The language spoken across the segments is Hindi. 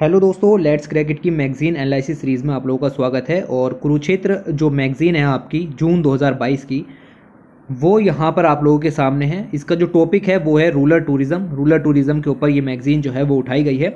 हेलो दोस्तों लेट्स क्रिकेट की मैगजीन एनालिसिस सीरीज़ में आप लोगों का स्वागत है और कुरुक्षेत्र जो मैगजीन है आपकी जून 2022 की वो यहाँ पर आप लोगों के सामने है इसका जो टॉपिक है वो है रूरल टूरिज़्म रूरल टूरिज़्म के ऊपर ये मैगजीन जो है वो उठाई गई है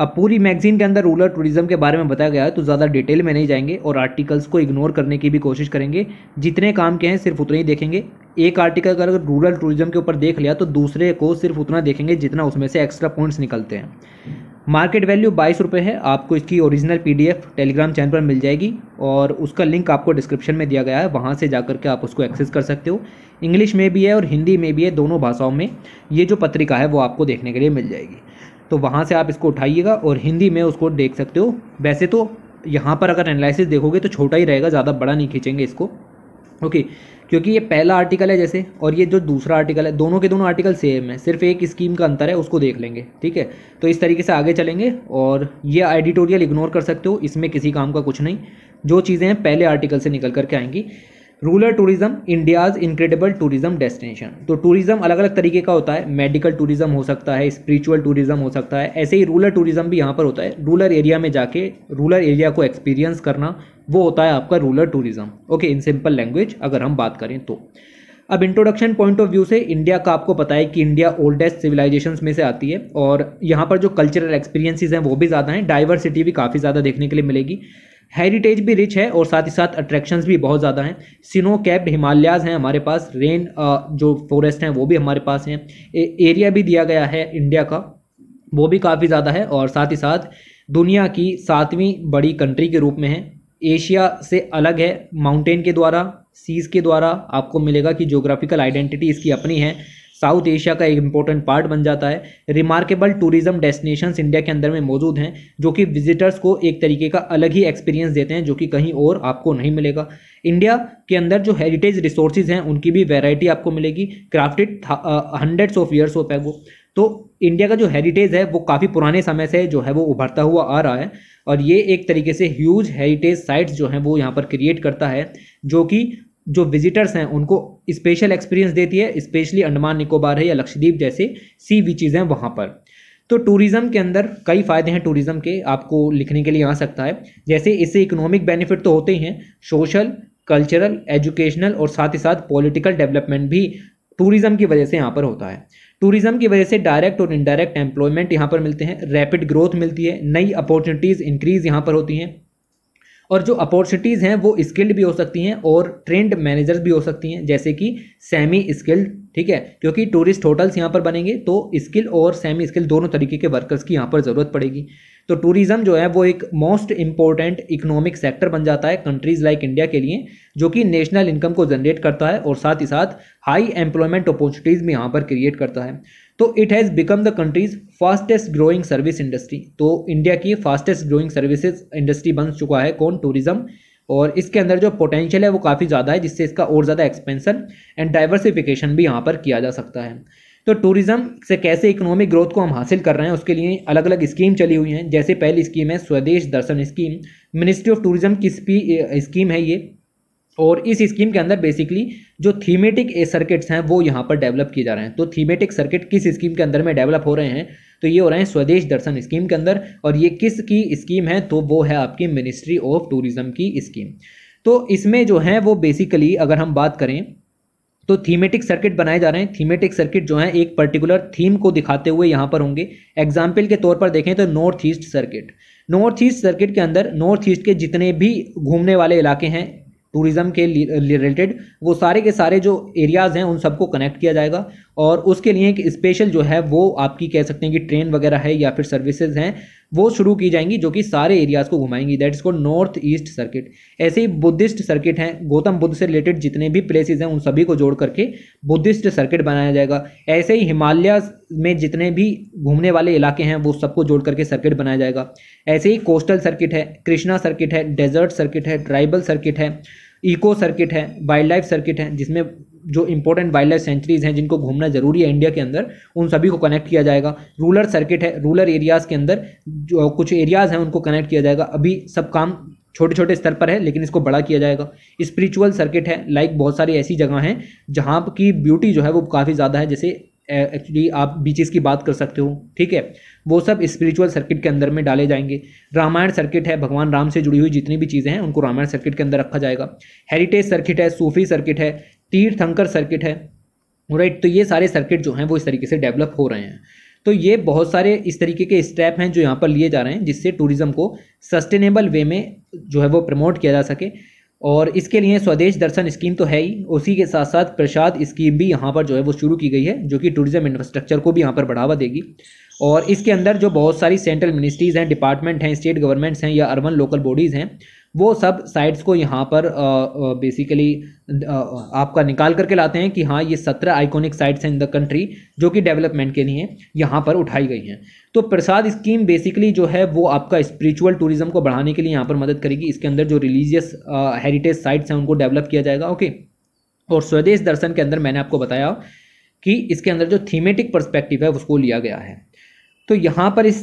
अब पूरी मैगजीन के अंदर रूरल टूरिज़्म के बारे में बताया गया है तो ज़्यादा डिटेल में नहीं जाएंगे और आर्टिकल्स को इग्नोर करने की भी कोशिश करेंगे जितने काम के हैं सिर्फ उतने ही देखेंगे एक आर्टिकल अगर रूरल टूरिज़्म के ऊपर देख लिया तो दूसरे को सिर्फ उतना देखेंगे जितना उसमें से एक्स्ट्रा पॉइंट्स निकलते हैं मार्केट वैल्यू बाईस रुपये है आपको इसकी ओरिजिनल पीडीएफ टेलीग्राम चैनल पर मिल जाएगी और उसका लिंक आपको डिस्क्रिप्शन में दिया गया है वहाँ से जा के आप उसको एक्सेस कर सकते हो इंग्लिश में भी है और हिंदी में भी है दोनों भाषाओं में ये जो पत्रिका है वो आपको देखने के लिए मिल जाएगी तो वहाँ से आप इसको उठाइएगा और हिंदी में उसको देख सकते हो वैसे तो यहाँ पर अगर एनालिसिस देखोगे तो छोटा ही रहेगा ज़्यादा बड़ा नहीं खींचेंगे इसको ओके okay, क्योंकि ये पहला आर्टिकल है जैसे और ये जो दूसरा आर्टिकल है दोनों के दोनों आर्टिकल सेम है सिर्फ एक स्कीम का अंतर है उसको देख लेंगे ठीक है तो इस तरीके से आगे चलेंगे और ये एडिटोरियल इग्नोर कर सकते हो इसमें किसी काम का कुछ नहीं जो चीज़ें हैं पहले आर्टिकल से निकल करके आएंगी rural tourism India's incredible tourism destination तो टूरिज्म अलग अलग तरीके का होता है मेडिकल टूरिज्म हो सकता है स्पिरिचुअल टूरिज्म हो सकता है ऐसे ही रूरल टूरिज्म भी यहाँ पर होता है रूरल एरिया में जाके रूरल एरिया को एक्सपीरियंस करना वो होता है आपका rural tourism okay in simple language अगर हम बात करें तो अब इंट्रोडक्शन पॉइंट ऑफ व्यू से इंडिया का आपको पता है कि इंडिया ओल्डेस्ट सिविलाइजेशन में से आती है और यहाँ पर जो कल्चरल एक्सपीरियंसिस हैं वो भी ज़्यादा हैं डाइवर्सिटी भी काफ़ी ज़्यादा देखने के लिए मिलेगी हेरिटेज भी रिच है और साथ ही साथ अट्रैक्शंस भी बहुत ज़्यादा हैं सिनो कैप्ड हिमालयाज हैं हमारे पास रेन जो फॉरेस्ट हैं वो भी हमारे पास हैं एरिया भी दिया गया है इंडिया का वो भी काफ़ी ज़्यादा है और साथ ही साथ दुनिया की सातवीं बड़ी कंट्री के रूप में है एशिया से अलग है माउंटेन के द्वारा सीज़ के द्वारा आपको मिलेगा कि जोग्राफिकल आइडेंटिटी इसकी अपनी है साउथ एशिया का एक इंपॉर्टेंट पार्ट बन जाता है रिमार्केबल टूरिज्म डेस्टिनेशन इंडिया के अंदर में मौजूद हैं जो कि विजिटर्स को एक तरीके का अलग ही एक्सपीरियंस देते हैं जो कि कहीं और आपको नहीं मिलेगा इंडिया के अंदर जो हेरिटेज रिसोर्सेज हैं उनकी भी वेराइटी आपको मिलेगी crafted hundreds of years of है तो इंडिया का जो हेरिटेज है वो काफ़ी पुराने समय से जो है वो उभरता हुआ आ रहा है और ये एक तरीके से ह्यूज हेरिटेज साइट्स जो हैं वो यहाँ पर क्रिएट करता है जो कि जो विजिटर्स हैं उनको स्पेशल एक्सपीरियंस देती है स्पेशली अंडमान निकोबार है या लक्षद्वीप जैसे सी बीचेज हैं वहाँ पर तो टूरिज़्म के अंदर कई फ़ायदे हैं टूरिज़्म के आपको लिखने के लिए आ सकता है जैसे इससे इकोनॉमिक बेनिफिट तो होते ही हैं सोशल कल्चरल एजुकेशनल और साथ ही साथ पॉलिटिकल डेवलपमेंट भी टूरिज्म की वजह से यहाँ पर होता है टूरिज्म की वजह से डायरेक्ट और इनडायरेक्ट एम्प्लॉयमेंट यहाँ पर मिलते हैं रैपिड ग्रोथ मिलती है नई अपॉर्चुनिटीज़ इंक्रीज यहाँ पर होती हैं और जो अपॉर्चुनिटीज़ हैं वो स्किल्ड भी हो सकती हैं और ट्रेंड मैनेजर्स भी हो सकती हैं जैसे कि सेमी स्किल्ड ठीक है क्योंकि टूरिस्ट होटल्स यहाँ पर बनेंगे तो स्किल और सेमी स्किल दोनों तरीके के वर्कर्स की यहाँ पर ज़रूरत पड़ेगी तो टूरिज़्म जो है वो एक मोस्ट इंपॉर्टेंट इकोनॉमिक सेक्टर बन जाता है कंट्रीज़ लाइक इंडिया के लिए जो कि नेशनल इनकम को जनरेट करता है और साथ ही साथ हाई एम्प्लॉयमेंट अपॉर्चुनिटीज़ भी यहाँ पर क्रिएट करता है तो it has become the country's fastest growing service industry तो इंडिया की फास्टेस्ट ग्रोइंग सर्विसेज इंडस्ट्री बन चुका है कौन टूरिज़्म और इसके अंदर जो पोटेंशियल है वो काफ़ी ज़्यादा है जिससे इसका और ज़्यादा एक्सपेंशन एंड डाइवर्सिफिकेशन भी यहाँ पर किया जा सकता है तो टूरिज़्म से कैसे इकोनॉमिक ग्रोथ को हम हासिल कर रहे हैं उसके लिए अलग अलग स्कीम चली हुई हैं जैसे पहली स्कीम है Swadesh Darshan scheme ministry of tourism की स्कीम है ये और इस स्कीम के अंदर बेसिकली जो थीमेटिक सर्किट्स हैं वो यहाँ पर डेवलप किए जा रहे हैं तो थीमेटिक सर्किट किस स्कीम के अंदर में डेवलप हो रहे हैं तो ये हो रहे हैं स्वदेश दर्शन स्कीम के अंदर और ये किस की स्कीम है तो वो है आपकी मिनिस्ट्री ऑफ टूरिज़्म की स्कीम तो इसमें जो है वो बेसिकली अगर हम बात करें तो थीमेटिक सर्किट बनाए जा रहे हैं थीमेटिक सर्किट जो है एक पर्टिकुलर थीम को दिखाते हुए यहाँ पर होंगे एग्जाम्पल के तौर पर देखें तो north east circuit north east circuit के अंदर नॉर्थ ईस्ट के जितने भी घूमने वाले इलाके हैं टूरिज़्म के रिलेटेड वो सारे के सारे जो एरियाज़ हैं उन सबको कनेक्ट किया जाएगा और उसके लिए एक स्पेशल जो है वो आपकी कह सकते हैं कि ट्रेन वगैरह है या फिर सर्विसेज हैं वो शुरू की जाएंगी जो कि सारे एरियाज़ को घुमाएंगी दैट इज को नॉर्थ ईस्ट सर्किट ऐसे ही बुद्धिस्ट सर्किट हैं गौतम बुद्ध से रिलेटेड जितने भी प्लेसेज हैं उन सभी को जोड़ करके बुद्धिस्ट सर्किट बनाया जाएगा ऐसे ही हिमालय में जितने भी घूमने वाले इलाके हैं वो सबको जोड़ करके सर्किट बनाया जाएगा ऐसे ही कोस्टल सर्किट है कृष्णा सर्किट है डेजर्ट सर्किट है ट्राइबल सर्किट है इको सर्किट है वाइल्ड लाइफ सर्किट है जिसमें जो इंपॉर्टेंट वाइल्ड लाइफ सेंचुरीज हैं जिनको घूमना जरूरी है इंडिया के अंदर उन सभी को कनेक्ट किया जाएगा रूलर सर्किट है रूलर एरियाज़ के अंदर जो कुछ एरियाज़ हैं उनको कनेक्ट किया जाएगा अभी सब काम छोटे छोटे स्तर पर है लेकिन इसको बड़ा किया जाएगा स्पिरिचुअल सर्किट है लाइक बहुत सारी ऐसी जगह हैं जहाँ की ब्यूटी जो है वो काफ़ी ज़्यादा है जैसे एक्चुअली आप बीचेस की बात कर सकते हो ठीक है वो सब स्पिरिचुअल सर्किट के अंदर में डाले जाएंगे रामायण सर्किट है भगवान राम से जुड़ी हुई जितनी भी चीज़ें हैं उनको रामायण सर्किट के अंदर रखा जाएगा हेरिटेज सर्किट है सूफी सर्किट है तीर्थंकर सर्किट है राइट तो ये सारे सर्किट जो हैं वो इस तरीके से डेवलप हो रहे हैं तो ये बहुत सारे इस तरीके के स्टेप हैं जो यहाँ पर लिए जा रहे हैं जिससे टूरिज़्म को सस्टेनेबल वे में जो है वो प्रमोट किया जा सके और इसके लिए स्वदेश दर्शन स्कीम तो है ही उसी के साथ साथ प्रसाद स्कीम भी यहाँ पर जो है वो शुरू की गई है जो कि टूरिज्म इंफ्रास्ट्रक्चर को भी यहाँ पर बढ़ावा देगी और इसके अंदर जो बहुत सारी सेंट्रल मिनिस्ट्रीज़ हैं डिपार्टमेंट हैं स्टेट गवर्नमेंट्स हैं या अर्बन लोकल बॉडीज़ हैं वो सब साइट्स को यहाँ पर बेसिकली आपका निकाल करके लाते हैं कि हाँ ये सत्रह आइकॉनिक साइट्स हैं इन द कंट्री जो कि डेवलपमेंट के लिए यहाँ पर उठाई गई हैं तो प्रसाद स्कीम बेसिकली जो है वो आपका स्पिरिचुअल टूरिज्म को बढ़ाने के लिए यहाँ पर मदद करेगी इसके अंदर जो रिलीजियस हेरिटेज साइट्स हैं उनको डेवलप किया जाएगा ओके और स्वदेश दर्शन के अंदर मैंने आपको बताया कि इसके अंदर जो थीमेटिक परस्पेक्टिव है उसको लिया गया है तो यहाँ पर इस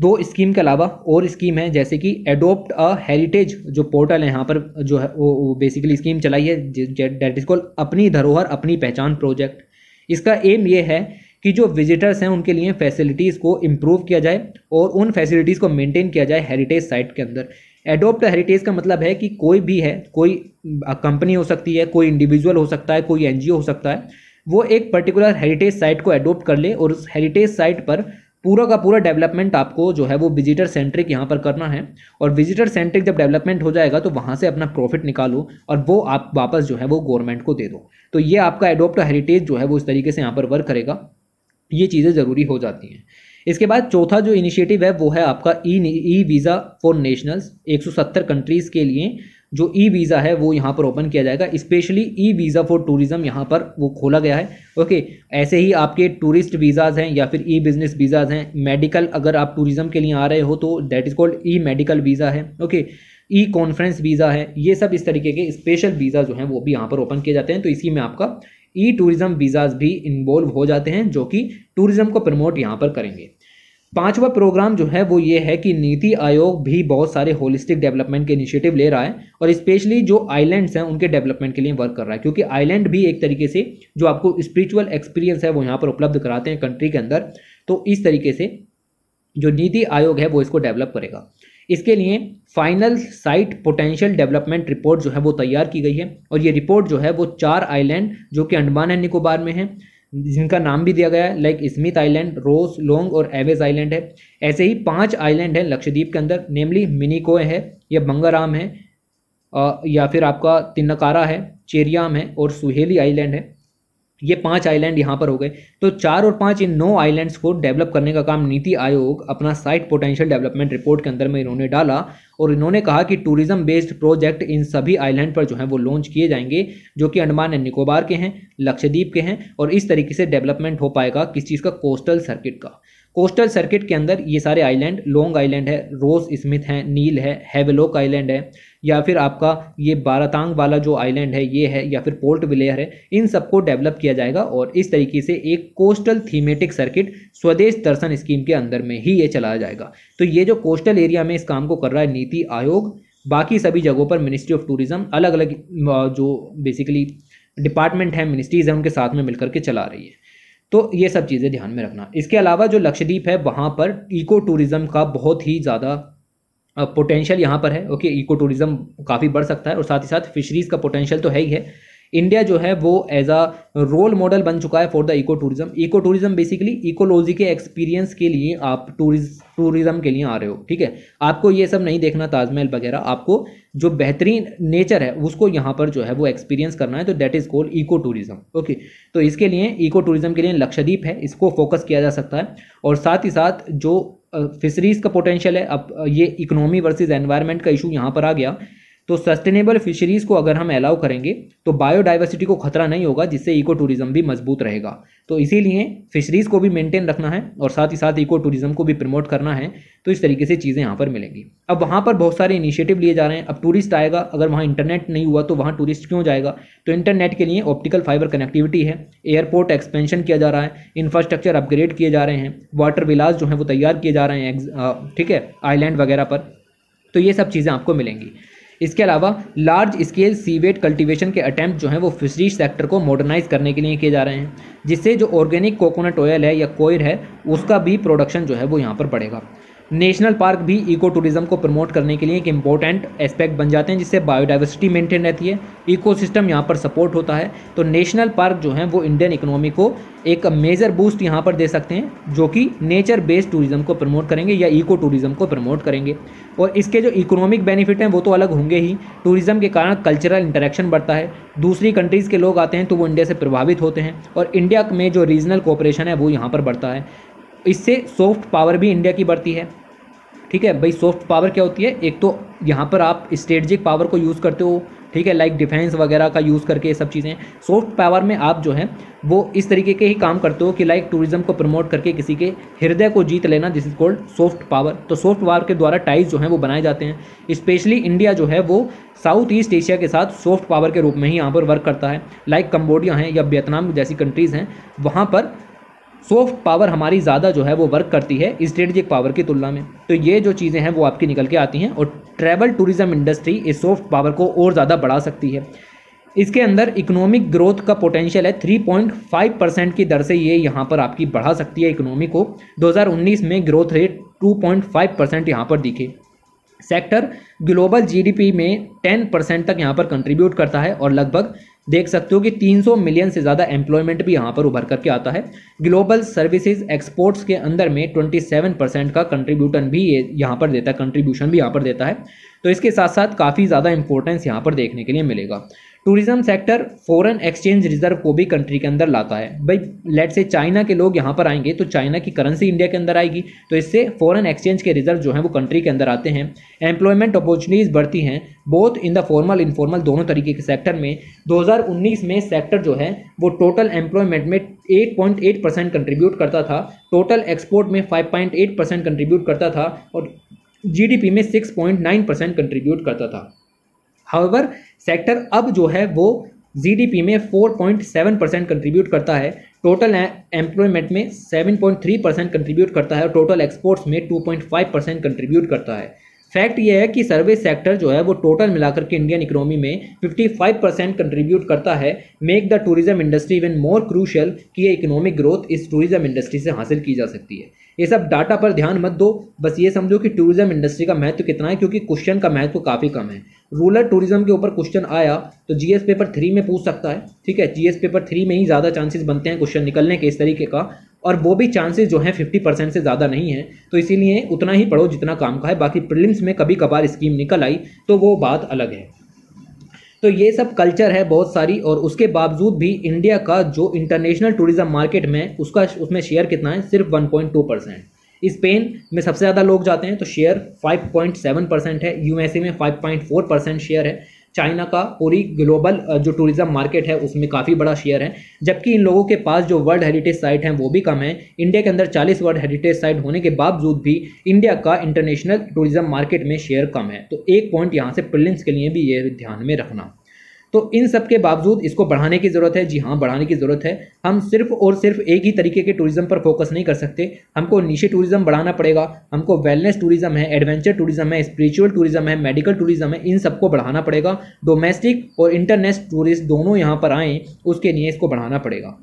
दो स्कीम के अलावा और स्कीम है जैसे कि एडोप्ट अ हेरिटेज जो पोर्टल है यहाँ पर जो है वो, वो बेसिकली स्कीम चलाई है डेट इज कॉल्ड अपनी धरोहर अपनी पहचान प्रोजेक्ट इसका एम ये है कि जो विजिटर्स हैं उनके लिए फैसिलिटीज़ को इम्प्रूव किया जाए और उन फैसिलिटीज़ को मेनटेन किया जाए हेरिटेज साइट के अंदर एडोप्ट हेरिटेज का मतलब है कि कोई भी है कोई कंपनी हो सकती है कोई इंडिविजुअल हो सकता है कोई एनजीओ हो सकता है वो एक पर्टिकुलर हेरिटेज साइट को एडोप्ट कर ले और उस हेरिटेज साइट पर पूरा का पूरा डेवलपमेंट आपको जो है वो विजिटर सेंट्रिक यहाँ पर करना है और विजिटर सेंट्रिक जब डेवलपमेंट हो जाएगा तो वहाँ से अपना प्रॉफिट निकालो और वो आप वापस जो है वो गवर्नमेंट को दे दो तो ये आपका एडोप्ट हेरिटेज जो है वो इस तरीके से यहाँ पर वर्क करेगा ये चीज़ें ज़रूरी हो जाती हैं इसके बाद चौथा जो इनिशिएटिव है वो है आपका E E visa for nationals 170 countries के लिए जो ई वीज़ा है वो यहाँ पर ओपन किया जाएगा specially E visa for tourism यहाँ पर वो खोला गया है ओके ऐसे ही आपके टूरिस्ट वीज़ाज़ हैं या फिर ई बिज़नेस वीज़ाज़ हैं मेडिकल अगर आप टूरिज़म के लिए आ रहे हो तो that is called E medical visa है ओके ई कॉन्फ्रेंस वीज़ा है ये सब इस तरीके के स्पेशल वीज़ा जो हैं वो भी यहाँ पर ओपन किए जाते हैं तो इसी में आपका ई टूरिज़म वीज़ाज़ भी इन्वॉल्व हो जाते हैं जो कि टूरिज़म को प्रमोट यहाँ पर करेंगे पांचवा प्रोग्राम जो है वो ये है कि नीति आयोग भी बहुत सारे होलिस्टिक डेवलपमेंट के इनिशिएटिव ले रहा है और स्पेशली जो आइलैंड्स हैं उनके डेवलपमेंट के लिए वर्क कर रहा है क्योंकि आइलैंड भी एक तरीके से जो आपको स्पिरिचुअल एक्सपीरियंस है वो यहाँ पर उपलब्ध कराते हैं कंट्री के अंदर तो इस तरीके से जो नीति आयोग है वो इसको डेवलप करेगा इसके लिए final site potential development report जो है वो तैयार की गई है और ये रिपोर्ट जो है वो चार आइलैंड जो कि अंडमान एंड निकोबार में है जिनका नाम भी दिया गया है like Smith Island Ross Long और एवेज आइलैंड है ऐसे ही पांच आइलैंड हैं लक्षद्वीप के अंदर नेमली मिनिकोय है या बंगाराम है या फिर आपका तिन्नकारा है चेरियाम है और सुहेली आइलैंड है ये पांच आइलैंड यहाँ पर हो गए तो चार और पांच इन नौ आइलैंड्स को डेवलप करने का काम नीति आयोग अपना साइट पोटेंशियल डेवलपमेंट रिपोर्ट के अंदर में इन्होंने डाला और इन्होंने कहा कि टूरिज्म बेस्ड प्रोजेक्ट इन सभी आइलैंड पर जो है वो लॉन्च किए जाएंगे जो कि अंडमान एंड निकोबार के हैं लक्षद्वीप के हैं और इस तरीके से डेवलपमेंट हो पाएगा किस चीज़ का कोस्टल सर्किट का कोस्टल सर्किट के अंदर ये सारे आइलैंड लॉन्ग आइलैंड है रोज स्मिथ है नील है हैवेलोक आइलैंड है या फिर आपका ये बारातांग वाला जो आइलैंड है ये है या फिर पोर्ट विलेयर है इन सबको डेवलप किया जाएगा और इस तरीके से एक कोस्टल थीमेटिक सर्किट स्वदेश दर्शन स्कीम के अंदर में ही ये चलाया जाएगा तो ये जो कोस्टल एरिया में इस काम को कर रहा है नीति आयोग बाकी सभी जगहों पर मिनिस्ट्री ऑफ टूरिज्म अलग अलग जो बेसिकली डिपार्टमेंट है मिनिस्ट्रीज है उनके साथ में मिलकर के चला रही है तो ये सब चीज़ें ध्यान में रखना इसके अलावा जो लक्षद्वीप है वहाँ पर इको टूरिज़्म का बहुत ही ज़्यादा पोटेंशियल यहाँ पर है ओके इको टूरिज़्म काफ़ी बढ़ सकता है और साथ ही साथ फिशरीज़ का पोटेंशियल तो है ही है इंडिया जो है वो एज अ रोल मॉडल बन चुका है for the eco tourism eco tourism basically ecology के एक्सपीरियंस के लिए आप टूरिज टूरिज्म के लिए आ रहे हो ठीक है आपको ये सब नहीं देखना ताजमहल वगैरह आपको जो बेहतरीन नेचर है उसको यहाँ पर जो है वो एक्सपीरियंस करना है तो that is called eco tourism okay तो इसके लिए इको टूरिज्म के लिए लक्षद्वीप है इसको फोकस किया जा सकता है और साथ ही साथ जो फिशरीज़ का पोटेंशियल है अब ये इकोनॉमी वर्सेस एनवायरनमेंट का इशू यहाँ पर आ गया तो सस्टेनेबल फिशरीज़ को अगर हम अलाउ करेंगे तो बायोडाइवर्सिटी को खतरा नहीं होगा जिससे इको टूरिज्म भी मजबूत रहेगा तो इसीलिए फिशरीज़ को भी मेंटेन रखना है और साथ ही साथ इको टूरिज्म को भी प्रमोट करना है तो इस तरीके से चीज़ें यहाँ पर मिलेंगी अब वहाँ पर बहुत सारे इनिशिएटिव लिए जा रहे हैं अब टूरिस्ट आएगा अगर वहाँ इंटरनेट नहीं हुआ तो वहाँ टूरिस्ट क्यों जाएगा तो इंटरनेट के लिए ऑप्टिकल फाइबर कनेक्टिविटी है एयरपोर्ट एक्सपेंशन किया जा रहा है इंफ्रास्ट्रक्चर अपग्रेड किए जा रहे हैं वाटर विलास जो हैं वो तैयार किए जा रहे हैं ठीक है आईलैंड वगैरह पर तो ये सब चीज़ें आपको मिलेंगी इसके अलावा लार्ज स्केल सीवेट कल्टीवेशन के अटैम्प्ट जो हैं वो फिशरीज सेक्टर को मॉडर्नाइज करने के लिए किए जा रहे हैं जिससे जो ऑर्गेनिक कोकोनट ऑयल है या कोयर है उसका भी प्रोडक्शन जो है वो यहाँ पर बढ़ेगा नेशनल पार्क भी इको टूरिज़्म को प्रमोट करने के लिए एक इम्पॉर्टेंट एस्पेक्ट बन जाते हैं जिससे बायोडाइवर्सिटी मेंटेन रहती है सिस्टम यहाँ पर सपोर्ट होता है तो नेशनल पार्क जो है वो इंडियन इकोनॉमी को एक मेजर बूस्ट यहाँ पर दे सकते हैं जो कि नेचर बेस्ड टूरिज़्म को प्रमोट करेंगे या इको टूरिज़्म को प्रमोट करेंगे और इसके जो इकोनॉमिक बेनिफिट हैं वो तो अलग होंगे ही टूरिज़्म के कारण कल्चरल इंटरेक्शन बढ़ता है दूसरी कंट्रीज़ के लोग आते हैं तो वो इंडिया से प्रभावित होते हैं और इंडिया में जो रीजनल कोऑपरेशन है वो यहाँ पर बढ़ता है इससे सॉफ्ट पावर भी इंडिया की बढ़ती है ठीक है भाई सॉफ्ट पावर क्या होती है एक तो यहाँ पर आप स्ट्रेटजिक पावर को यूज़ करते हो ठीक है लाइक डिफेंस वगैरह का यूज़ करके ये सब चीज़ें सॉफ्ट पावर में आप जो है वो इस तरीके के ही काम करते हो कि लाइक टूरिज्म को प्रमोट करके किसी के हृदय को जीत लेना जिस इज कॉल्ड सॉफ्ट पावर तो सॉफ्ट पावर के द्वारा टाइज जो हैं वो बनाए जाते हैं स्पेशली इंडिया जो है वो साउथ ईस्ट एशिया के साथ सॉफ्ट पावर के रूप में ही यहाँ पर वर्क करता है लाइक कम्बोडिया है या वियतनाम जैसी कंट्रीज़ हैं वहाँ पर सॉफ्ट पावर हमारी ज़्यादा जो है वो वर्क करती है स्ट्रेटजिक पावर की तुलना में तो ये जो चीज़ें हैं वो आपकी निकल के आती हैं और ट्रैवल टूरिज्म इंडस्ट्री इस सॉफ्ट पावर को और ज़्यादा बढ़ा सकती है इसके अंदर इकोनॉमिक ग्रोथ का पोटेंशियल है 3.5 परसेंट की दर से ये यहाँ पर आपकी बढ़ा सकती है इकोनॉमी को 2019 में ग्रोथ रेट 2.5 परसेंट यहाँ पर दिखे सेक्टर ग्लोबल जीडीपी में 10 परसेंट तक यहाँ पर कंट्रीब्यूट करता है और लगभग देख सकते हो कि 300 मिलियन से ज़्यादा एम्प्लॉयमेंट भी यहाँ पर उभर करके आता है ग्लोबल सर्विसेज एक्सपोर्ट्स के अंदर में 27 परसेंट का कंट्रीब्यूटन भी ये यहाँ पर देता है कंट्रीब्यूशन भी यहाँ पर देता है तो इसके साथ साथ काफ़ी ज़्यादा इंपॉर्टेंस यहाँ पर देखने के लिए मिलेगा tourism sector foreign exchange reserve को भी कंट्री के अंदर लाता है भाई लेट से चाइना के लोग यहाँ पर आएंगे तो चाइना की करेंसी इंडिया के अंदर आएगी तो इससे फॉरेन एक्सचेंज के रिजर्व जो हैं वो कंट्री के अंदर आते हैं एम्प्लॉयमेंट अपॉर्चुनिटीज़ बढ़ती हैं both in the formal informal दोनों तरीके के सेक्टर में 2019 में सेक्टर जो है वो टोटल एम्प्लॉयमेंट में 8.8 परसेंट कंट्रीब्यूट करता था टोटल एक्सपोर्ट में 5.8 परसेंट कंट्रीब्यूट करता था और जीडीपी में 6.9 परसेंट कंट्रीब्यूट करता था हाउएवर सेक्टर अब जो है वो जीडीपी में 4.7 परसेंट कंट्रीब्यूट करता है टोटल एम्प्लॉयमेंट में 7.3 परसेंट कंट्रीब्यूट करता है और टोटल एक्सपोर्ट्स में 2.5 परसेंट कंट्रीब्यूट करता है फैक्ट ये है कि सर्विस सेक्टर जो है वो टोटल मिलाकर के इंडियन इकोनॉमी में 55 परसेंट कंट्रीब्यूट करता है make the tourism industry even more crucial कि ये इकोनॉमिक ग्रोथ इस टूरिज्म इंडस्ट्री से हासिल की जा सकती है ये सब डाटा पर ध्यान मत दो बस ये समझो कि टूरिज्म इंडस्ट्री का महत्व तो कितना है क्योंकि क्वेश्चन का महत्व तो काफ़ी कम है रूरल टूरिज्म के ऊपर क्वेश्चन आया तो जीएस पेपर थ्री में पूछ सकता है ठीक है जीएस पेपर थ्री में ही ज़्यादा चांसेस बनते हैं क्वेश्चन निकलने के इस तरीके का और वो भी चांसेस जो हैं फिफ्टी परसेंट से ज़्यादा नहीं है तो इसीलिए उतना ही पढ़ो जितना काम का है बाकी प्रिलिम्स में कभी कभार स्कीम निकल आई तो वो बात अलग है तो ये सब कल्चर है बहुत सारी और उसके बावजूद भी इंडिया का जो इंटरनेशनल टूरिज्म मार्केट में उसका उसमें शेयर कितना है सिर्फ 1.2 परसेंट स्पेन में सबसे ज़्यादा लोग जाते हैं तो शेयर 5.7 परसेंट है यूएसए में 5.4 परसेंट शेयर है चाइना का पूरी ग्लोबल जो टूरिज़्म मार्केट है उसमें काफ़ी बड़ा शेयर है जबकि इन लोगों के पास जो वर्ल्ड हेरिटेज साइट हैं वो भी कम है इंडिया के अंदर 40 वर्ल्ड हेरिटेज साइट होने के बावजूद भी इंडिया का इंटरनेशनल टूरिज़्म मार्केट में शेयर कम है तो एक पॉइंट यहाँ से प्रिलिंस के लिए भी ये ध्यान में रखना तो इन सब के बावजूद इसको बढ़ाने की ज़रूरत है जी हाँ बढ़ाने की ज़रूरत है हम सिर्फ और सिर्फ एक ही तरीके के टूरिज़्म पर फोकस नहीं कर सकते हमको नीचे टूरिज़्म बढ़ाना पड़ेगा हमको वेलनेस टूरिज़्म है एडवेंचर टूरिज़्म है स्पिरिचुअल टूरिज़्म है मेडिकल टूरिज़्म है इन सबको बढ़ाना पड़ेगा डोमेस्टिक और इंटरनेशनल टूरिस्ट दोनों यहाँ पर आएँ उसके लिए इसको बढ़ाना पड़ेगा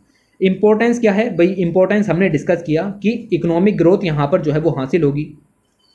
इंपॉर्टेंस क्या है भाई इंपॉर्टेंस हमने डिस्कस किया कि इकोनॉमिक ग्रोथ यहाँ पर जो है वो हासिल होगी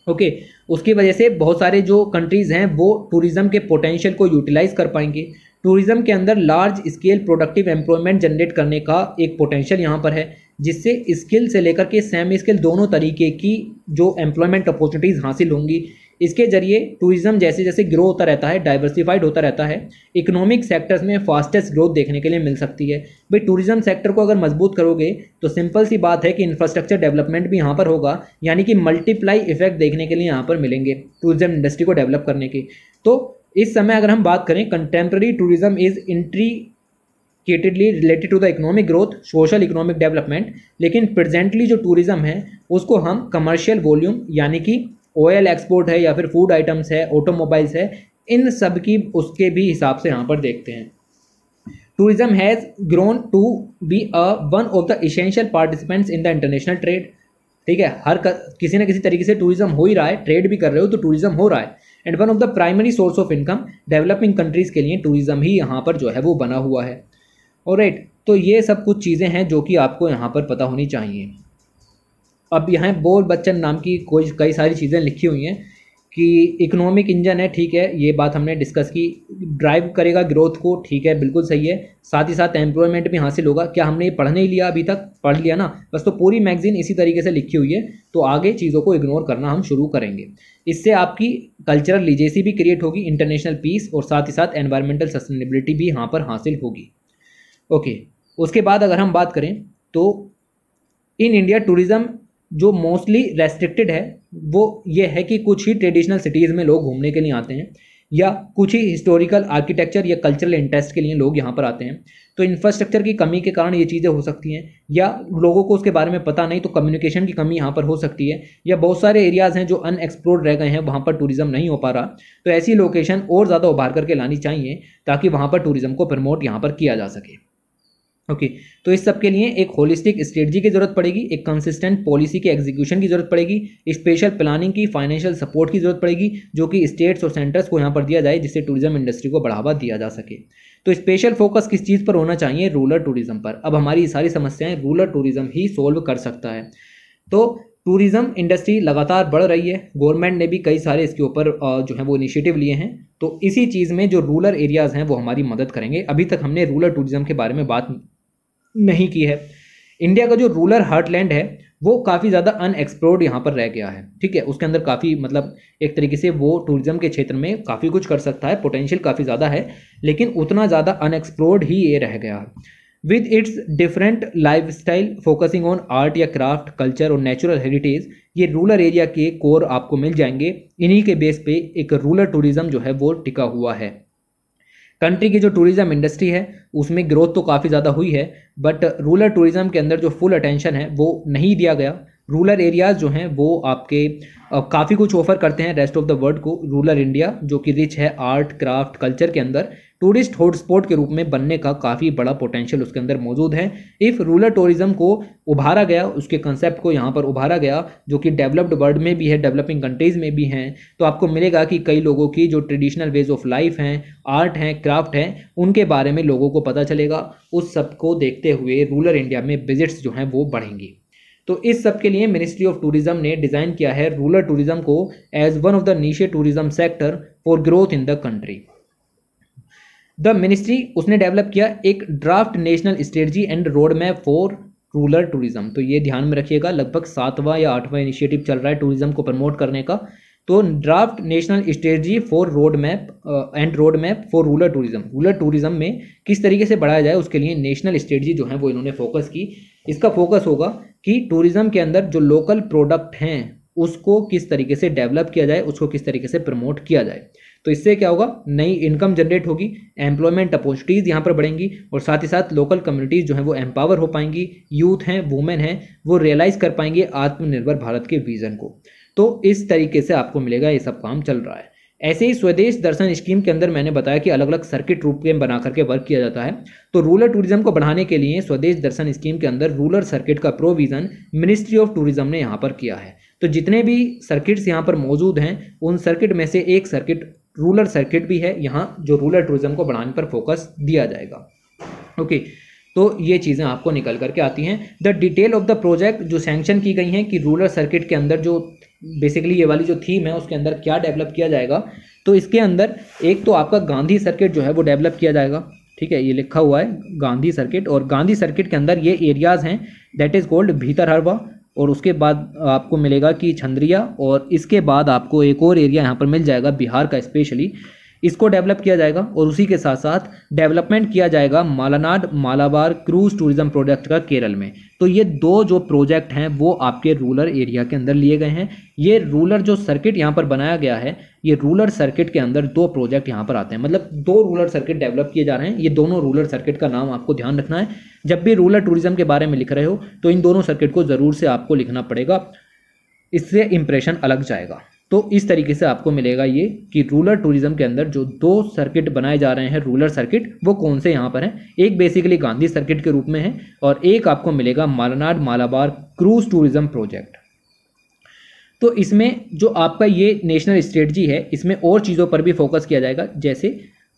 ओके okay, उसकी वजह से बहुत सारे जो कंट्रीज़ हैं वो टूरिज़्म के पोटेंशियल को यूटिलाइज़ कर पाएंगे टूरिज्म के अंदर large scale productive employment generate करने का एक पोटेंशियल यहाँ पर है जिससे स्किल से लेकर के सेम स्किल दोनों तरीके की जो एम्प्लॉयमेंट अपॉर्चुनिटीज़ हासिल होंगी इसके जरिए टूरिज्म जैसे जैसे ग्रो होता रहता है डाइवर्सिफाइड होता रहता है इकोनॉमिक सेक्टर्स में फास्टेस्ट ग्रोथ देखने के लिए मिल सकती है भाई टूरिज्म सेक्टर को अगर मजबूत करोगे तो सिंपल सी बात है कि इंफ्रास्ट्रक्चर डेवलपमेंट भी यहाँ पर होगा यानी कि मल्टीप्लाई इफेक्ट देखने के लिए यहाँ पर मिलेंगे टूरिज्म इंडस्ट्री को डेवलप करने के तो इस समय अगर हम बात करें contemporary tourism is directly related to the economic growth social economic development लेकिन प्रेजेंटली जो टूरिज्म है उसको हम कमर्शियल वॉल्यूम यानी कि ऑयल एक्सपोर्ट है या फिर फूड आइटम्स है ऑटोमोबाइल्स है इन सब की उसके भी हिसाब से यहाँ पर देखते हैं tourism has grown to be a one of the essential participants in the international trade ठीक है हर किसी ना किसी तरीके से टूरिज्म हो ही रहा है ट्रेड भी कर रहे हो तो टूरिज्म हो रहा है and one of the primary source of income developing countries के लिए टूरिज़्म ही यहाँ पर जो है वो बना हुआ है और राइट तो ये सब कुछ चीज़ें हैं जो कि आपको यहाँ पर पता होनी चाहिए अब यहाँ बोर बच्चन नाम की कोई कई सारी चीज़ें लिखी हुई हैं कि इकोनॉमिक इंजन है ठीक है ये बात हमने डिस्कस की ड्राइव करेगा ग्रोथ को ठीक है बिल्कुल सही है साथ ही साथ एम्प्लॉयमेंट भी हासिल होगा क्या हमने ये पढ़ने ही लिया अभी तक पढ़ लिया ना बस तो पूरी मैगजीन इसी तरीके से लिखी हुई है तो आगे चीज़ों को इग्नोर करना हम शुरू करेंगे इससे आपकी कल्चरल लिजेसी भी क्रिएट होगी इंटरनेशनल पीस और साथ ही साथ एनवायरमेंटल सस्टेनेबिलिटी भी यहाँ पर हासिल होगी ओके उसके बाद अगर हम बात करें तो इन इंडिया टूरिज़्म जो मोस्टली रेस्ट्रिक्टेड है वो ये है कि कुछ ही ट्रेडिशनल सिटीज़ में लोग घूमने के लिए आते हैं या कुछ ही हिस्टोरिकल आर्किटेक्चर या कल्चरल इंटरेस्ट के लिए लोग यहाँ पर आते हैं तो इंफ्रास्ट्रक्चर की कमी के कारण ये चीज़ें हो सकती हैं या लोगों को उसके बारे में पता नहीं तो कम्युनिकेशन की कमी यहाँ पर हो सकती है या बहुत सारे एरियाज़ हैं जो अनएक्सप्लोर्ड रह गए हैं वहाँ पर टूरिज़्म नहीं हो पा रहा तो ऐसी लोकेशन और ज़्यादा उभार करके लानी चाहिए ताकि वहाँ पर टूरिज़्म को प्रमोट यहाँ पर किया जा सके ओके okay, तो इस सब के लिए एक होलिस्टिक स्ट्रेटजी की जरूरत पड़ेगी एक कंसिस्टेंट पॉलिसी के एग्जीक्यूशन की जरूरत पड़ेगी स्पेशल प्लानिंग की फाइनेंशियल सपोर्ट की जरूरत पड़ेगी जो कि स्टेट्स और सेंटर्स को यहाँ पर दिया जाए जिससे टूरिज्म इंडस्ट्री को बढ़ावा दिया जा सके तो स्पेशल फोकस किस चीज़ पर होना चाहिए रूरल टूरिज्म पर अब हमारी सारी समस्याएं रूरल टूरिज्म ही सोल्व कर सकता है तो टूरिज़्म इंडस्ट्री लगातार बढ़ रही है गवर्नमेंट ने भी कई सारे इसके ऊपर जो है वो इनिशिएटिव लिए हैं तो इसी चीज़ में जो रूरल एरियाज़ हैं वो हमारी मदद करेंगे अभी तक हमने रूरल टूरिज़्म के बारे में बात नहीं की है इंडिया का जो रूरल हार्टलैंड है वो काफ़ी ज़्यादा अनएक्सप्लोर्ड यहाँ पर रह गया है ठीक है उसके अंदर काफ़ी मतलब एक तरीके से वो टूरिज्म के क्षेत्र में काफ़ी कुछ कर सकता है पोटेंशियल काफ़ी ज़्यादा है लेकिन उतना ज़्यादा अनएक्सप्लोर्ड ही ये रह गया है with its different life style focusing on art या क्राफ्ट कल्चर और नेचुरल हेरिटेज ये रूरल एरिया के कोर आपको मिल जाएंगे इन्हीं के बेस पे एक रूरल टूरिज्म जो है वो टिका हुआ है कंट्री की जो टूरिज्म इंडस्ट्री है उसमें ग्रोथ तो काफ़ी ज़्यादा हुई है बट रूरल टूरिज़्म के अंदर जो फुल अटेंशन है वो नहीं दिया गया रूरल एरियाज़ जो हैं वो आपके काफ़ी कुछ ऑफर करते हैं रेस्ट ऑफ द वर्ल्ड को रूरल इंडिया जो कि रिच है आर्ट क्राफ्ट कल्चर के अंदर टूरिस्ट हॉटस्पॉट के रूप में बनने का काफ़ी बड़ा पोटेंशियल उसके अंदर मौजूद है इफ़ रूरल टूरिज्म को उभारा गया उसके कंसेप्ट को यहाँ पर उभारा गया जो कि डेवलप्ड वर्ल्ड में भी है डेवलपिंग कंट्रीज़ में भी हैं तो आपको मिलेगा कि कई लोगों की जो ट्रेडिशनल वेज ऑफ लाइफ हैं आर्ट हैं क्राफ्ट हैं उनके बारे में लोगों को पता चलेगा उस सब को देखते हुए रूरल इंडिया में विजिट्स जो हैं वो बढ़ेंगी तो इस सब के लिए मिनिस्ट्री ऑफ टूरिज्म ने डिज़ाइन किया है रूरल टूरिज्म को as one of the niche tourism sector for growth in the country the ministry उसने डेवलप किया एक draft national strategy and road map for rural tourism तो ये ध्यान में रखिएगा लगभग सातवां या आठवां इनिशिएटिव चल रहा है टूरिज्म को प्रमोट करने का तो draft national strategy for road map and road map for rural tourism rural tourism में किस तरीके से बढ़ाया जाए उसके लिए नेशनल स्ट्रेटजी जो है वो इन्होंने फोकस की इसका फोकस होगा कि टूरिज्म के अंदर जो लोकल प्रोडक्ट हैं उसको किस तरीके से डेवलप किया जाए उसको किस तरीके से प्रमोट किया जाए तो इससे क्या होगा नई इनकम जनरेट होगी एम्प्लॉयमेंट अपॉर्चुनिटीज़ यहाँ पर बढ़ेंगी और साथ ही साथ लोकल कम्युनिटीज़ जो हैं वो एम्पावर हो पाएंगी यूथ हैं वुमेन हैं वो रियलाइज़ कर पाएंगे आत्मनिर्भर भारत के विज़न को तो इस तरीके से आपको मिलेगा ये सब काम चल रहा है ऐसे ही स्वदेश दर्शन स्कीम के अंदर मैंने बताया कि अलग अलग सर्किट रूप में बना करके वर्क किया जाता है तो रूरल टूरिज्म को बढ़ाने के लिए स्वदेश दर्शन स्कीम के अंदर रूरल सर्किट का प्रोविज़न मिनिस्ट्री ऑफ टूरिज्म ने यहाँ पर किया है तो जितने भी सर्किट्स यहाँ पर मौजूद हैं उन सर्किट में से एक सर्किट रूरल सर्किट भी है यहाँ जो रूरल टूरिज्म को बढ़ाने पर फोकस दिया जाएगा ओके तो ये चीज़ें आपको निकल करके आती हैं the detail of the project जो सैंक्शन की गई हैं कि रूरल सर्किट के अंदर जो बेसिकली ये वाली जो थीम है उसके अंदर क्या डेवलप किया जाएगा तो इसके अंदर एक तो आपका गांधी सर्किट जो है वो डेवलप किया जाएगा ठीक है ये लिखा हुआ है गांधी सर्किट और गांधी सर्किट के अंदर ये एरियाज़ हैं दैट इज़ कोल्ड भीतर हरवा और उसके बाद आपको मिलेगा कि छंद्रिया और इसके बाद आपको एक और एरिया यहाँ पर मिल जाएगा बिहार का स्पेशली इसको डेवलप किया जाएगा और उसी के साथ साथ डेवलपमेंट किया जाएगा Malanad Malabar cruise tourism project का केरल में तो ये दो जो प्रोजेक्ट हैं वो आपके रूलर एरिया के अंदर लिए गए हैं ये रूलर जो सर्किट यहाँ पर बनाया गया है ये रूलर सर्किट के अंदर दो प्रोजेक्ट यहाँ पर आते हैं मतलब दो रूलर सर्किट डेवलप किए जा रहे हैं ये दोनों रूलर सर्किट का नाम आपको ध्यान रखना है जब भी रूरल टूरिज्म के बारे में लिख रहे हो तो इन दोनों सर्किट को ज़रूर से आपको लिखना पड़ेगा इससे इम्प्रेशन अलग जाएगा तो इस तरीके से आपको मिलेगा ये कि रूरल टूरिज्म के अंदर जो दो सर्किट बनाए जा रहे हैं रूरल सर्किट वो कौन से यहाँ पर हैं एक बेसिकली गांधी सर्किट के रूप में है और एक आपको मिलेगा Malanad Malabar cruise tourism project तो इसमें जो आपका ये नेशनल स्ट्रेटजी है इसमें और चीज़ों पर भी फोकस किया जाएगा जैसे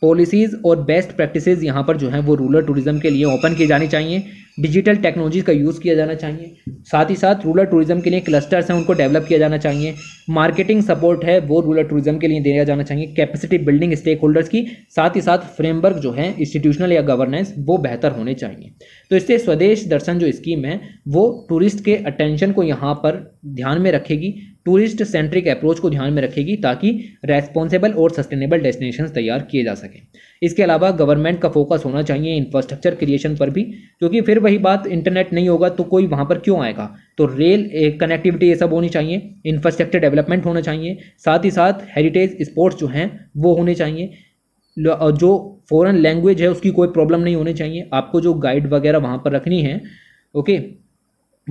पॉलिसीज़ और बेस्ट प्रैक्टिसेज यहाँ पर जो हैं वो रूरल टूरिज़्म के लिए ओपन की जानी चाहिए डिजिटल टेक्नोलॉजी का यूज़ किया जाना चाहिए साथ ही साथ रूरल टूरिज़्म के लिए क्लस्टर्स हैं उनको डेवलप किया जाना चाहिए मार्केटिंग सपोर्ट है वो रूरल टूरिज़्म के लिए दिया जाना चाहिए कैपेसिटी बिल्डिंग स्टेक होल्डर्स की साथ ही साथ फ्रेमवर्क जो है इंस्टीट्यूशनल या गवर्नेंस वो बेहतर होने चाहिए तो इससे स्वदेश दर्शन जो स्कीम है वो टूरिस्ट के अटेंशन को यहाँ पर ध्यान में रखेगी टूरिस्ट सेंट्रिक अप्रोच को ध्यान में रखेगी ताकि रेस्पॉन्सिबल और सस्टेनेबल डेस्टिनेशन तैयार किए जा सकें इसके अलावा गवर्नमेंट का फोकस होना चाहिए इंफ्रास्ट्रक्चर क्रिएशन पर भी क्योंकि फिर वही बात इंटरनेट नहीं होगा तो कोई वहाँ पर क्यों आएगा तो रेल कनेक्टिविटी ये सब होनी चाहिए इंफ्रास्ट्रक्चर डेवलपमेंट होना चाहिए साथ ही साथ हेरिटेज स्पोर्ट्स जो हैं वो होने चाहिए जो फॉरेन लैंग्वेज है उसकी कोई प्रॉब्लम नहीं होनी चाहिए आपको जो गाइड वगैरह वहाँ पर रखनी है ओके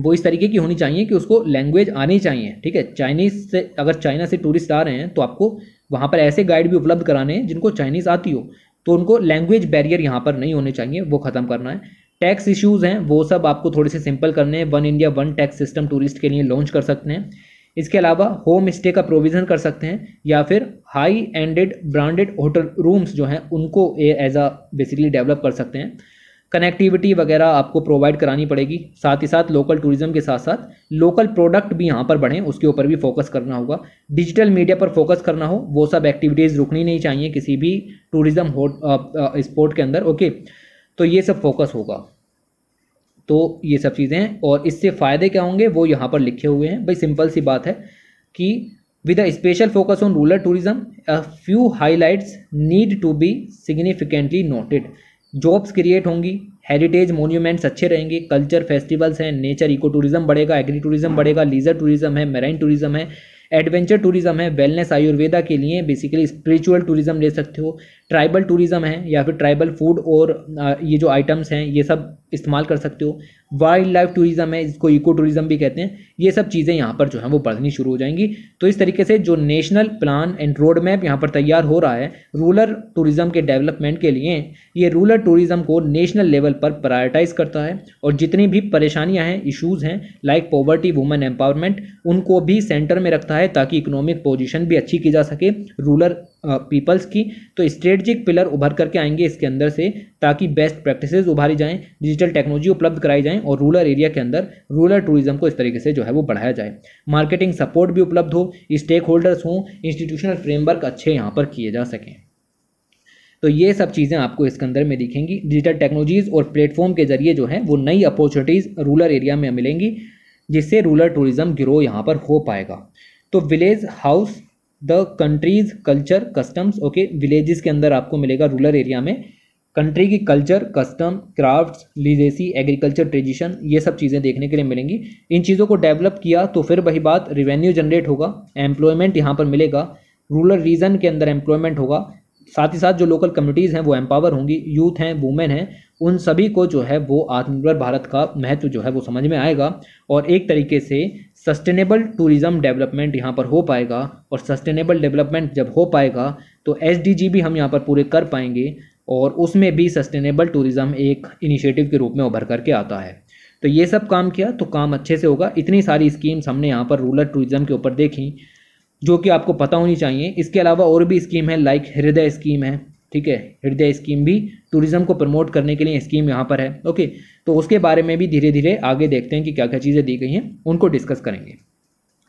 वो इस तरीके की होनी चाहिए कि उसको लैंग्वेज आनी चाहिए ठीक है चाइनीज़ से अगर चाइना से टूरिस्ट आ रहे हैं तो आपको वहाँ पर ऐसे गाइड भी उपलब्ध कराने हैं जिनको चाइनीज़ आती हो तो उनको लैंग्वेज बैरियर यहाँ पर नहीं होने चाहिए वो ख़त्म करना है टैक्स इश्यूज हैं वो सब आपको थोड़े से सिंपल करने हैं one India one tax system tourist के लिए लॉन्च कर सकते हैं इसके अलावा होम स्टे का प्रोविज़न कर सकते हैं या फिर high ended branded hotel rooms जो हैं उनको एज अ बेसिकली डेवलप कर सकते हैं कनेक्टिविटी वगैरह आपको प्रोवाइड करानी पड़ेगी साथ ही साथ लोकल टूरिज्म के साथ साथ लोकल प्रोडक्ट भी यहाँ पर बढ़ें उसके ऊपर भी फोकस करना होगा डिजिटल मीडिया पर फोकस करना हो वो सब एक्टिविटीज़ रुकनी नहीं चाहिए किसी भी टूरिज्म स्पोर्ट के अंदर ओके तो ये सब फोकस होगा तो ये सब चीज़ें हैं और इससे फ़ायदे क्या होंगे वो यहाँ पर लिखे हुए हैं भाई सिंपल सी बात है कि with a special focus on rural tourism a few highlights need to be significantly noted jobs create होंगी हेरिटेज मोन्यूमेंट्स अच्छे रहेंगे कल्चर फेस्टिवल्स हैं नेचर इको टूरिज्म बढ़ेगा एग्री टूरिज्म बढ़ेगा लीजर टूरिज्म है मेराइन टूरिज्म है एडवेंचर टूरिज्म है वेलनेस आयुर्वेदा के लिए बेसिकली स्पिरिचुअल टूरिज्म ले सकते हो ट्राइबल टूरिज़म है या फिर ट्राइबल फूड और ये जो आइटम्स हैं ये सब इस्तेमाल कर सकते हो वाइल्ड लाइफ टूरिज़म है इसको इको टूरिज़म भी कहते हैं ये सब चीज़ें यहाँ पर जो है वो बढ़नी शुरू हो जाएंगी तो इस तरीके से जो national plan and road map यहाँ पर तैयार हो रहा है रूरल टूरिज़म के डेवलपमेंट के लिए ये रूरल टूरिज़म को नेशनल लेवल पर प्रायोरिटाइज करता है और जितनी भी परेशानियाँ हैं इशूज़ हैं लाइक पॉवर्टी वुमेन एम्पावरमेंट उनको भी सेंटर में रखता है ताकि इकोनॉमिक पोजिशन भी अच्छी की जा सके रूरल पीपल्स की तो स्ट्रेटजिक पिलर उभर करके आएंगे इसके अंदर से ताकि बेस्ट प्रैक्टिसेस उभारी जाएं डिजिटल टेक्नोलॉजी उपलब्ध कराई जाएं और रूरल एरिया के अंदर रूरल टूरिज्म को इस तरीके से जो है वो बढ़ाया जाए मार्केटिंग सपोर्ट भी उपलब्ध हो स्टेक होल्डर्स हों इंस्टीट्यूशनल फ्रेमवर्क अच्छे यहाँ पर किए जा सकें तो ये सब चीज़ें आपको इसके अंदर में दिखेंगी डिजिटल टेक्नोलॉजीज़ और प्लेटफॉर्म के जरिए जो है वो नई अपॉर्चुनिटीज़ रूरल एरिया में मिलेंगी जिससे रूरल टूरिज़्म ग्रो यहाँ पर हो पाएगा तो village house the country's culture customs okay villages के अंदर आपको मिलेगा रूरल एरिया में कंट्री की culture custom craft legacy agriculture tradition ये सब चीज़ें देखने के लिए मिलेंगी इन चीज़ों को डेवलप किया तो फिर वही बात रिवेन्यू जनरेट होगा एम्प्लॉयमेंट यहाँ पर मिलेगा रूरल रीजन के अंदर एम्प्लॉयमेंट होगा साथ ही साथ जो लोकल कम्युनिटीज़ हैं वो एम्पावर होंगी यूथ हैं वुमेन हैं उन सभी को जो है वो आत्मनिर्भर भारत का महत्व जो है वो समझ में आएगा और एक तरीके से सस्टेनेबल टूरिज़्म डेवलपमेंट यहाँ पर हो पाएगा और सस्टेनेबल डेवलपमेंट जब हो पाएगा तो एस भी हम यहाँ पर पूरे कर पाएंगे और उसमें भी सस्टेनेबल टूरिज़्म एक इनिशिएटिव के रूप में उभर करके आता है तो ये सब काम किया तो काम अच्छे से होगा इतनी सारी स्कीम्स हमने यहाँ पर रूरल टूरिज़्म के ऊपर देखी जो कि आपको पता होनी चाहिए इसके अलावा और भी स्कीम है लाइक हृदय स्कीम है ठीक है हृदय स्कीम भी टूरिज्म को प्रमोट करने के लिए स्कीम यहाँ पर है ओके तो उसके बारे में भी धीरे धीरे आगे देखते हैं कि क्या क्या चीज़ें दी गई हैं उनको डिस्कस करेंगे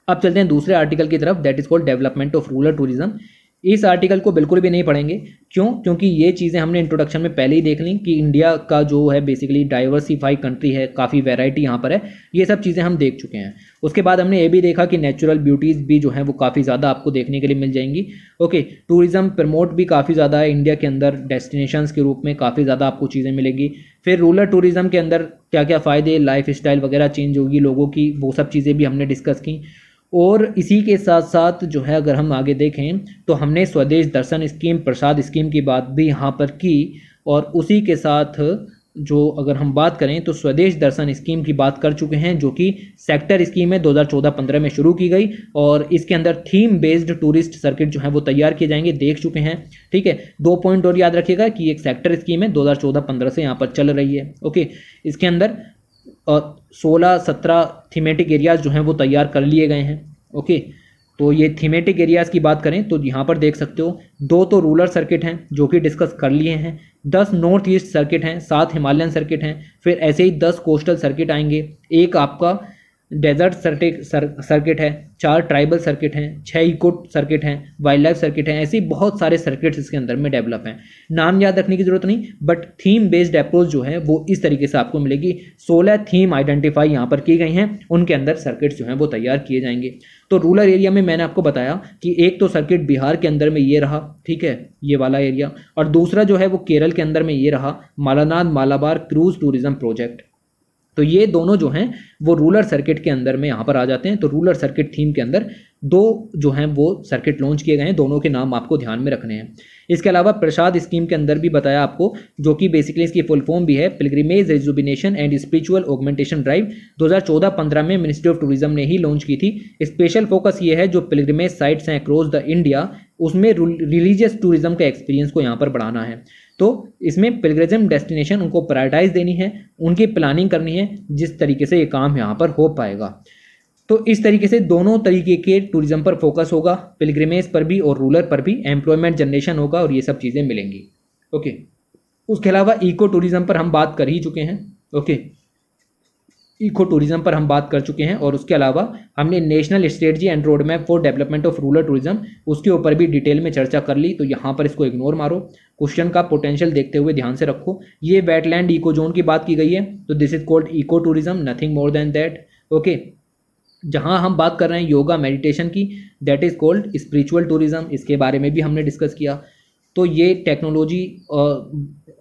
अब चलते हैं दूसरे आर्टिकल की तरफ that is called development of rural tourism इस आर्टिकल को बिल्कुल भी नहीं पढ़ेंगे क्यों क्योंकि ये चीज़ें हमने इंट्रोडक्शन में पहले ही देख ली कि इंडिया का जो है बेसिकली डाइवर्सिफाई कंट्री है काफ़ी वैरायटी यहाँ पर है ये सब चीज़ें हम देख चुके हैं उसके बाद हमने ये भी देखा कि नेचुरल ब्यूटीज़ भी जो है वो काफ़ी ज़्यादा आपको देखने के लिए मिल जाएंगी ओके टूरिज़्म प्रमोट भी काफ़ी ज़्यादा है इंडिया के अंदर डेस्टिनेशन के रूप में काफ़ी ज़्यादा आपको चीज़ें मिलेंगी फिर रूरल टूरिज़्म के अंदर क्या क्या फ़ायदे लाइफ स्टाइल वगैरह चेंज होगी लोगों की वो सब चीज़ें भी हमने डिस्कस की और इसी के साथ साथ जो है अगर हम आगे देखें तो हमने स्वदेश दर्शन स्कीम प्रसाद स्कीम की बात भी यहाँ पर की और उसी के साथ जो अगर हम बात करें तो स्वदेश दर्शन स्कीम की बात कर चुके हैं जो कि सेक्टर स्कीम है 2014-15 में शुरू की गई और इसके अंदर थीम बेस्ड टूरिस्ट सर्किट जो है वो तैयार किए जाएंगे देख चुके हैं ठीक है दो पॉइंट और याद रखिएगा कि एक सेक्टर स्कीम है 2014-15 से यहाँ पर चल रही है ओके इसके अंदर सोलह सत्रह थीमेटिक एरियाज़ जो हैं वो तैयार कर लिए गए हैं ओके तो ये थीमेटिक एरियाज़ की बात करें तो यहाँ पर देख सकते हो दो तो रूरल सर्किट हैं जो कि डिस्कस कर लिए हैं दस नॉर्थ ईस्ट सर्किट हैं सात हिमालयन सर्किट हैं फिर ऐसे ही दस कोस्टल सर्किट आएंगे एक आपका डेजर्ट सर्किट सर्किट है चार ट्राइबल सर्किट हैं छः इको सर्किट हैं वाइल्ड लाइफ सर्किट हैं ऐसी बहुत सारे सर्किट्स इसके अंदर में डेवलप हैं नाम याद रखने की ज़रूरत नहीं बट थीम बेस्ड अप्रोच जो है वो इस तरीके से आपको मिलेगी सोलह थीम आइडेंटिफाई यहाँ पर की गई हैं उनके अंदर सर्किट्स जो हैं वो तैयार किए जाएंगे तो रूरल एरिया में मैंने आपको बताया कि एक तो सर्किट बिहार के अंदर में ये रहा ठीक है ये वाला एरिया और दूसरा जो है वो केरल के अंदर में ये रहा Malanad Malabar cruise tourism project तो ये दोनों जो हैं वो रूलर सर्किट के अंदर में यहाँ पर आ जाते हैं तो रूलर सर्किट थीम के अंदर दो जो हैं वो सर्किट लॉन्च किए गए हैं दोनों के नाम आपको ध्यान में रखने हैं इसके अलावा प्रसाद स्कीम के अंदर भी बताया आपको जो कि बेसिकली इसकी फुल फॉर्म भी है pilgrimage rejuvenation and spiritual augmentation drive 2014-15 में मिनिस्ट्री ऑफ टूरिज्म ने ही लॉन्च की थी स्पेशल फोकस ये है जो पिलग्रीमेज साइट्स हैं अक्रॉस द इंडिया उसमें रिलीजियस टूरिज्म का एक्सपीरियंस को यहाँ पर बढ़ाना है तो इसमें पिलग्रिजम डेस्टिनेशन उनको प्रायोरिटाइज देनी है उनकी प्लानिंग करनी है जिस तरीके से ये काम यहाँ पर हो पाएगा तो इस तरीके से दोनों तरीके के टूरिज्म पर फोकस होगा पिलग्रिमेज पर भी और रूरल पर भी एम्प्लॉयमेंट जनरेशन होगा और ये सब चीज़ें मिलेंगी ओके उसके अलावा इको टूरिज़्म पर हम बात कर ही चुके हैं ओके इको टूरिज्म पर हम बात कर चुके हैं और उसके अलावा हमने national strategy and road map for development of rural tourism उसके ऊपर भी डिटेल में चर्चा कर ली तो यहाँ पर इसको इग्नोर मारो क्वेश्चन का पोटेंशियल देखते हुए ध्यान से रखो ये वेटलैंड इको जोन की बात की गई है तो this is called eco tourism nothing more than that okay जहाँ हम बात कर रहे हैं योगा मेडिटेशन की that is called spiritual tourism इसके बारे में भी हमने डिस्कस किया तो ये टेक्नोलॉजी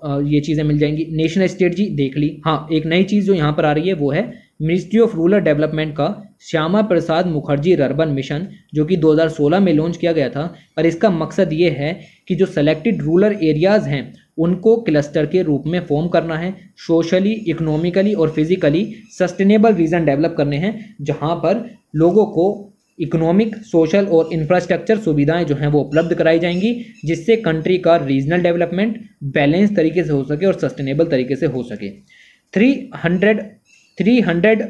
ये चीज़ें मिल जाएंगी नेशनल स्टेट जी देख ली हाँ एक नई चीज़ जो यहाँ पर आ रही है वो है मिनिस्ट्री ऑफ रूरल डेवलपमेंट का श्यामा प्रसाद मुखर्जी रर्बन मिशन जो कि 2016 में लॉन्च किया गया था पर इसका मकसद ये है कि जो सेलेक्टेड रूरल एरियाज़ हैं उनको क्लस्टर के रूप में फॉर्म करना है सोशली इकोनॉमिकली और फिजिकली सस्टेनेबल रीजन डेवलप करने हैं जहाँ पर लोगों को इकोनॉमिक सोशल और इंफ्रास्ट्रक्चर सुविधाएं जो हैं वो उपलब्ध कराई जाएंगी जिससे कंट्री का रीजनल डेवलपमेंट बैलेंस तरीके से हो सके और सस्टेनेबल तरीके से हो सके three hundred three hundred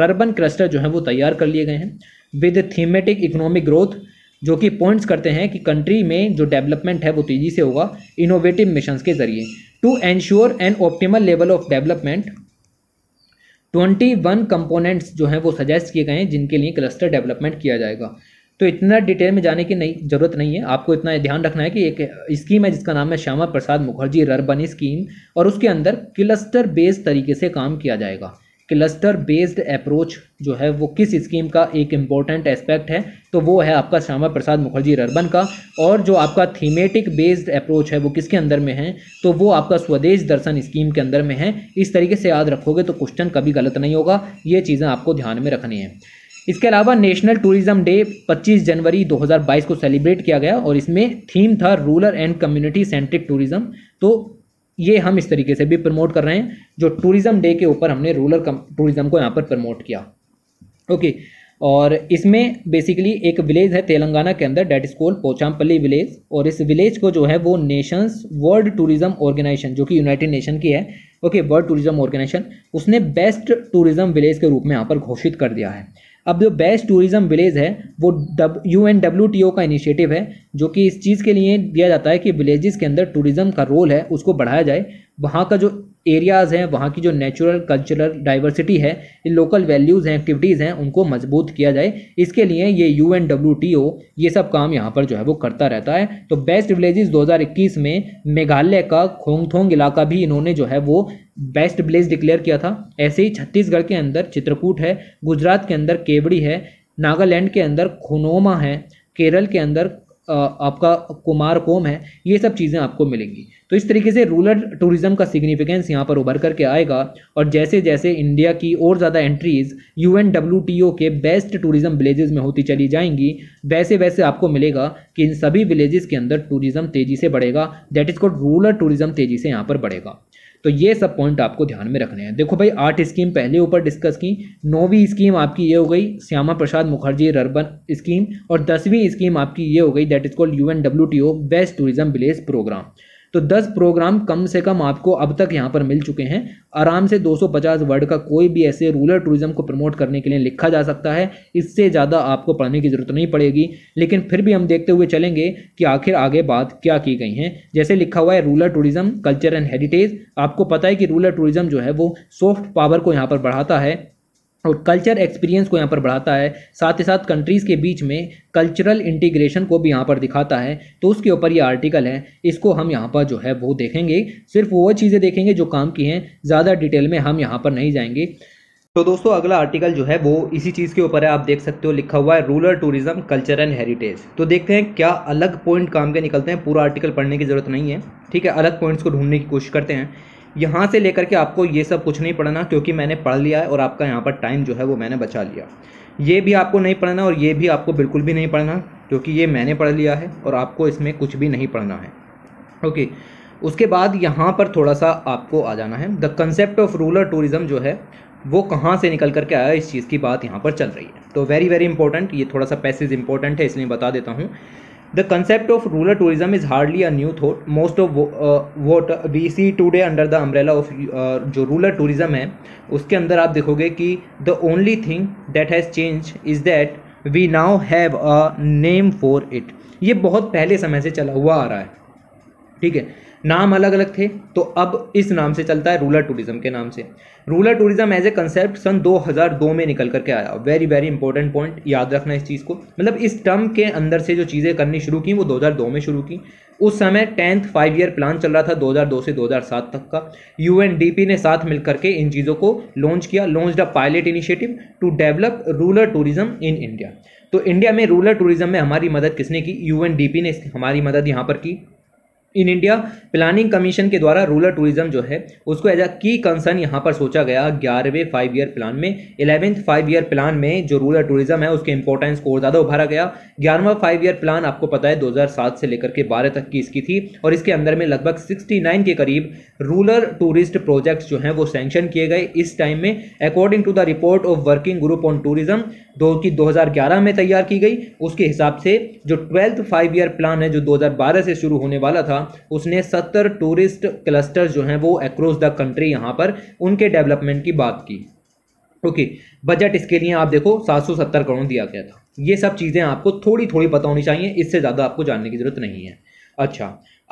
rurban cluster जो हैं वो तैयार कर लिए गए हैं विद थीमेटिक इकोनॉमिक ग्रोथ जो कि पॉइंट्स करते हैं कि कंट्री में जो डेवलपमेंट है वो तेज़ी से होगा इनोवेटिव मिशन के जरिए to ensure an optimal level of development twenty one components जो हैं वो सजेस्ट किए गए हैं जिनके लिए क्लस्टर डेवलपमेंट किया जाएगा तो इतना डिटेल में जाने की नहीं जरूरत नहीं है आपको इतना ध्यान रखना है कि एक स्कीम है जिसका नाम है श्यामा प्रसाद मुखर्जी ररबनी स्कीम और उसके अंदर क्लस्टर बेस्ड तरीके से काम किया जाएगा क्लस्टर बेस्ड अप्रोच जो है वो किस स्कीम का एक इम्पॉर्टेंट एस्पेक्ट है तो वो है आपका श्यामा प्रसाद मुखर्जी रर्बन का और जो आपका थीमेटिक बेस्ड अप्रोच है वो किसके अंदर में है तो वो आपका स्वदेश दर्शन स्कीम के अंदर में है इस तरीके से याद रखोगे तो क्वेश्चन कभी गलत नहीं होगा ये चीज़ें आपको ध्यान में रखनी है इसके अलावा नेशनल टूरिज्म डे 25 जनवरी 2022 को सेलिब्रेट किया गया और इसमें थीम था rural and community centric tourism तो ये हम इस तरीके से भी प्रमोट कर रहे हैं जो टूरिज़म डे के ऊपर हमने रूरल टूरिज़्म को यहाँ पर प्रमोट किया ओके और इसमें बेसिकली एक विलेज है तेलंगाना के अंदर that is called Pochampally village और इस विलेज को जो है वो नेशंस वर्ल्ड टूरिज्म ऑर्गेनाइजेशन जो कि यूनाइटेड नेशन की है ओके वर्ल्ड टूरिज्म ऑर्गेनाइजेशन उसने बेस्ट टूरिज्म विलेज के रूप में यहाँ पर घोषित कर दिया है अब जो बेस्ट टूरिज्म विलेज है वो डब U N W T O का इनिशिएटिव है जो कि इस चीज़ के लिए दिया जाता है कि विलेजेस के अंदर टूरिज्म का रोल है उसको बढ़ाया जाए वहाँ का जो एरियाज़ हैं वहाँ की जो नेचुरल कल्चरल डाइवर्सिटी है लोकल वैल्यूज़ हैं एक्टिविटीज़ हैं उनको मजबूत किया जाए इसके लिए ये U N W T O ये सब काम यहाँ पर जो है वो करता रहता है तो बेस्ट विलेजेस 2021 में मेघालय का खोंगथोंग इलाका भी इन्होंने जो है वो बेस्ट विलेज डिक्लेयर किया था ऐसे ही छत्तीसगढ़ के अंदर चित्रकूट है गुजरात के अंदर केवड़ी है नागालैंड के अंदर खुनोमा है केरल के अंदर आपका कुमार कोम है ये सब चीज़ें आपको मिलेंगी तो इस तरीके से रूरल टूरिज़्म का सिग्निफिकेंस यहाँ पर उभर करके आएगा और जैसे जैसे इंडिया की और ज़्यादा entries U N W T O के बेस्ट टूरिज़्म विलेजेस में होती चली जाएंगी वैसे वैसे आपको मिलेगा कि इन सभी विलेजेस के अंदर टूरिज़्म तेज़ी से बढ़ेगा that is called rural tourism तेज़ी से यहाँ पर बढ़ेगा तो ये सब पॉइंट आपको ध्यान में रखने हैं देखो भाई आठ स्कीम पहले ऊपर डिस्कस की नौवीं स्कीम आपकी ये हो गई श्यामा प्रसाद मुखर्जी रर्बन स्कीम और दसवीं स्कीम आपकी ये हो गई that is called U N W T O best tourism village program तो 10 प्रोग्राम कम से कम आपको अब तक यहाँ पर मिल चुके हैं आराम से 250 वर्ड का कोई भी ऐसे रूरल टूरिज्म को प्रमोट करने के लिए लिखा जा सकता है इससे ज़्यादा आपको पढ़ने की ज़रूरत नहीं पड़ेगी लेकिन फिर भी हम देखते हुए चलेंगे कि आखिर आगे बात क्या की गई है जैसे लिखा हुआ है rural tourism culture and heritage आपको पता है कि रूरल टूरिज्म जो है वो सॉफ्ट पावर को यहाँ पर बढ़ाता है और कल्चर एक्सपीरियंस को यहाँ पर बढ़ाता है साथ ही साथ कंट्रीज़ के बीच में कल्चरल इंटीग्रेशन को भी यहाँ पर दिखाता है तो उसके ऊपर ये आर्टिकल है इसको हम यहाँ पर जो है वो देखेंगे सिर्फ वो चीज़ें देखेंगे जो काम की हैं ज़्यादा डिटेल में हम यहाँ पर नहीं जाएंगे तो दोस्तों अगला आर्टिकल जो है वो इसी चीज़ के ऊपर है आप देख सकते हो लिखा हुआ है rural tourism culture and heritage तो देखते हैं क्या अलग पॉइंट काम के निकलते हैं पूरा आर्टिकल पढ़ने की ज़रूरत नहीं है ठीक है अलग पॉइंट्स को ढूंढने की कोशिश करते हैं यहाँ से लेकर के आपको ये सब कुछ नहीं पढ़ना क्योंकि मैंने पढ़ लिया है और आपका यहाँ पर टाइम जो है वो मैंने बचा लिया ये भी आपको नहीं पढ़ना और ये भी आपको बिल्कुल भी नहीं पढ़ना क्योंकि ये मैंने पढ़ लिया है और आपको इसमें कुछ भी नहीं पढ़ना है ओके उसके बाद यहाँ पर थोड़ा सा आपको आ जाना है the concept of rural tourism जो है वो कहाँ से निकल करके आया इस चीज़ की बात यहाँ पर चल रही है तो वेरी वेरी इंपॉर्टेंट ये थोड़ा सा पैसेज इंपॉर्टेंट है इसलिए बता देता हूँ The concept of rural tourism is hardly a new thought. Most of uh, what we see today under the umbrella of uh, जो rural tourism है उसके अंदर आप देखोगे कि the only thing that has changed is that we now have a name for it. ये बहुत पहले समय से चला हुआ आ रहा है ठीक है नाम अलग अलग थे तो अब इस नाम से चलता है रूरल टूरिज्म के नाम से rural tourism as a concept सन 2002 में निकल करके आया वेरी वेरी इंपॉर्टेंट पॉइंट याद रखना इस चीज़ को मतलब इस टर्म के अंदर से जो चीज़ें करनी शुरू की वो 2002 में शुरू की उस समय टेंथ फाइव ईयर प्लान चल रहा था 2002 से 2007 तक का यू ने साथ मिल करके इन चीज़ों को लॉन्च किया launch the pilot initiative to develop rural tourism in India तो इंडिया में रूरल टूरिज्म में हमारी मदद किसने की यू ने हमारी मदद यहाँ पर की इन इंडिया प्लानिंग कमीशन के द्वारा रूरल टूरिज्म जो है उसको एज अ की कंसर्न यहाँ पर सोचा गया ग्यारहवें फाइव ईयर प्लान में इलेवेंथ फाइव ईयर प्लान में जो रूरल टूरिज्म है उसके इंपॉर्टेंस को और ज़्यादा उभारा गया ग्यारहवा फाइव ईयर प्लान आपको पता है 2007 से लेकर के बारह तक की इसकी थी और इसके अंदर में लगभग सिक्सटी के करीब रूरल टूरिस्ट प्रोजेक्ट्स जो हैं वो सेंक्शन किए गए इस टाइम में according to the report of working group on tourism दो की 2011 में तैयार की गई उसके हिसाब से जो ट्वेल्थ फाइव ईयर प्लान है जो 2012 से शुरू होने वाला था उसने सत्तर टूरिस्ट क्लस्टर जो हैं वो अक्रॉस द कंट्री यहाँ पर उनके डेवलपमेंट की बात की ओके बजट इसके लिए आप देखो 770 करोड़ दिया गया था ये सब चीज़ें आपको थोड़ी थोड़ी पता होनी चाहिए इससे ज़्यादा आपको जानने की ज़रूरत नहीं है अच्छा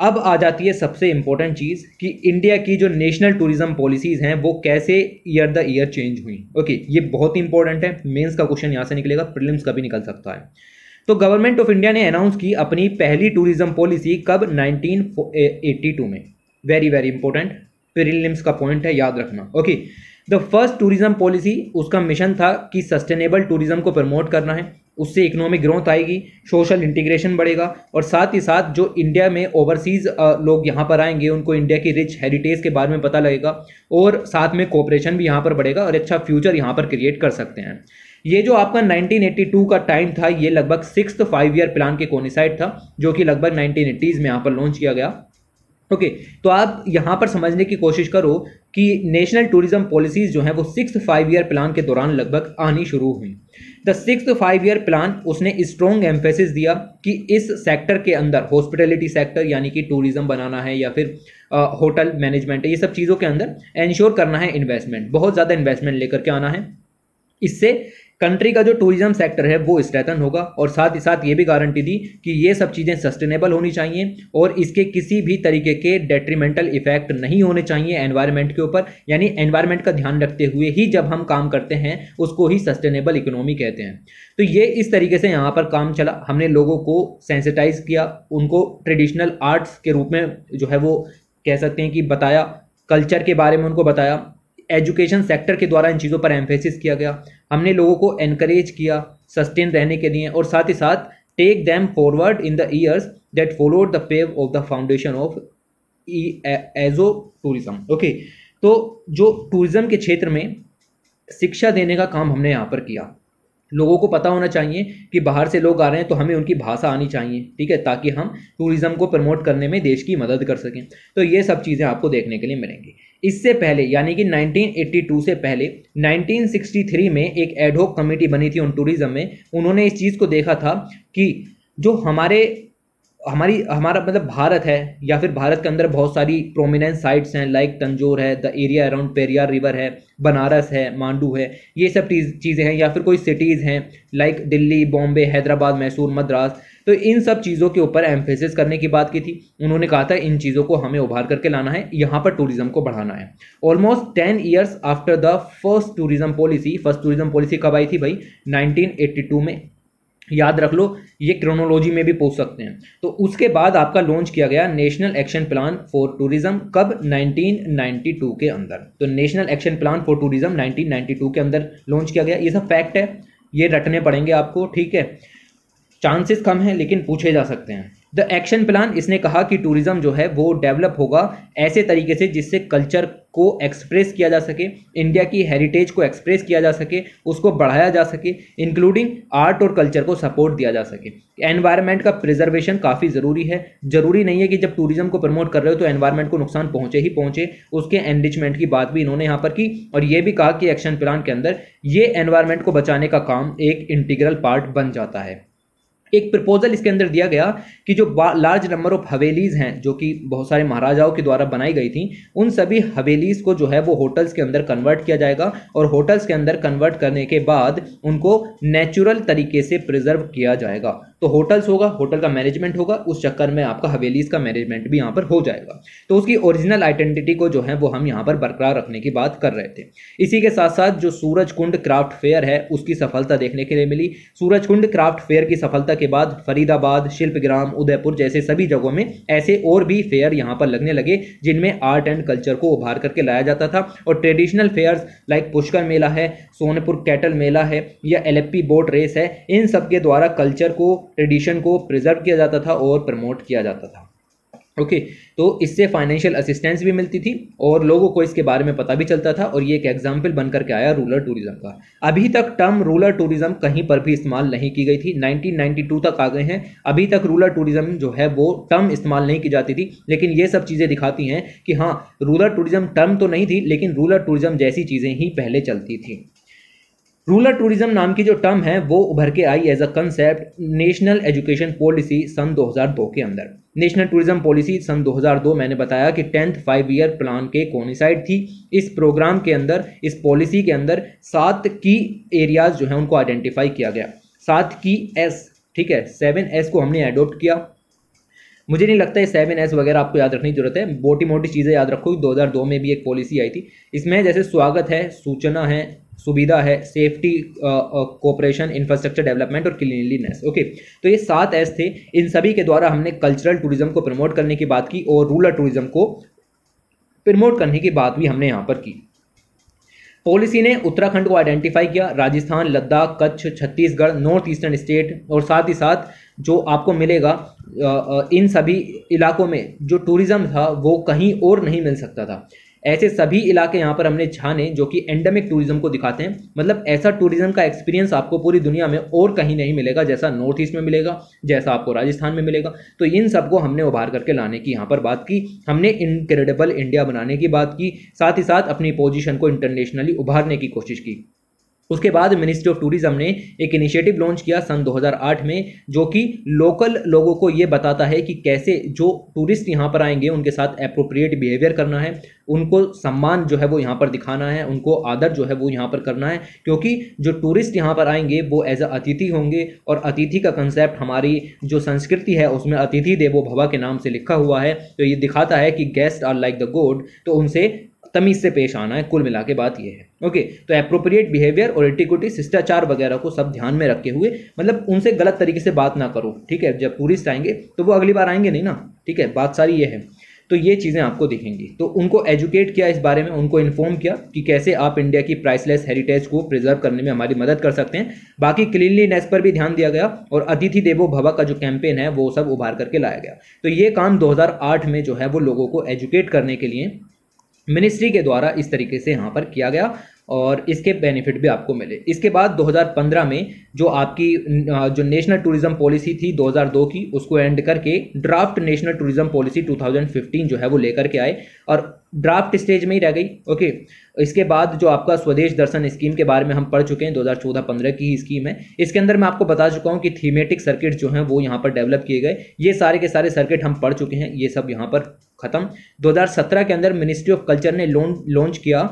अब आ जाती है सबसे इम्पोर्टेंट चीज़ कि इंडिया की जो नेशनल टूरिज्म पॉलिसीज़ हैं वो कैसे ईयर द ईयर चेंज हुई ओके ये बहुत ही इंपॉर्टेंट है मेंस का क्वेश्चन यहाँ से निकलेगा प्रिलिम्स का भी निकल सकता है तो गवर्नमेंट ऑफ इंडिया ने अनाउंस की अपनी पहली टूरिज्म पॉलिसी कब 1982 में वेरी वेरी इंपॉर्टेंट प्रिलिम्स का पॉइंट है याद रखना okay the first tourism policy उसका मिशन था कि सस्टेनेबल टूरिज्म को प्रमोट करना है उससे इकोनॉमिक ग्रोथ आएगी सोशल इंटीग्रेशन बढ़ेगा और साथ ही साथ जो इंडिया में ओवरसीज़ लोग यहाँ पर आएंगे उनको इंडिया की रिच हेरिटेज के बारे में पता लगेगा और साथ में कोऑपरेशन भी यहाँ पर बढ़ेगा और अच्छा फ्यूचर यहाँ पर क्रिएट कर सकते हैं ये जो आपका 1982 का टाइम था ये लगभग सिक्स फाइव ईयर प्लान के कोनिसाइड था जो कि लगभग 1980s में यहाँ पर लॉन्च किया गया ओके okay, तो आप यहाँ पर समझने की कोशिश करो कि नेशनल टूरिज्म पॉलिसीज़ जो हैं वो सिक्स फाइव ईयर प्लान के दौरान लगभग आनी शुरू हुई the six five year plan उसने स्ट्रॉन्ग एम्फेसिस दिया कि इस सेक्टर के अंदर हॉस्पिटलिटी सेक्टर यानी कि टूरिज्म बनाना है या फिर होटल मैनेजमेंट ये सब चीज़ों के अंदर इंश्योर करना है इन्वेस्टमेंट बहुत ज़्यादा इन्वेस्टमेंट लेकर के आना है इससे कंट्री का जो टूरिज्म सेक्टर है वो स्ट्रेथन होगा और साथ ही साथ ये भी गारंटी दी कि ये सब चीज़ें सस्टेनेबल होनी चाहिए और इसके किसी भी तरीके के डेट्रीमेंटल इफेक्ट नहीं होने चाहिए एनवायरमेंट के ऊपर यानी एनवायरमेंट का ध्यान रखते हुए ही जब हम काम करते हैं उसको ही सस्टेनेबल इकोनॉमी कहते हैं तो ये इस तरीके से यहाँ पर काम चला हमने लोगों को सेंसिटाइज किया उनको ट्रेडिशनल आर्ट्स के रूप में जो है वो कह सकते हैं कि बताया कल्चर के बारे में उनको बताया एजुकेशन सेक्टर के द्वारा इन चीज़ों पर एम्फेसिस किया गया हमने लोगों को एनकरेज किया सस्टेन रहने के लिए और साथ ही साथ take them forward in the years that followed the pave of the foundation of एजो टूरिज्म ओके तो जो टूरिज्म के क्षेत्र में शिक्षा देने का काम हमने यहाँ पर किया लोगों को पता होना चाहिए कि बाहर से लोग आ रहे हैं तो हमें उनकी भाषा आनी चाहिए ठीक है ताकि हम टूरिज़्म को प्रमोट करने में देश की मदद कर सकें तो ये सब चीज़ें आपको देखने के लिए मिलेंगी इससे पहले यानी कि 1982 से पहले 1963 में एक एडहॉक कमेटी बनी थी उन टूरिज्म में उन्होंने इस चीज़ को देखा था कि जो हमारे हमारी हमारा मतलब भारत है या फिर भारत के अंदर बहुत सारी प्रोमिनेंट साइट्स हैं लाइक तंजोर है the area around Periyar river है बनारस है मांडू है ये सब चीज़ें हैं या फिर कोई सिटीज़ हैं लाइक दिल्ली बॉम्बे हैदराबाद मैसूर मद्रास तो इन सब चीज़ों के ऊपर एम्फेसिस करने की बात की थी उन्होंने कहा था इन चीज़ों को हमें उभार करके लाना है यहाँ पर टूरिज्म को बढ़ाना है almost ten years after the first tourism policy first tourism policy कब आई थी भाई नाइनटीन में याद रख लो ये क्रोनोलॉजी में भी पूछ सकते हैं तो उसके बाद आपका लॉन्च किया गया national action plan for tourism कब 1992 के अंदर तो national action plan for tourism 1992 के अंदर लॉन्च किया गया ये सब फैक्ट है ये रटने पड़ेंगे आपको ठीक है चांसेस कम हैं लेकिन पूछे जा सकते हैं द एक्शन प्लान इसने कहा कि टूरिज़्म जो है वो डेवलप होगा ऐसे तरीके से जिससे कल्चर को एक्सप्रेस किया जा सके इंडिया की हेरिटेज को एक्सप्रेस किया जा सके उसको बढ़ाया जा सके इंक्लूडिंग आर्ट और कल्चर को सपोर्ट दिया जा सके एनवायरनमेंट का प्रिजर्वेशन काफ़ी ज़रूरी है ज़रूरी नहीं है कि जब टूरिज़्म को प्रमोट कर रहे हो तो एनवायरनमेंट को नुकसान पहुँचे ही पहुँचे उसके एनरिचमेंट की बात भी इन्होंने यहाँ पर की और ये भी कहा कि एक्शन प्लान के अंदर ये एनवायरनमेंट को बचाने का काम एक इंटीग्रल पार्ट बन जाता है एक प्रपोजल इसके अंदर दिया गया कि जो लार्ज नंबर ऑफ हवेलीज हैं जो कि बहुत सारे महाराजाओं के द्वारा बनाई गई थी उन सभी हवेलीज को जो है वो होटल्स के अंदर कन्वर्ट किया जाएगा और होटल्स के अंदर कन्वर्ट करने के बाद उनको नेचुरल तरीके से प्रिजर्व किया जाएगा तो होटल्स होगा होटल का मैनेजमेंट होगा उस चक्कर में आपका हवेलीज का मैनेजमेंट भी यहाँ पर हो जाएगा तो उसकी ओरिजिनल आइडेंटिटी को जो है वो हम यहाँ पर बरकरार रखने की बात कर रहे थे इसी के साथ साथ जो सूरज कुंड क्राफ्ट फेयर है उसकी सफलता देखने के लिए मिली सूरज कुंड क्राफ्ट फेयर की सफलता के बाद फरीदाबाद शिल्पग्राम उदयपुर जैसे सभी जगहों में ऐसे और भी फेयर यहाँ पर लगने लगे जिनमें आर्ट एंड कल्चर को उभार करके लाया जाता था और traditional fairs like Pushkar Mela है सोनपुर कैटल मेला है या एल बोट रेस है इन सब के द्वारा कल्चर को ट्रेडिशन को प्रिजर्व किया जाता था और प्रमोट किया जाता था ओके okay, तो इससे फाइनेंशियल असिस्टेंस भी मिलती थी और लोगों को इसके बारे में पता भी चलता था और ये एक एग्जाम्पल बन करके आया रूरल टूरिज्म का अभी तक टर्म रूरल टूरिज्म कहीं पर भी इस्तेमाल नहीं की गई थी 1992 तक आ गए हैं अभी तक रूरल टूरिज्म जो है वो टर्म इस्तेमाल नहीं की जाती थी लेकिन ये सब चीज़ें दिखाती हैं कि हाँ रूरल टूरिज्म टर्म तो नहीं थी लेकिन रूरल टूरिज्म जैसी चीज़ें ही पहले चलती थी रूरल टूरिज्म नाम की जो टर्म है वो उभर के आई as a concept national education policy सन 2002 के अंदर नेशनल टूरिज्म पॉलिसी सन 2002 मैंने बताया कि टेंथ फाइव ईयर प्लान के कोनिसाइड थी इस प्रोग्राम के अंदर इस पॉलिसी के अंदर सात की एरियाज जो है उनको आइडेंटिफाई किया गया सात की एस ठीक है सेवन एस को हमने एडोप्ट किया मुझे नहीं लगता है सेवन एस वगैरह आपको याद रखने की जरूरत है मोटी मोटी चीज़ें याद रखो दो में भी एक पॉलिसी आई थी इसमें जैसे स्वागत है सूचना है सुविधा है सेफ्टी कोऑपरेशन इंफ्रास्ट्रक्चर डेवलपमेंट और क्लिनलीनेस ओके तो ये सात एस थे इन सभी के द्वारा हमने कल्चरल टूरिज्म को प्रमोट करने की बात की और रूरल टूरिज्म को प्रमोट करने की बात भी हमने यहाँ पर की पॉलिसी ने उत्तराखंड को आइडेंटिफाई किया Rajasthan Ladakh Kutch Chhattisgarh north eastern state और साथ ही साथ जो आपको मिलेगा इन सभी इलाकों में जो टूरिज़्म था वो कहीं और नहीं मिल सकता था ऐसे सभी इलाके यहाँ पर हमने छाने जो कि एंडेमिक टूरिज्म को दिखाते हैं मतलब ऐसा टूरिज्म का एक्सपीरियंस आपको पूरी दुनिया में और कहीं नहीं मिलेगा जैसा नॉर्थ ईस्ट में मिलेगा जैसा आपको राजस्थान में मिलेगा तो इन सबको हमने उभार करके लाने की यहाँ पर बात की हमने इनक्रेडिबल इंडिया बनाने की बात की साथ ही साथ अपनी पोजिशन को इंटरनेशनली उभारने की कोशिश की उसके बाद मिनिस्ट्री ऑफ टूरिज्म ने एक इनिशिएटिव लॉन्च किया सन 2008 में जो कि लोकल लोगों को ये बताता है कि कैसे जो टूरिस्ट यहाँ पर आएंगे उनके साथ अप्रोप्रिएट बिहेवियर करना है उनको सम्मान जो है वो यहाँ पर दिखाना है उनको आदर जो है वो यहाँ पर करना है क्योंकि जो टूरिस्ट यहाँ पर आएंगे वो एज अ अतिथि होंगे और अतिथि का कंसेप्ट हमारी जो संस्कृति है उसमें अतिथि देवो भवा के नाम से लिखा हुआ है तो ये दिखाता है कि गेस्ट आर लाइक द गोड तो उनसे तमीज से पेश आना है कुल मिला के बात यह है ओके तो अप्रोप्रिएट बिहेवियर और एटिक्विटी शिष्टाचार वगैरह को सब ध्यान में रखे हुए मतलब उनसे गलत तरीके से बात ना करो ठीक है जब टूरिस्ट आएंगे तो वो अगली बार आएंगे नहीं ना ठीक है बात सारी ये है तो ये चीज़ें आपको दिखेंगी तो उनको एजुकेट किया इस बारे में उनको इन्फॉर्म किया कि कैसे आप इंडिया की प्राइसलेस हेरिटेज को प्रिजर्व करने में हमारी मदद कर सकते हैं बाकी क्लीनलीनेस पर भी ध्यान दिया गया और अतिथि देवो भवा का जो कैंपेन है वो सब उभार करके लाया गया तो ये काम 2008 में जो है वो लोगों को एजुकेट करने के लिए मिनिस्ट्री के द्वारा इस तरीके से यहाँ पर किया गया और इसके बेनिफिट भी आपको मिले इसके बाद 2015 में जो आपकी जो नेशनल टूरिज्म पॉलिसी थी 2002 की उसको एंड करके ड्राफ्ट नेशनल टूरिज्म पॉलिसी 2015 जो है वो लेकर के आए और ड्राफ्ट स्टेज में ही रह गई ओके इसके बाद जो आपका स्वदेश दर्शन स्कीम के बारे में हम पढ़ चुके हैं 2014-15 की स्कीम है इसके अंदर मैं आपको बता चुका हूँ कि थीमेटिक सर्किट जो हैं वो यहाँ पर डेवलप किए गए ये सारे के सारे सर्किट हम पढ़ चुके हैं ये सब यहाँ पर ख़त्म 2017 के अंदर मिनिस्ट्री ऑफ कल्चर ने लॉन्च किया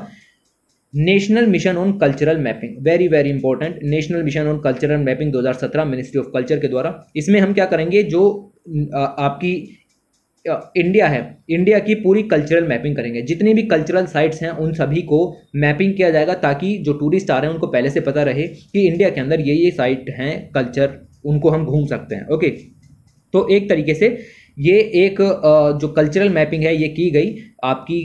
national mission on cultural mapping very very important national mission on cultural mapping 2017 ministry of culture के द्वारा इसमें हम क्या करेंगे जो आपकी इंडिया है इंडिया की पूरी कल्चरल मैपिंग करेंगे जितनी भी कल्चरल साइट्स हैं उन सभी को मैपिंग किया जाएगा ताकि जो टूरिस्ट आ रहे हैं उनको पहले से पता रहे कि इंडिया के अंदर ये ये साइट हैं कल्चर उनको हम घूम सकते हैं ओके तो एक तरीके से ये एक जो कल्चरल मैपिंग है ये की गई आपकी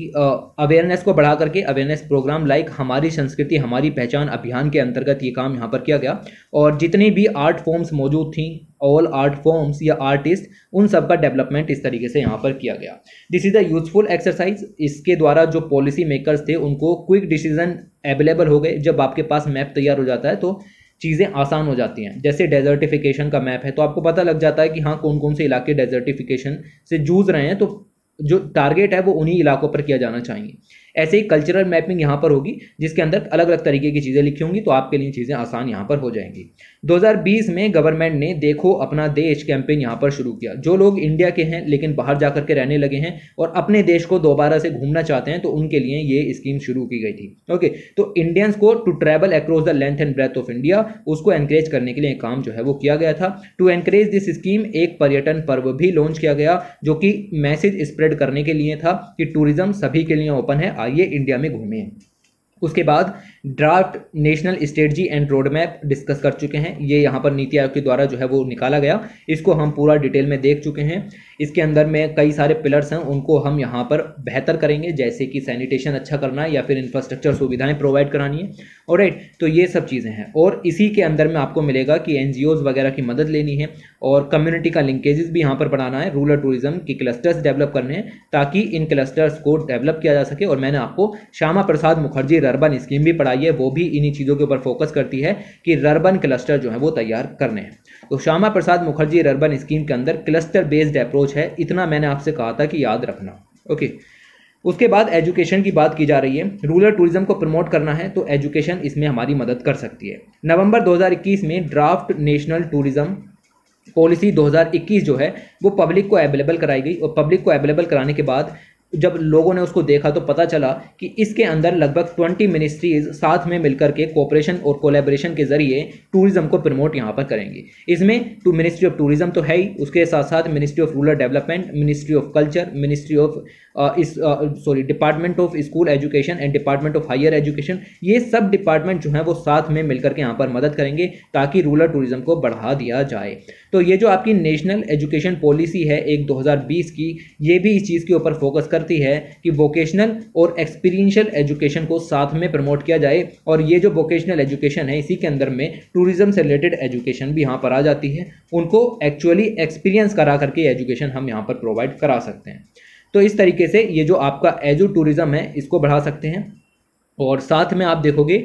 अवेयरनेस को बढ़ा करके अवेयरनेस प्रोग्राम लाइक हमारी संस्कृति हमारी पहचान अभियान के अंतर्गत ये काम यहाँ पर किया गया और जितनी भी आर्ट फॉर्म्स मौजूद थी ऑल आर्ट फॉर्म्स या आर्टिस्ट उन सब का डेवलपमेंट इस तरीके से यहाँ पर किया गया this is a useful exercise इसके द्वारा जो पॉलिसी मेकर्स थे उनको क्विक डिसीजन अवेलेबल हो गए जब आपके पास मैप तैयार हो जाता है तो चीज़ें आसान हो जाती हैं जैसे डेजर्टिफिकेशन का मैप है तो आपको पता लग जाता है कि हाँ कौन कौन से इलाके डेजर्टिफिकेशन से जूझ रहे हैं तो जो टारगेट है वो उन्हीं इलाकों पर किया जाना चाहिए ऐसे ही कल्चरल मैपिंग यहाँ पर होगी जिसके अंदर अलग अलग तरीके की चीज़ें लिखी होंगी तो आपके लिए चीज़ें आसान यहाँ पर हो जाएंगी 2020 में गवर्नमेंट ने देखो अपना देश कैंपेन यहाँ पर शुरू किया जो लोग इंडिया के हैं लेकिन बाहर जा के रहने लगे हैं और अपने देश को दोबारा से घूमना चाहते हैं तो उनके लिए ये स्कीम शुरू की गई थी ओके तो इंडियंस को to travel across the length and breadth of India उसको एनकरेज करने के लिए काम जो है वो किया गया था टू एनकरेज दिस स्कीम एक पर्यटन पर्व भी लॉन्च किया गया जो कि मैसेज स्प्रेड करने के लिए था कि टूरिज्म सभी के लिए ओपन है ये इंडिया में घूमे उसके बाद draft national strategy and road map discuss कर चुके हैं ये यहाँ पर नीति आयोग के द्वारा जो है वो निकाला गया इसको हम पूरा डिटेल में देख चुके हैं इसके अंदर में कई सारे पिलर्स हैं उनको हम यहाँ पर बेहतर करेंगे जैसे कि सैनिटेशन अच्छा करना है या फिर इंफ्रास्ट्रक्चर सुविधाएं प्रोवाइड करानी है और राइट तो ये सब चीज़ें हैं और इसी के अंदर में आपको मिलेगा कि एन वगैरह की मदद लेनी है और कम्युनिटी का लिंकेजेस भी यहाँ पर बढ़ाना है रूरल टूरिज्म के क्लस्टर्स डेवलप करने हैं ताकि इन क्लस्टर्स को डेवलप किया जा सके और मैंने आपको श्यामा प्रसाद मुखर्जी रर्बन स्कीम भी पढ़ाई है वो भी इन्हीं चीज़ों के ऊपर फोकस करती है कि रर्बन क्लस्टर जो है वो तैयार करने हैं तो श्यामा प्रसाद मुखर्जी रर्बन स्कीम के अंदर क्लस्टर बेस्ड अप्रोच कुछ है इतना मैंने आपसे कहा था कि याद रखना ओके उसके बाद एजुकेशन की बात की जा रही है रूरल टूरिज्म को प्रमोट करना है तो एजुकेशन इसमें हमारी मदद कर सकती है नवंबर 2021 में ड्राफ्ट नेशनल टूरिज्म पॉलिसी 2021 जो है वो पब्लिक को अवेलेबल कराई गई और पब्लिक को अवेलेबल कराने के बाद जब लोगों ने उसको देखा तो पता चला कि इसके अंदर लगभग 20 मिनिस्ट्रीज साथ में मिलकर के कोऑपरेशन और कोलेब्रेशन के जरिए टूरिज्म को प्रमोट यहाँ पर करेंगे इसमें टू मिनिस्ट्री ऑफ टूरिज्म तो है ही उसके साथ साथ ministry of rural development ministry of culture ministry of इस sorry department of school education and department of higher education ये सब डिपार्टमेंट जो है वो साथ में मिलकर के यहाँ पर मदद करेंगे ताकि रूरल टूरिज्म को बढ़ा दिया जाए तो ये जो आपकी नेशनल एजुकेशन पॉलिसी है एक दो की ये भी इस चीज़ के ऊपर फोकस कर करती है कि वोकेशनल और एक्सपीरियंशियल एजुकेशन को साथ में प्रमोट किया जाए और ये जो वोकेशनल एजुकेशन है इसी के अंदर में टूरिज्म से रिलेटेड एजुकेशन भी यहाँ पर आ जाती है उनको एक्चुअली एक्सपीरियंस करा करके एजुकेशन हम यहाँ पर प्रोवाइड करा सकते हैं तो इस तरीके से ये जो आपका एजू टूरिज़्म है इसको बढ़ा सकते हैं और साथ में आप देखोगे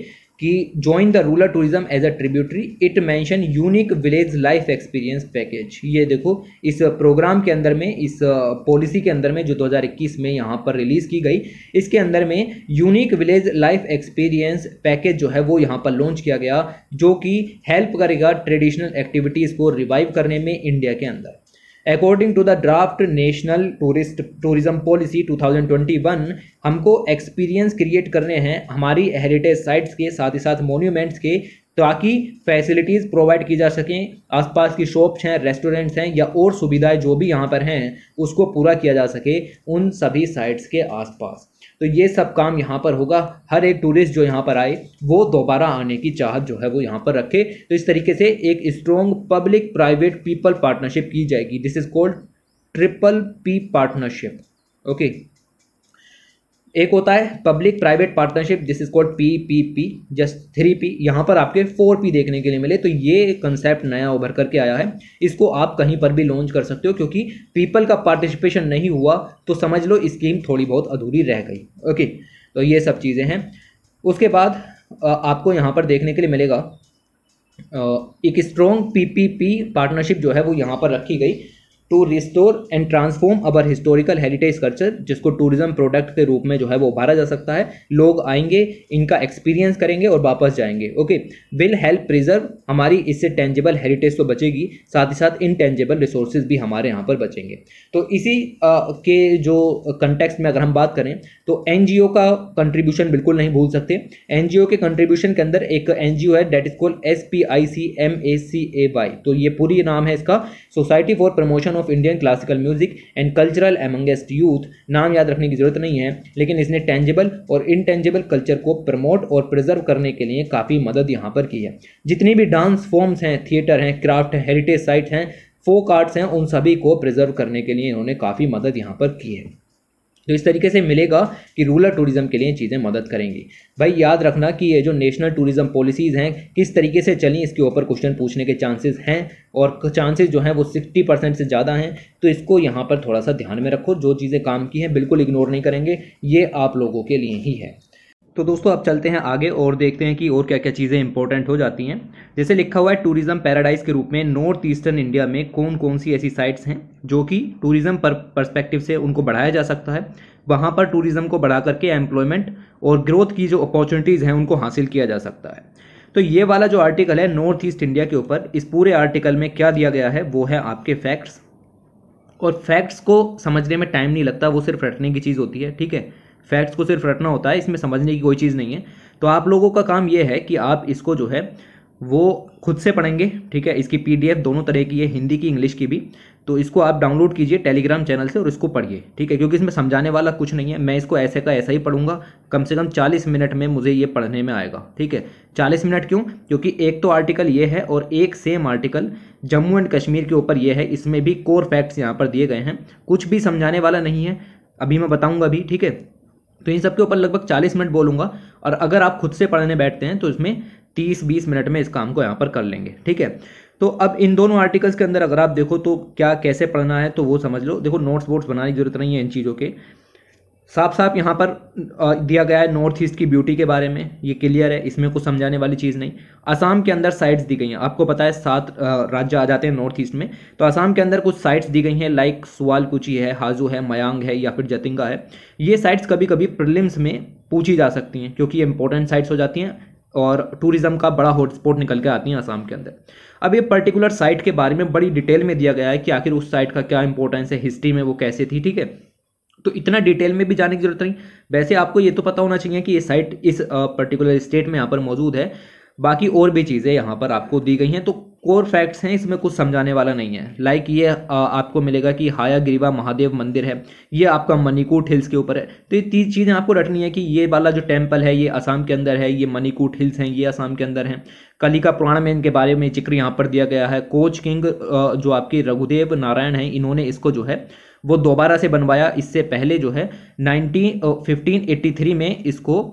कि join the rural tourism as a tributary it mention unique village life experience package ये देखो इस प्रोग्राम के अंदर में इस पॉलिसी के अंदर में जो 2021 में यहाँ पर रिलीज़ की गई इसके अंदर में unique village life experience package जो है वो यहाँ पर लॉन्च किया गया जो कि हेल्प करेगा ट्रेडिशनल एक्टिविटीज़ को रिवाइव करने में इंडिया के अंदर according to the draft national tourist tourism policy 2021 हमको एक्सपीरियंस क्रिएट करने हैं हमारी हेरिटेज साइट्स के साथ ही साथ मोन्यूमेंट्स के ताकि फैसिलिटीज़ प्रोवाइड की जा सकें आसपास की शॉप्स हैं रेस्टोरेंट्स हैं या और सुविधाएं जो भी यहाँ पर हैं उसको पूरा किया जा सके उन सभी साइट्स के आसपास तो ये सब काम यहाँ पर होगा हर एक टूरिस्ट जो यहाँ पर आए वो दोबारा आने की चाहत जो है वो यहाँ पर रखे तो इस तरीके से एक strong public private people partnership की जाएगी this is called triple P partnership okay एक होता है public private partnership this is called P P P just three P यहाँ पर आपके फोर पी देखने के लिए मिले तो ये कंसेप्ट नया उभर करके आया है इसको आप कहीं पर भी लॉन्च कर सकते हो क्योंकि पीपल का पार्टिसिपेशन नहीं हुआ तो समझ लो स्कीम थोड़ी बहुत अधूरी रह गई ओके तो ये सब चीज़ें हैं उसके बाद आपको यहाँ पर देखने के लिए मिलेगा एक strong P P P partnership जो है वो यहाँ पर रखी गई to restore and transform our historical heritage culture जिसको टूरिज्म प्रोडक्ट के रूप में जो है वो उभारा जा सकता है लोग आएंगे इनका एक्सपीरियंस करेंगे और वापस जाएंगे ओके विल हेल्प प्रिजर्व हमारी इससे टेंजेबल हेरिटेज तो बचेगी साथ ही साथ टेंजेबल रिसोर्सेज भी हमारे यहाँ पर बचेंगे तो इसी आ, के जो कंटेक्स में अगर हम बात करें तो एन का कंट्रीब्यूशन बिल्कुल नहीं भूल सकते एन के कंट्रीब्यूशन के अंदर एक एन है that is call S P I C M A C A Y तो ये पूरी नाम है इसका society for promotion of of Indian classical music and cultural amongst youth नाम याद रखने की जरूरत नहीं है लेकिन इसने टेंजेबल और इनटेंजेबल कल्चर को प्रमोट और प्रिजर्व करने के लिए काफ़ी मदद यहाँ पर की है जितनी भी डांस फॉर्म्स हैं थिएटर हैं क्राफ्ट हैं हेरिटेज साइट हैं फोक आर्ट्स हैं उन सभी को प्रिजर्व करने के लिए इन्होंने काफ़ी मदद यहाँ पर की है तो इस तरीके से मिलेगा कि रूरल टूरिज़्म के लिए चीज़ें मदद करेंगी भाई याद रखना कि ये जो नेशनल टूरिज़्म पॉलिसीज़ हैं किस तरीके से चली इसके ऊपर क्वेश्चन पूछने के चांसेस हैं और चांसेस जो हैं वो सिक्सटी परसेंट से ज़्यादा हैं तो इसको यहाँ पर थोड़ा सा ध्यान में रखो जो चीज़ें काम की हैं बिल्कुल इग्नोर नहीं करेंगे ये आप लोगों के लिए ही है तो दोस्तों अब चलते हैं आगे और देखते हैं कि और क्या क्या चीज़ें इंपॉर्टेंट हो जाती हैं जैसे लिखा हुआ है टूरिज्म पैराडाइज के रूप में नॉर्थ ईस्टर्न इंडिया में कौन कौन सी ऐसी साइट्स हैं जो कि टूरिज्म पर परस्पेक्टिव से उनको बढ़ाया जा सकता है वहाँ पर टूरिज्म को बढ़ा करके एम्प्लॉयमेंट और ग्रोथ की जो अपॉर्चुनिटीज़ हैं उनको हासिल किया जा सकता है तो ये वाला जो आर्टिकल है नॉर्थ ईस्ट इंडिया के ऊपर इस पूरे आर्टिकल में क्या दिया गया है वो है आपके फैक्ट्स और फैक्ट्स को समझने में टाइम नहीं लगता वो सिर्फ रटने की चीज़ होती है ठीक है फैक्ट्स को सिर्फ रटना होता है इसमें समझने की कोई चीज़ नहीं है तो आप लोगों का काम यह है कि आप इसको जो है वो खुद से पढ़ेंगे ठीक है इसकी पीडीएफ दोनों तरह की है हिंदी की इंग्लिश की भी तो इसको आप डाउनलोड कीजिए टेलीग्राम चैनल से और इसको पढ़िए ठीक है क्योंकि इसमें समझाने वाला कुछ नहीं है मैं इसको ऐसे का ऐसा ही पढ़ूंगा कम से कम 40 मिनट में मुझे ये पढ़ने में आएगा ठीक है 40 मिनट क्यों क्योंकि एक तो आर्टिकल ये है और एक same article Jammu and Kashmir के ऊपर ये है इसमें भी कोर फैक्ट्स यहाँ पर दिए गए हैं कुछ भी समझाने वाला नहीं है अभी मैं बताऊँगा भी ठीक है तो इन सब के ऊपर लगभग चालीस मिनट बोलूंगा और अगर आप खुद से पढ़ने बैठते हैं तो इसमें तीस बीस मिनट में इस काम को यहाँ पर कर लेंगे ठीक है तो अब इन दोनों आर्टिकल्स के अंदर अगर आप देखो तो क्या कैसे पढ़ना है तो वो समझ लो देखो नोट्स वोट्स बनाने की जरूरत नहीं है इन चीज़ों के साफ साफ यहाँ पर दिया गया है नॉर्थ ईस्ट की ब्यूटी के बारे में ये क्लियर है इसमें कुछ समझाने वाली चीज़ नहीं असम के अंदर साइट्स दी गई हैं आपको पता है सात राज्य आ जाते हैं नॉर्थ ईस्ट में तो असम के अंदर कुछ साइट्स दी गई हैं लाइक सुवालकुची है हाजू है मयांग है या फिर जतिंगा है ये साइट्स कभी कभी प्रिलिम्स में पूछी जा सकती हैं क्योंकि ये इंपॉर्टेंट साइट्स हो जाती हैं और टूरिज्म का बड़ा हॉटस्पॉट निकल के आती हैं आसाम के अंदर अब ये पर्टिकुलर साइट के बारे में बड़ी डिटेल में दिया गया है कि आखिर उस साइट का क्या इंपॉर्टेंस है हिस्ट्री में वो कैसे थी ठीक है तो इतना डिटेल में भी जाने की जरूरत नहीं वैसे आपको ये तो पता होना चाहिए कि ये साइट इस पर्टिकुलर स्टेट में यहाँ पर मौजूद है बाकी और भी चीज़ें यहाँ पर आपको दी गई हैं तो कोर फैक्ट्स हैं इसमें कुछ समझाने वाला नहीं है लाइक ये आपको मिलेगा कि हाया गिरिवा महादेव मंदिर है ये आपका मणिकूट हिल्स के ऊपर है तो ये तीन चीज़ें आपको रटनी है कि ये वाला जो टेम्पल है ये असम के अंदर है ये मणिकूट हिल्स हैं ये असम के अंदर हैं कलिका पुराण में इनके बारे में जिक्र यहाँ पर दिया गया है कोच किंग जो आपके रघुदेव नारायण हैं इन्होंने इसको जो है वो दोबारा से बनवाया इससे पहले जो है नाइनटीन फिफ्टीन में इसको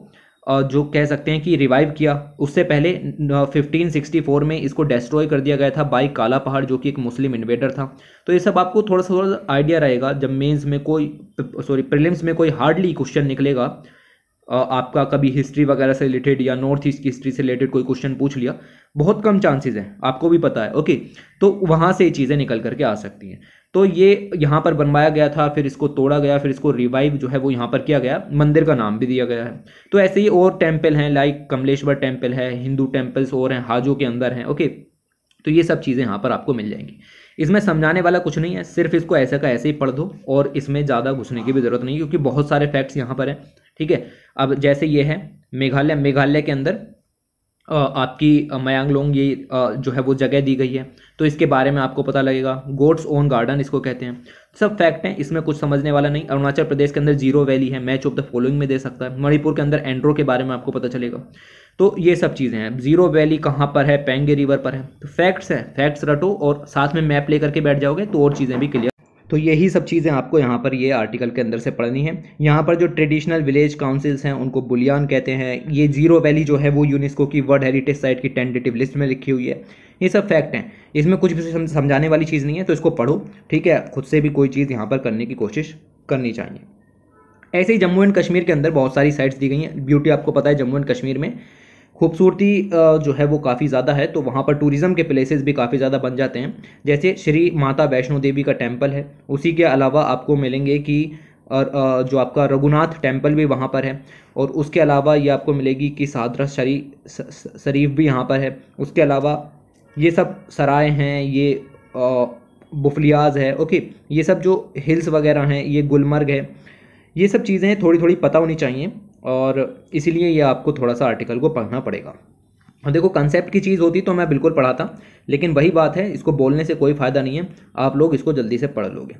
जो कह सकते हैं कि रिवाइव किया उससे पहले 1564 में इसको डेस्ट्रॉय कर दिया गया था बाई काला पहाड़ जो कि एक मुस्लिम इन्वेडर था तो ये सब आपको थोड़ा सा थोड़ा आइडिया रहेगा जब मेंस में कोई सॉरी प्रीलिम्स में कोई हार्डली क्वेश्चन निकलेगा आपका कभी हिस्ट्री वगैरह से रिलेटेड या नॉर्थ ईस्ट की हिस्ट्री से रिलेटेड कोई क्वेश्चन पूछ लिया बहुत कम चांसेस हैं आपको भी पता है ओके तो वहाँ से ये चीज़ें निकल करके आ सकती हैं तो ये यहाँ पर बनवाया गया था फिर इसको तोड़ा गया फिर इसको रिवाइव जो है वो यहाँ पर किया गया मंदिर का नाम भी दिया गया है तो ऐसे ही और टेम्पल हैं लाइक कमलेश्वर टेम्पल है हिंदू टेम्पल्स और हैं हाजो के अंदर हैं ओके तो ये सब चीज़ें यहाँ पर आपको मिल जाएंगी इसमें समझाने वाला कुछ नहीं है सिर्फ इसको ऐसे का ऐसे ही पढ़ दो और इसमें ज़्यादा घुसने की भी ज़रूरत नहीं क्योंकि बहुत सारे फैक्ट्स यहाँ पर हैं ठीक है अब जैसे ये है मेघालय मेघालय के अंदर आपकी मयांगलोंग ये जो है वो जगह दी गई है तो इसके बारे में आपको पता लगेगा गोड्स ओन गार्डन इसको कहते हैं सब फैक्ट हैं इसमें कुछ समझने वाला नहीं अरुणाचल प्रदेश के अंदर जीरो वैली है मैच ऑफ द फॉलोइंग में दे सकता है मणिपुर के अंदर एंड्रो के बारे में आपको पता चलेगा तो ये सब चीज़ें हैं जीरो वैली कहाँ पर है पेंगे रिवर पर है तो फैक्ट्स है फैक्ट्स रटो और साथ में मैप ले करके बैठ जाओगे तो और चीज़ें भी क्लियर तो यही सब चीज़ें आपको यहाँ पर ये आर्टिकल के अंदर से पढ़नी है यहाँ पर जो ट्रेडिशनल विलेज काउंसिल्स हैं उनको बुलियान कहते हैं ये जीरो वैली जो है वो यूनेस्को की वर्ल्ड हेरिटेज साइट की टेंटेटिव लिस्ट में लिखी हुई है ये सब फैक्ट हैं इसमें कुछ भी समझाने वाली चीज़ नहीं है तो इसको पढ़ो ठीक है खुद से भी कोई चीज़ यहाँ पर करने की कोशिश करनी चाहिए ऐसे ही जम्मू एंड कश्मीर के अंदर बहुत सारी साइट्स दी गई हैं ब्यूटी आपको पता है जम्मू एंड कश्मीर में खूबसूरती जो है वो काफ़ी ज़्यादा है तो वहाँ पर टूरिज़म के प्लेसेस भी काफ़ी ज़्यादा बन जाते हैं जैसे श्री माता वैष्णो देवी का टेम्पल है उसी के अलावा आपको मिलेंगे कि और जो आपका रघुनाथ टेम्पल भी वहाँ पर है और उसके अलावा ये आपको मिलेगी कि सादरा शरी शरीफ भी यहाँ पर है उसके अलावा ये सब सराय हैं ये बुफलियाज है ओके ये सब जो हिल्स वगैरह हैं ये गुलमर्ग है ये सब चीज़ें थोड़ी थोड़ी पता होनी चाहिए और इसीलिए ये आपको थोड़ा सा आर्टिकल को पढ़ना पड़ेगा और देखो कंसेप्ट की चीज़ होती तो मैं बिल्कुल पढ़ाता लेकिन वही बात है इसको बोलने से कोई फ़ायदा नहीं है आप लोग इसको जल्दी से पढ़ लोगे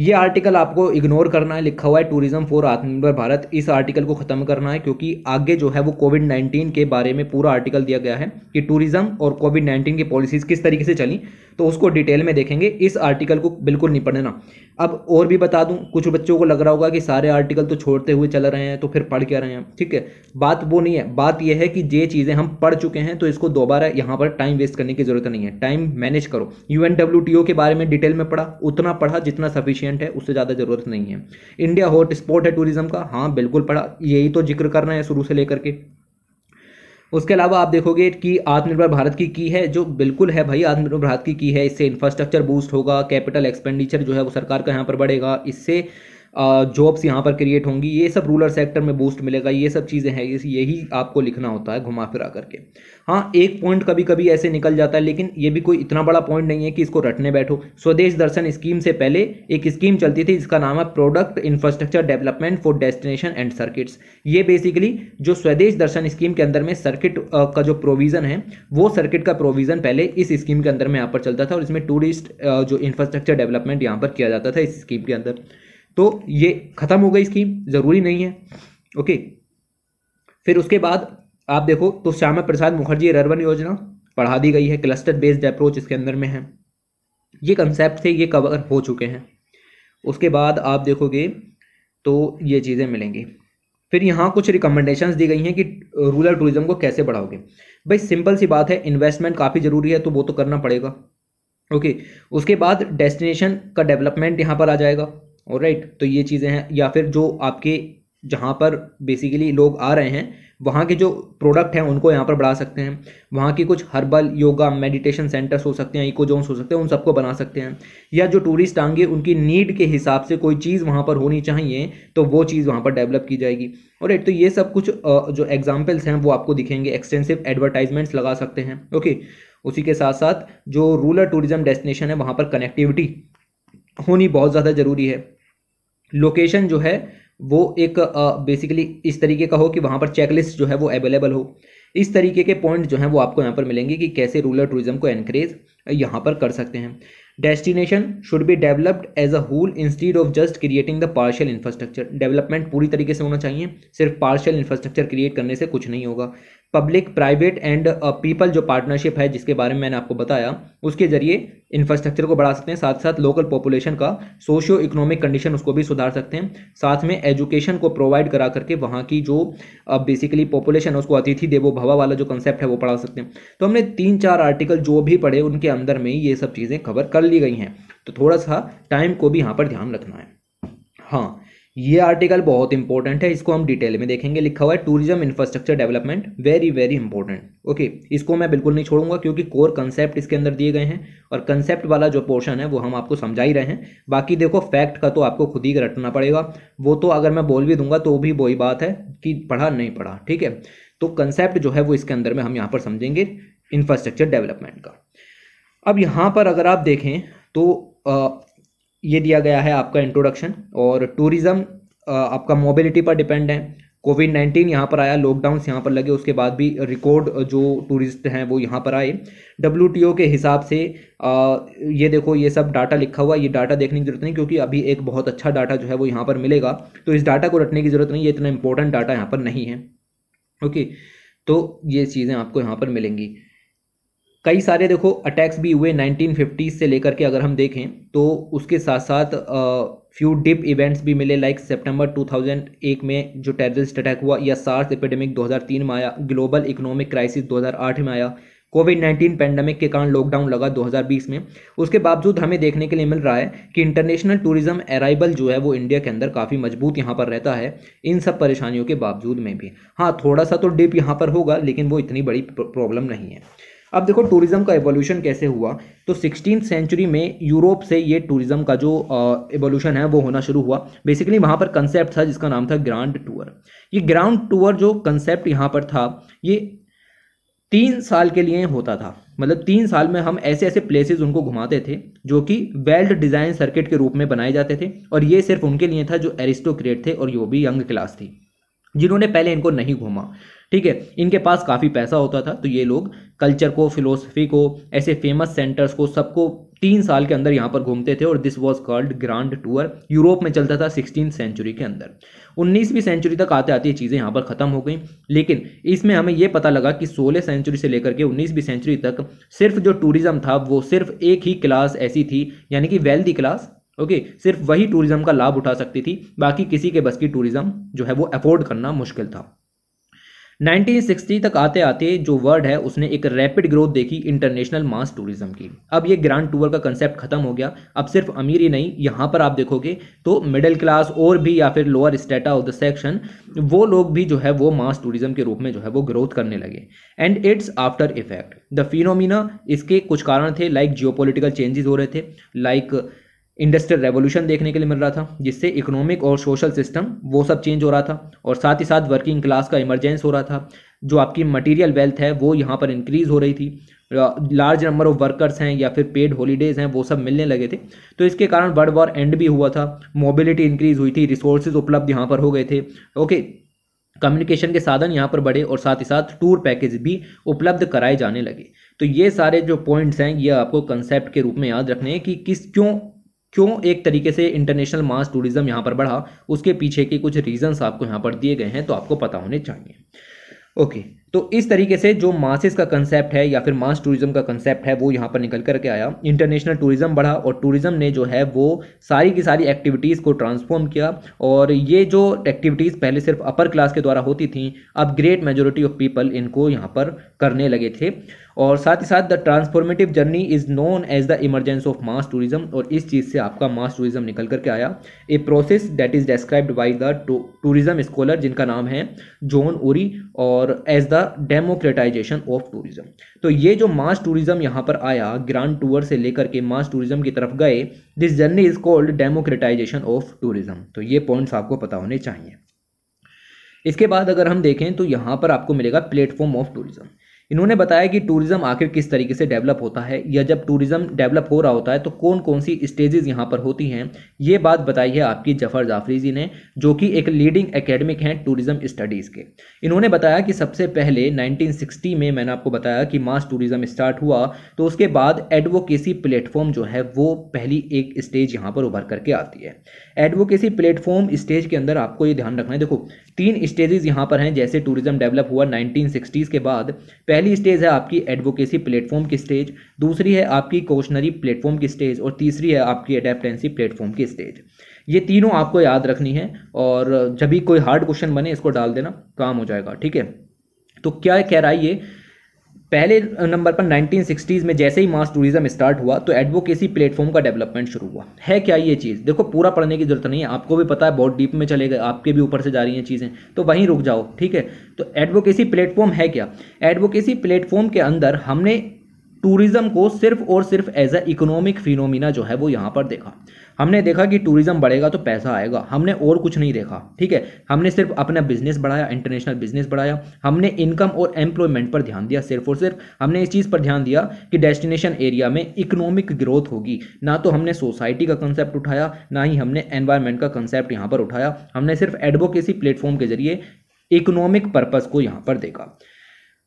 ये आर्टिकल आपको इग्नोर करना है लिखा हुआ है टूरिज्म फॉर आत्मनिर्भर भारत इस आर्टिकल को ख़त्म करना है क्योंकि आगे जो है वो कोविड नाइन्टीन के बारे में पूरा आर्टिकल दिया गया है कि टूरिज्म और कोविड नाइन्टीन की पॉलिसीज़ किस तरीके से चली तो उसको डिटेल में देखेंगे इस आर्टिकल को बिल्कुल नहीं पढ़ना अब और भी बता दूं कुछ बच्चों को लग रहा होगा कि सारे आर्टिकल तो छोड़ते हुए चल रहे हैं तो फिर पढ़ क्या रहे हैं ठीक है बात वो नहीं है बात यह है कि ये चीज़ें हम पढ़ चुके हैं तो इसको दोबारा यहाँ पर टाइम वेस्ट करने की जरूरत नहीं है टाइम मैनेज करो यू टी ओ के बारे में डिटेल में पढ़ा उतना पढ़ा जितना सफिशियंट है उससे ज़्यादा ज़रूरत नहीं है इंडिया हॉट स्पॉट है टूरिज्म का हाँ बिल्कुल पढ़ा यही तो जिक्र कर रहे हैं शुरू से लेकर के उसके अलावा आप देखोगे कि आत्मनिर्भर भारत की की है जो बिल्कुल है भाई आत्मनिर्भर भारत की की है इससे इंफ्रास्ट्रक्चर बूस्ट होगा कैपिटल एक्सपेंडिचर जो है वो सरकार का यहाँ पर बढ़ेगा इससे जॉब्स यहाँ पर क्रिएट होंगी ये सब रूरल सेक्टर में बूस्ट मिलेगा ये सब चीज़ें हैं यही आपको लिखना होता है घुमा फिरा करके हाँ एक पॉइंट कभी कभी ऐसे निकल जाता है लेकिन ये भी कोई इतना बड़ा पॉइंट नहीं है कि इसको रटने बैठो स्वदेश दर्शन स्कीम से पहले एक स्कीम चलती थी जिसका नाम है product infrastructure development for destination and circuits ये बेसिकली जो स्वदेश दर्शन स्कीम के अंदर में सर्किट का जो प्रोविज़न है वो सर्किट का प्रोविज़न पहले इस स्कीम के अंदर में यहाँ पर चलता था और इसमें टूरिस्ट जो इंफ्रास्ट्रक्चर डेवलपमेंट यहाँ पर किया जाता था इस स्कीम के अंदर तो ये ख़त्म हो गई स्कीम ज़रूरी नहीं है ओके फिर उसके बाद आप देखो तो श्यामा प्रसाद मुखर्जी रर्बन योजना पढ़ा दी गई है क्लस्टर बेस्ड अप्रोच इसके अंदर में है ये कंसेप्ट थे ये कवर हो चुके हैं उसके बाद आप देखोगे तो ये चीज़ें मिलेंगी फिर यहाँ कुछ रिकमेंडेशंस दी गई हैं कि रूरल टूरिज्म को कैसे बढ़ाओगे भाई सिंपल सी बात है इन्वेस्टमेंट काफ़ी ज़रूरी है तो वो तो करना पड़ेगा ओके उसके बाद डेस्टिनेशन का डेवलपमेंट यहाँ पर आ जाएगा और राइट तो ये चीज़ें हैं या फिर जो आपके जहाँ पर बेसिकली लोग आ रहे हैं वहाँ के जो प्रोडक्ट हैं उनको यहाँ पर बढ़ा सकते हैं वहाँ के कुछ हर्बल योगा मेडिटेशन सेंटर्स हो सकते हैं इको जोन्स हो सकते हैं उन सबको बना सकते हैं या जो टूरिस्ट आएंगे उनकी नीड के हिसाब से कोई चीज़ वहाँ पर होनी चाहिए तो वो चीज़ वहाँ पर डेवलप की जाएगी और राइट तो ये सब कुछ जो एग्जाम्पल्स हैं वो आपको दिखेंगे एक्सटेंसिव एडवर्टाइजमेंट्स लगा सकते हैं ओके उसी के साथ साथ जो रूरल टूरिज़म डेस्टिनेशन है वहाँ पर कनेक्टिविटी होनी बहुत ज़्यादा ज़रूरी है लोकेशन जो है वो एक बेसिकली इस तरीके का हो कि वहाँ पर चेकलिस्ट जो है वो अवेलेबल हो इस तरीके के पॉइंट जो हैं वो आपको यहाँ पर मिलेंगे कि कैसे रूरल टूरिज्म को इनक्रेज यहाँ पर कर सकते हैं destination should be developed as a whole instead of just creating the partial infrastructure development पूरी तरीके से होना चाहिए सिर्फ पार्शियल इंफ्रास्ट्रक्चर क्रिएट करने से कुछ नहीं होगा पब्लिक प्राइवेट एंड पीपल जो पार्टनरशिप है जिसके बारे में मैंने आपको बताया उसके जरिए इंफ्रास्ट्रक्चर को बढ़ा सकते हैं साथ साथ लोकल पॉपुलेशन का सोशियो इकोनॉमिक कंडीशन उसको भी सुधार सकते हैं साथ में एजुकेशन को प्रोवाइड करा करके वहाँ की जो बेसिकली uh, पॉपुलेशन है उसको अतिथि देवो भवा वाला जो कंसेप्ट है वो पढ़ा सकते हैं तो हमने तीन चार आर्टिकल जो भी पढ़े उनके अंदर में ये सब चीज़ें कवर कर ली गई हैं तो थोड़ा सा टाइम को भी यहाँ पर ध्यान रखना है हाँ ये आर्टिकल बहुत इंपॉर्टेंट है इसको हम डिटेल में देखेंगे लिखा हुआ है tourism infrastructure development very very important okay इसको मैं बिल्कुल नहीं छोड़ूंगा क्योंकि कोर कंसेप्ट इसके अंदर दिए गए हैं और कंसेप्ट वाला जो पोर्शन है वो हम आपको समझा ही रहे हैं बाकी देखो फैक्ट का तो आपको खुद ही रटना पड़ेगा वो तो अगर मैं बोल भी दूंगा तो भी वही बात है कि पढ़ा नहीं पढ़ा ठीक है तो कंसेप्ट जो है वो इसके अंदर में हम यहाँ पर समझेंगे इंफ्रास्ट्रक्चर डेवलपमेंट का अब यहाँ पर अगर आप देखें तो ये दिया गया है आपका इंट्रोडक्शन और टूरिज़्म आपका मोबिलिटी पर डिपेंड है कोविड नाइन्टीन यहाँ पर आया लॉकडाउन यहाँ पर लगे उसके बाद भी रिकॉर्ड जो टूरिस्ट हैं वो यहाँ पर आए डब्ल्यू के हिसाब से आ, ये देखो ये सब डाटा लिखा हुआ ये डाटा देखने की जरूरत नहीं क्योंकि अभी एक बहुत अच्छा डाटा जो है वो यहाँ पर मिलेगा तो इस डाटा को रटने की जरूरत नहीं ये इतना इंपॉर्टेंट डाटा यहाँ पर नहीं है ओके तो ये चीज़ें आपको यहाँ पर मिलेंगी कई सारे देखो अटैक्स भी हुए 1950 से लेकर के अगर हम देखें तो उसके साथ साथ फ्यू डिप इवेंट्स भी मिले लाइक सितंबर 2001 में जो टेररिस्ट अटैक हुआ या सार्स एपिडेमिक 2003 में आया ग्लोबल इकोनॉमिक क्राइसिस 2008 में आया कोविड नाइन्टीन पैंडमिक के कारण लॉकडाउन लगा 2020 में उसके बावजूद हमें देखने के लिए मिल रहा है कि इंटरनेशनल टूरिज्म अराइवल जो है वो इंडिया के अंदर काफ़ी मजबूत यहाँ पर रहता है इन सब परेशानियों के बावजूद में भी हाँ थोड़ा सा तो डिप यहाँ पर होगा लेकिन वो इतनी बड़ी प्रॉब्लम नहीं है अब देखो टूरिज़्म का एवोल्यूशन कैसे हुआ तो सिक्सटीन सेंचुरी में यूरोप से ये टूरिज़्म का जो एवोल्यूशन है वो होना शुरू हुआ बेसिकली वहाँ पर कंसेप्ट था जिसका नाम था ग्रांड टूर ये ग्रांड टूर जो कंसेप्ट यहाँ पर था ये तीन साल के लिए होता था मतलब तीन साल में हम ऐसे ऐसे प्लेसेस उनको घुमाते थे जो कि वेल्ड डिज़ाइन सर्किट के रूप में बनाए जाते थे और ये सिर्फ उनके लिए था जो एरिस्टोक्रेट थे और वो भी यंग क्लास थी जिन्होंने पहले इनको नहीं घूमा ठीक है इनके पास काफ़ी पैसा होता था तो ये लोग कल्चर को फिलोसफी को ऐसे फेमस सेंटर्स को सबको तीन साल के अंदर यहाँ पर घूमते थे और this was called grand tour Europe में चलता था सिक्सटीन सेंचुरी के अंदर उन्नीसवीं सेंचुरी तक आते आती चीज़ें यहाँ पर ख़त्म हो गई लेकिन इसमें हमें यह पता लगा कि सोलह सेंचुरी से लेकर के उन्नीसवीं सेंचुरी तक सिर्फ जो टूरिज़्म था वो सिर्फ एक ही क्लास ऐसी थी यानी कि वेल्दी क्लास ओके okay, सिर्फ वही टूरिज़्म का लाभ उठा सकती थी बाकी किसी के बस की टूरिज़्म जो है वो अफोर्ड करना मुश्किल था 1960 तक आते आते जो वर्ल्ड है उसने एक रैपिड ग्रोथ देखी इंटरनेशनल मास टूरिज्म की अब ये ग्रांड टूर का कंसेप्ट खत्म हो गया अब सिर्फ अमीर ही नहीं यहाँ पर आप देखोगे तो मिडिल क्लास और भी या फिर lower strata of the section वो लोग भी जो है वो मास टूरिज्म के रूप में जो है वो ग्रोथ करने लगे and its after effect the phenomena इसके कुछ कारण थे लाइक जियोपोलिटिकल चेंजेस हो रहे थे लाइक like इंडस्ट्रियल रेवोल्यूशन देखने के लिए मिल रहा था जिससे इकोनॉमिक और सोशल सिस्टम वो सब चेंज हो रहा था और साथ ही साथ वर्किंग क्लास का इमरजेंस हो रहा था जो आपकी मटेरियल वेल्थ है वो यहाँ पर इंक्रीज़ हो रही थी लार्ज नंबर ऑफ वर्कर्स हैं या फिर पेड हॉलीडेज़ हैं वो सब मिलने लगे थे तो इसके कारण वर्ल्ड वॉर एंड भी हुआ था मोबिलिटी इंक्रीज़ हुई थी रिसोर्सेज उपलब्ध यहाँ पर हो गए थे ओके कम्युनिकेशन के साधन यहाँ पर बढ़े और साथ ही साथ टूर पैकेज भी उपलब्ध कराए जाने लगे तो ये सारे जो पॉइंट्स हैं ये आपको कंसेप्ट के रूप में याद रखने हैं कि किस क्यों क्यों एक तरीके से इंटरनेशनल मास टूरिज्म यहाँ पर बढ़ा उसके पीछे के कुछ रीजंस आपको यहाँ पर दिए गए हैं तो आपको पता होने चाहिए ओके तो इस तरीके से जो मासेस का कंसेप्ट है या फिर मास टूरिज्म का कंसेप्ट है वो यहाँ पर निकल करके आया इंटरनेशनल टूरिज्म बढ़ा और टूरिज्म ने जो है वो सारी की सारी एक्टिविटीज़ को ट्रांसफॉर्म किया और ये जो एक्टिविटीज़ पहले सिर्फ अपर क्लास के द्वारा होती थी अब ग्रेट मेजोरिटी ऑफ पीपल इनको यहाँ पर करने लगे थे और साथ ही साथ the transformative journey is known as the emergence of mass tourism और इस चीज़ से आपका मास टूरिज्म निकल करके आया a process that is described by the tourism scholar जिनका नाम है जॉन ओरी और as the democratisation of tourism तो ये जो मास टूरिज्म यहाँ पर आया ग्रांड टूर से लेकर के मास टूरिज्म की तरफ गए this journey is called democratization of tourism तो ये पॉइंट्स आपको पता होने चाहिए इसके बाद अगर हम देखें तो यहाँ पर आपको मिलेगा प्लेटफॉर्म ऑफ टूरिज्म इन्होंने बताया कि टूरिज्म आखिर किस तरीके से डेवलप होता है या जब टूरिज्म डेवलप हो रहा होता है तो कौन कौन सी स्टेजेस यहाँ पर होती हैं ये बात बताई है आपकी जफर जाफरी जी ने जो कि एक लीडिंग एकेडमिक हैं टूरिज्म स्टडीज़ के इन्होंने बताया कि सबसे पहले 1960 में मैंने आपको बताया कि मास टूरिज्म स्टार्ट हुआ तो उसके बाद एडवोकेसी प्लेटफॉर्म जो है वो पहली एक स्टेज यहाँ पर उभर करके आती है एडवोकेसी प्लेटफॉर्म स्टेज के अंदर आपको ये ध्यान रखना है देखो तीन स्टेजेस यहाँ पर हैं जैसे टूरिज्म डेवलप हुआ नाइनटीन के बाद पहले पहली स्टेज है आपकी एडवोकेसी प्लेटफॉर्म की स्टेज दूसरी है आपकी कोशनरी प्लेटफॉर्म की स्टेज और तीसरी है आपकी अडेप्टेंसी प्लेटफॉर्म की स्टेज ये तीनों आपको याद रखनी है और जब भी कोई हार्ड क्वेश्चन बने इसको डाल देना काम हो जाएगा ठीक है तो क्या कह रहा है ये पहले नंबर पर 1960s में जैसे ही मास टूरिज्म स्टार्ट हुआ तो एडवोकेसी प्लेटफॉर्म का डेवलपमेंट शुरू हुआ है क्या ये चीज़ देखो पूरा पढ़ने की जरूरत नहीं है आपको भी पता है बहुत डीप में चले गए आपके भी ऊपर से जा रही हैं चीज़ें तो वहीं रुक जाओ ठीक है तो एडवोकेसी प्लेटफॉर्म है क्या एडवोकेसी प्लेटफॉर्म के अंदर हमने टूरिज्म को सिर्फ और सिर्फ एज ए इकोनॉमिक फिनोमिना जो है वो यहाँ पर देखा हमने देखा कि टूरिज्म बढ़ेगा तो पैसा आएगा हमने और कुछ नहीं देखा ठीक है हमने सिर्फ अपना बिजनेस बढ़ाया इंटरनेशनल बिजनेस बढ़ाया हमने इनकम और एम्प्लॉयमेंट पर ध्यान दिया सिर्फ और सिर्फ हमने इस चीज़ पर ध्यान दिया कि डेस्टिनेशन एरिया में इकोनॉमिक ग्रोथ होगी ना तो हमने सोसाइटी का कंसेप्ट उठाया ना ही हमने एनवायरमेंट का कंसेप्ट यहाँ पर उठाया हमने सिर्फ एडवोकेसी प्लेटफॉर्म के जरिए इकोनॉमिक पर्पज़ को यहाँ पर देखा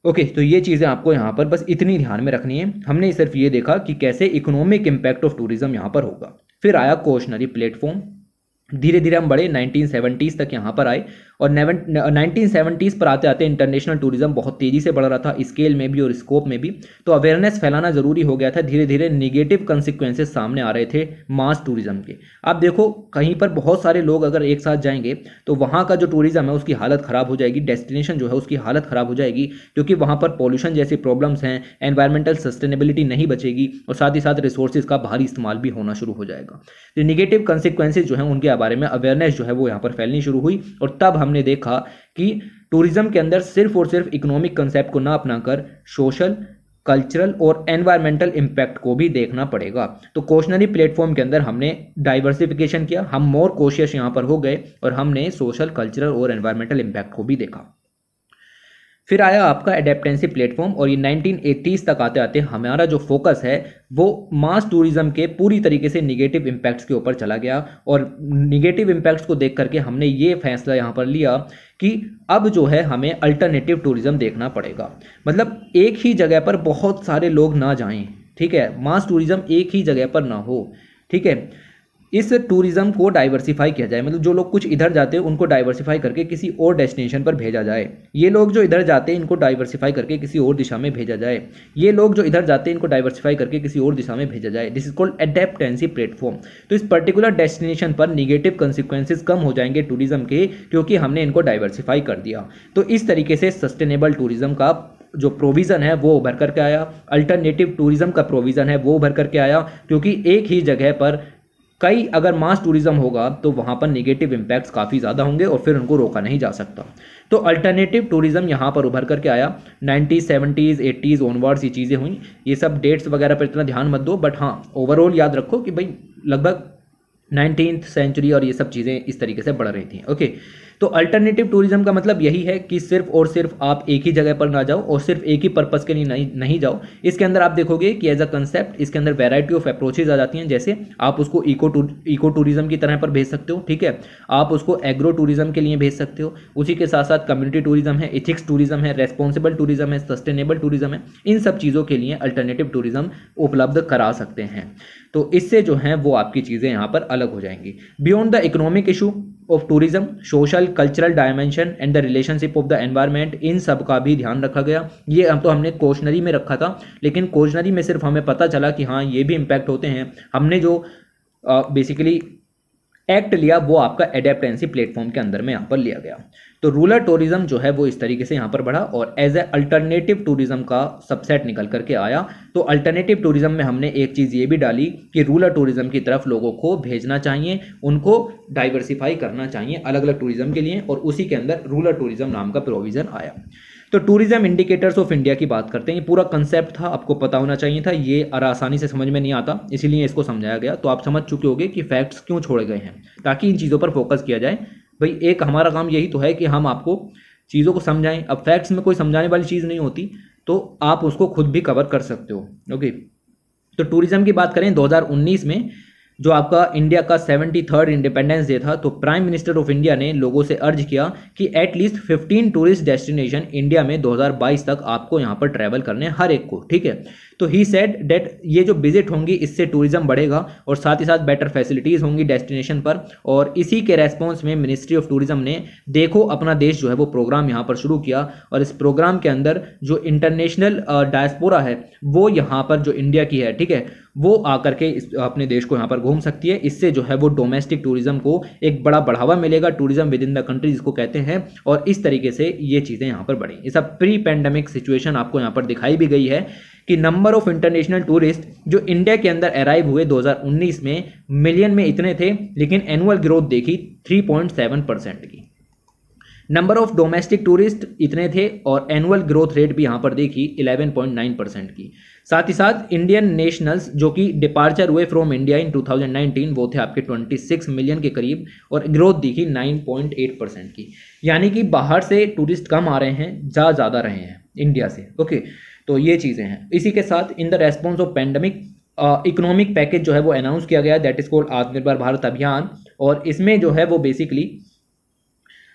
ओके okay, तो ये चीज़ें आपको यहाँ पर बस इतनी ध्यान में रखनी है हमने सिर्फ ये देखा कि कैसे इकोनॉमिक इम्पैक्ट ऑफ टूरिज्म यहाँ पर होगा फिर आया कोशनरी प्लेटफॉर्म धीरे धीरे हम बड़े 1970s तक यहाँ पर आए और नाइनटीन सेवेंटीज़ uh, पर आते आते इंटरनेशनल टूरिज्म बहुत तेज़ी से बढ़ रहा था स्केल में भी और स्कोप में भी तो अवेयरनेस फैलाना ज़रूरी हो गया था धीरे धीरे निगेटिव कंसिक्वेंसेज सामने आ रहे थे मास टूरिज्म के आप देखो कहीं पर बहुत सारे लोग अगर एक साथ जाएंगे तो वहाँ का जो टूरिज्म है उसकी हालत ख़राब हो जाएगी डेस्टिनेशन जो है उसकी हालत ख़राब हो जाएगी क्योंकि वहाँ पर पॉल्यूशन जैसी प्रॉब्लम्स हैं एनवायरमेंटल सस्टेनेबिलिटी नहीं बचेगी और साथ ही साथ रिसोर्सेज का भारी इस्तेमाल भी होना शुरू हो जाएगा तो निगेटिव कंसिक्वेंसेज जो है उनके बारे में अवेयरनेस जो है वो यहाँ पर फैलनी शुरू हुई और तब हम हमने देखा कि टूरिज्म के अंदर सिर्फ और सिर्फ इकोनॉमिक कंसेप्ट को ना अपनाकर सोशल कल्चरल और एनवायरमेंटल इम्पैक्ट को भी देखना पड़ेगा तो कोशनरी प्लेटफॉर्म के अंदर हमने डाइवर्सिफिकेशन किया हम मोर कोशियस यहाँ पर हो गए और हमने सोशल कल्चरल और एनवायरमेंटल इम्पैक्ट को भी देखा फिर आया आपका एडेप्टेंसी प्लेटफॉर्म और ये 1980s तक आते आते हमारा जो फोकस है वो मास टूरिज्म के पूरी तरीके से निगेटिव इम्पैक्ट्स के ऊपर चला गया और निगेटिव इम्पैक्ट्स को देख करके हमने ये फैसला यहाँ पर लिया कि अब जो है हमें अल्टरनेटिव टूरिज़्म देखना पड़ेगा मतलब एक ही जगह पर बहुत सारे लोग ना जाएँ ठीक है मास टूरिज़्म एक ही जगह पर ना हो ठीक है इस टूरिज़्म को डाइवर्सिफाई किया जाए मतलब जो लोग कुछ इधर जाते हैं उनको डाइवर्सिफाई करके किसी और डेस्टिनेशन पर भेजा जाए ये लोग जो इधर जाते हैं इनको डाइवर्सिफाई करके किसी और दिशा में भेजा जाए ये लोग जो इधर जाते हैं इनको डाइवर्सिफाई करके किसी और दिशा में भेजा जाए this is called adaptancy platform तो इस पर्टिकुलर डेस्टिनेशन पर निगेटिव कंसिक्वेंसेज कम हो जाएंगे टूरिज़्म के क्योंकि हमने इनको डाइवर्सिफाई कर दिया तो इस तरीके से सस्टेनेबल टूरिज़्म का जो प्रोविज़न है वो उभर करके आया अल्टरनेटिव टूरिज़्म का प्रोविज़न है वो उभर करके आया क्योंकि एक ही जगह पर कई अगर मास टूरिज्म होगा तो वहाँ पर निगेटिव इम्पैक्ट्स काफ़ी ज़्यादा होंगे और फिर उनको रोका नहीं जा सकता तो अल्टरनेटिव टूरिज्म यहाँ पर उभर करके आया नाइन्टीज़ सेवेंटीज़ एट्टीज़ ऑनवर्ड्स ये चीज़ें हुई ये सब डेट्स वगैरह पर इतना ध्यान मत दो बट हाँ ओवरऑल याद रखो कि भाई लगभग नाइनटीन सेंचुरी और ये सब चीज़ें इस तरीके से बढ़ रही थी ओके okay. तो अल्टरनेटिव टूरिज्म का मतलब यही है कि सिर्फ और सिर्फ आप एक ही जगह पर ना जाओ और सिर्फ एक ही पर्पज़ के लिए नहीं नहीं जाओ इसके अंदर आप देखोगे कि एज अ कंसेप्ट इसके अंदर वेराइटी ऑफ अप्रोचेज आ जाती हैं जैसे आप उसको इको इको टूरिज्म की तरह पर भेज सकते हो ठीक है आप उसको एग्रो टूरिज्म के लिए भेज सकते हो उसी के साथ साथ कम्युनिटी टूरिज्म है इथिक्स टूरिज्म है रेस्पॉन्सिबल टूरिज्म है सस्टेनेबल टूरिज्म है इन सब चीज़ों के लिए अल्टरनेटिव टूरिज्म उपलब्ध करा सकते हैं तो इससे जो है वो आपकी चीज़ें यहाँ पर अलग हो जाएंगी beyond the economic issue of tourism social cultural dimension and the relationship of the environment इन सब का भी ध्यान रखा गया ये हम तो हमने कोशनरी में रखा था लेकिन कोशनरी में सिर्फ हमें पता चला कि हाँ ये भी इम्पैक्ट होते हैं हमने जो बेसिकली एक्ट लिया वो आपका एडेप्टेंसी प्लेटफॉर्म के अंदर में यहाँ पर लिया गया तो रूरल टूरिज्म जो है वो इस तरीके से यहाँ पर बढ़ा और एज ए अल्टरनेटिव टूरिज्म का सबसेट निकल करके आया तो अल्टरनेटिव टूरिज्म में हमने एक चीज़ ये भी डाली कि रूरल टूरिज्म की तरफ लोगों को भेजना चाहिए उनको डाइवर्सिफाई करना चाहिए अलग अलग टूरिज्म के लिए और उसी के अंदर रूरल टूरिज्म नाम का प्रोविज़न आया तो टूरिज्म इंडिकेटर्स ऑफ इंडिया की बात करते हैं ये पूरा कंसेप्ट था आपको पता होना चाहिए था ये आसानी से समझ में नहीं आता इसीलिए इसको समझाया गया तो आप समझ चुके होंगे कि फैक्ट्स क्यों छोड़े गए हैं ताकि इन चीज़ों पर फोकस किया जाए भाई एक हमारा काम यही तो है कि हम आपको चीज़ों को समझाएं अब फैक्ट्स में कोई समझाने वाली चीज़ नहीं होती तो आप उसको खुद भी कवर कर सकते हो ओके तो टूरिज़्म की बात करें 2019 में जो आपका इंडिया का सेवेंटी थर्ड इंडिपेंडेंस डे था तो प्राइम मिनिस्टर ऑफ इंडिया ने लोगों से अर्ज किया कि at least fifteen tourist destination India में 2022 तक आपको यहाँ पर ट्रैवल करने हर एक को ठीक है तो ही सेड डेट ये जो विजिट होंगी इससे टूरिज्म बढ़ेगा और साथ ही साथ बेटर फैसिलिटीज़ होंगी डेस्टिनेशन पर और इसी के रेस्पॉन्स में मिनिस्ट्री ऑफ टूरिज्म ने देखो अपना देश जो है वो प्रोग्राम यहाँ पर शुरू किया और इस प्रोग्राम के अंदर जो इंटरनेशनल डायस्पोरा है वो यहाँ पर जो इंडिया की है ठीक है वो आकर के इस अपने देश को यहाँ पर घूम सकती है इससे जो है वो डोमेस्टिक टूरिज्म को एक बड़ा बढ़ावा मिलेगा tourism within the country जिसको कहते हैं और इस तरीके से ये चीज़ें यहाँ पर बढ़ी ये सब प्री पैंडमिक सिचुएशन आपको यहाँ पर दिखाई भी गई है कि नंबर ऑफ इंटरनेशनल टूरिस्ट जो इंडिया के अंदर अराइव हुए 2019 में मिलियन में इतने थे लेकिन एनुअल ग्रोथ देखी 3.7 परसेंट की नंबर ऑफ डोमेस्टिक टूरिस्ट इतने थे और एनुअल ग्रोथ रेट भी यहाँ पर देखी 11.9 परसेंट की साथ ही साथ इंडियन नेशनल्स जो कि डिपार्चर हुए फ्रॉम इंडिया इन 2019 वो थे आपके 26 मिलियन के करीब और ग्रोथ देखी 9.8 परसेंट की यानी कि बाहर से टूरिस्ट कम आ रहे हैं जा ज़्यादा रहे हैं इंडिया से ओके okay. तो ये चीज़ें हैं इसी के साथ in the response of pandemic economic package जो है वो अनाउंस किया गया दैट इज़ कॉल्ड आत्मनिर्भर भारत अभियान और इसमें जो है वो बेसिकली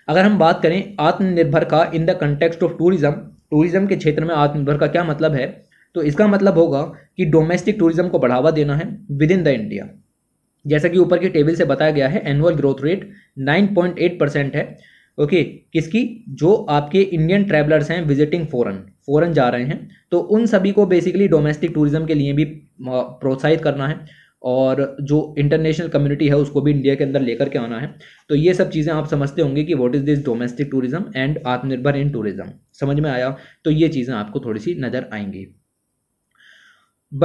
अगर हम बात करें आत्मनिर्भर का in the context of tourism tourism के क्षेत्र में आत्मनिर्भर का क्या मतलब है तो इसका मतलब होगा कि डोमेस्टिक टूरिज्म को बढ़ावा देना है विद इन द इंडिया जैसा कि ऊपर की टेबल से बताया गया है एनुअल ग्रोथ रेट 9.8 परसेंट है ओके किसकी जो आपके इंडियन ट्रैवलर्स हैं विजिटिंग फ़ॉरन फ़ॉरन जा रहे हैं तो उन सभी को बेसिकली डोमेस्टिक टूरिज्म के लिए भी प्रोत्साहित करना है और जो इंटरनेशनल कम्युनिटी है उसको भी इंडिया के अंदर लेकर के आना है तो ये सब चीज़ें आप समझते होंगे कि what is this domestic tourism and आत्मनिर्भर इन टूरिज्म समझ में आया तो ये चीज़ें आपको थोड़ी सी नज़र आएंगी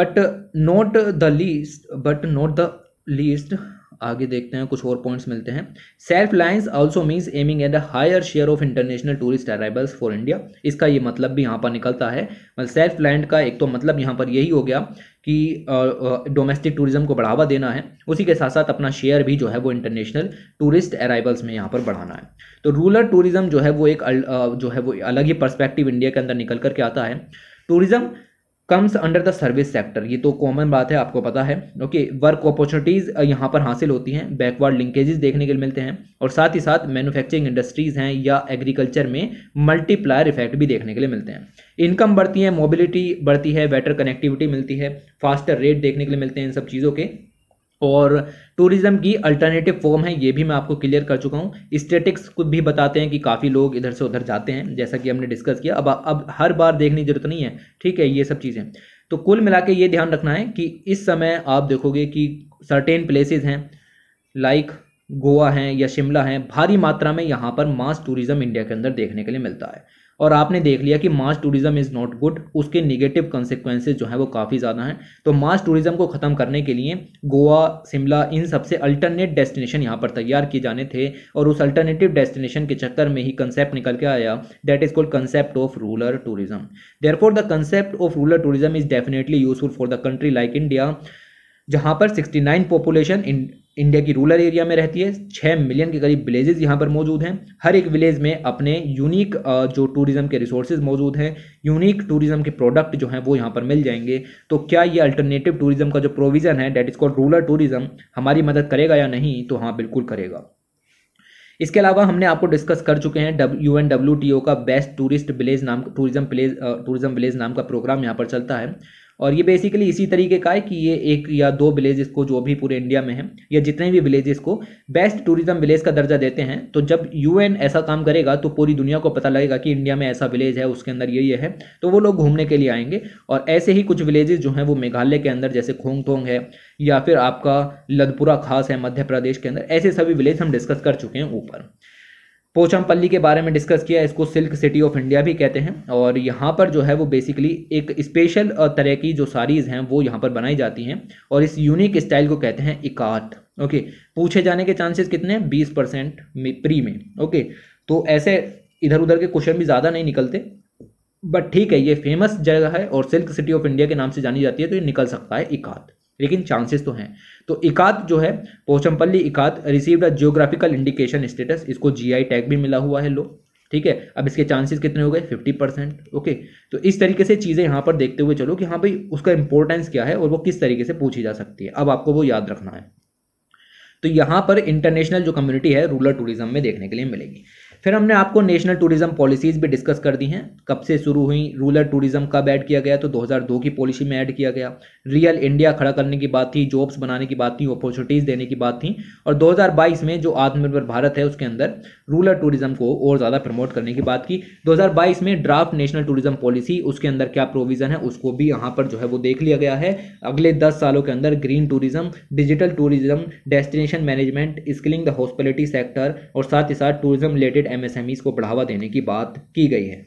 but not the least but not the least आगे देखते हैं कुछ और पॉइंट्स मिलते हैं self lines also means aiming at a higher share of international tourist arrivals for India इसका ये मतलब भी यहाँ पर निकलता है मतलब सेल्फ लैंड का एक तो मतलब यहाँ पर यही हो गया कि डोमेस्टिक टूरिज्म को बढ़ावा देना है उसी के साथ साथ अपना शेयर भी जो है वो इंटरनेशनल टूरिस्ट अराइवल्स में यहाँ पर बढ़ाना है तो रूरल टूरिज्म जो है वो एक जो है वो अलग ही पर्सपेक्टिव इंडिया के अंदर निकल करके आता है tourism comes under the service sector ये तो कॉमन बात है आपको पता है ओके वर्क अपॉर्चुनिटीज़ यहाँ पर हासिल होती हैं बैकवर्ड लिंकेजेस देखने के लिए मिलते हैं और साथ ही साथ मैन्युफैक्चरिंग इंडस्ट्रीज़ हैं या एग्रीकल्चर में मल्टीप्लायर इफेक्ट भी देखने के लिए मिलते हैं इनकम बढ़ती है मोबिलिटी बढ़ती है बेटर कनेक्टिविटी मिलती है फास्टर रेट देखने के लिए मिलते हैं इन सब चीज़ों के और टूरिज्म की अल्टरनेटिव फॉर्म है ये भी मैं आपको क्लियर कर चुका हूँ स्टेटिक्स को भी बताते हैं कि काफ़ी लोग इधर से उधर जाते हैं जैसा कि हमने डिस्कस किया अब अब हर बार देखने की जरूरत नहीं है ठीक है ये सब चीज़ें तो कुल मिला के ये ध्यान रखना है कि इस समय आप देखोगे कि सर्टेन प्लेसेज हैं लाइक गोवा है या शिमला है भारी मात्रा में यहाँ पर मास टूरिज्म इंडिया के अंदर देखने के लिए मिलता है और आपने देख लिया कि mass tourism is not good उसके निगेटिव कॉन्सिक्वेंसेज जो हैं वो काफ़ी ज़्यादा हैं तो मास टूरिज्म को ख़त्म करने के लिए गोवा शिमला इन सबसे अल्टरनेट डेस्टिनेशन यहाँ पर तैयार किए जाने थे और उस अल्टरनेटिव डेस्टिनेशन के चक्कर में ही कंसेप्ट निकल के आया that is called concept of rural tourism there for the concept of rural tourism is definitely useful for the country like India जहाँ पर 69 पॉपुलेशन इंडिया की रूरल एरिया में रहती है छः मिलियन के करीब विलेजेस यहाँ पर मौजूद हैं हर एक विलेज में अपने यूनिक जो टूरिज्म के रिसोर्सेज मौजूद हैं यूनिक टूरिज्म के प्रोडक्ट जो हैं वो यहाँ पर मिल जाएंगे तो क्या ये अल्टरनेटिव टूरिज्म का जो प्रोविज़न है that is called rural tourism हमारी मदद करेगा या नहीं तो हाँ बिल्कुल करेगा इसके अलावा हमने आपको डिस्कस कर चुके हैं U N W T O का बेस्ट टूरिस्ट विलेज नाम टूरिज्म प्लेज टूरिज्म विलेज नाम का प्रोग्राम यहाँ पर चलता है और ये बेसिकली इसी तरीके का है कि ये एक या दो विलेज इसको जो भी पूरे इंडिया में है या जितने भी विलेज इसको बेस्ट टूरिज्म विलेज का दर्जा देते हैं तो जब यूएन ऐसा काम करेगा तो पूरी दुनिया को पता लगेगा कि इंडिया में ऐसा विलेज है उसके अंदर ये ये है तो वो लोग घूमने के लिए आएंगे और ऐसे ही कुछ विलेजेस जो हैं वो मेघालय के अंदर जैसे खोंगथोंग है या फिर आपका लदपुरा खास है मध्य प्रदेश के अंदर ऐसे सभी विलेज हम डिस्कस कर चुके हैं ऊपर पोचमपल्ली के बारे में डिस्कस किया इसको सिल्क सिटी ऑफ इंडिया भी कहते हैं और यहाँ पर जो है वो बेसिकली एक स्पेशल तरह की जो साड़ीज़ हैं वो यहाँ पर बनाई जाती हैं और इस यूनिक स्टाइल को कहते हैं इकात ओके पूछे जाने के चांसेस कितने हैं बीस परसेंट प्री में ओके तो ऐसे इधर उधर के क्वेश्चन भी ज़्यादा नहीं निकलते बट ठीक है ये फेमस जगह है और सिल्क सिटी ऑफ इंडिया के नाम से जानी जाती है तो ये निकल सकता है इकात लेकिन चांसेस तो हैं तो इकात जो है Pochampally ikat received a geographical indication status इसको जीआई टैग भी मिला हुआ है लो ठीक है अब इसके चांसेस कितने हो गए फिफ्टी परसेंट ओके तो इस तरीके से चीज़ें यहाँ पर देखते हुए चलो कि हाँ भाई उसका इंपॉर्टेंस क्या है और वो किस तरीके से पूछी जा सकती है अब आपको वो याद रखना है तो यहाँ पर इंटरनेशनल जो कम्युनिटी है रूरल टूरिज्म में देखने के लिए मिलेगी फिर हमने आपको नेशनल टूरिज्म पॉलिसीज़ भी डिस्कस कर दी हैं कब से शुरू हुई रूरल टूरिज्म कब ऐड किया गया तो 2002 की पॉलिसी में ऐड किया गया रियल इंडिया खड़ा करने की बात थी जॉब्स बनाने की बात थी अपॉर्चुनिटीज़ देने की बात थी और 2022 में जो आत्मनिर्भर भारत है उसके अंदर रूरल टूरिज्म को और ज़्यादा प्रमोट करने की बात की दो में ड्राफ्ट नेशनल टूरिज्म पॉलिसी उसके अंदर क्या प्रोविज़न है उसको भी यहाँ पर जो है वो देख लिया गया है अगले दस सालों के अंदर green tourism digital tourism destination management skilling the hospitality sector और साथ ही साथ टूरिज्म रिलेटेड एमएसएमईज को बढ़ावा देने की बात की गई है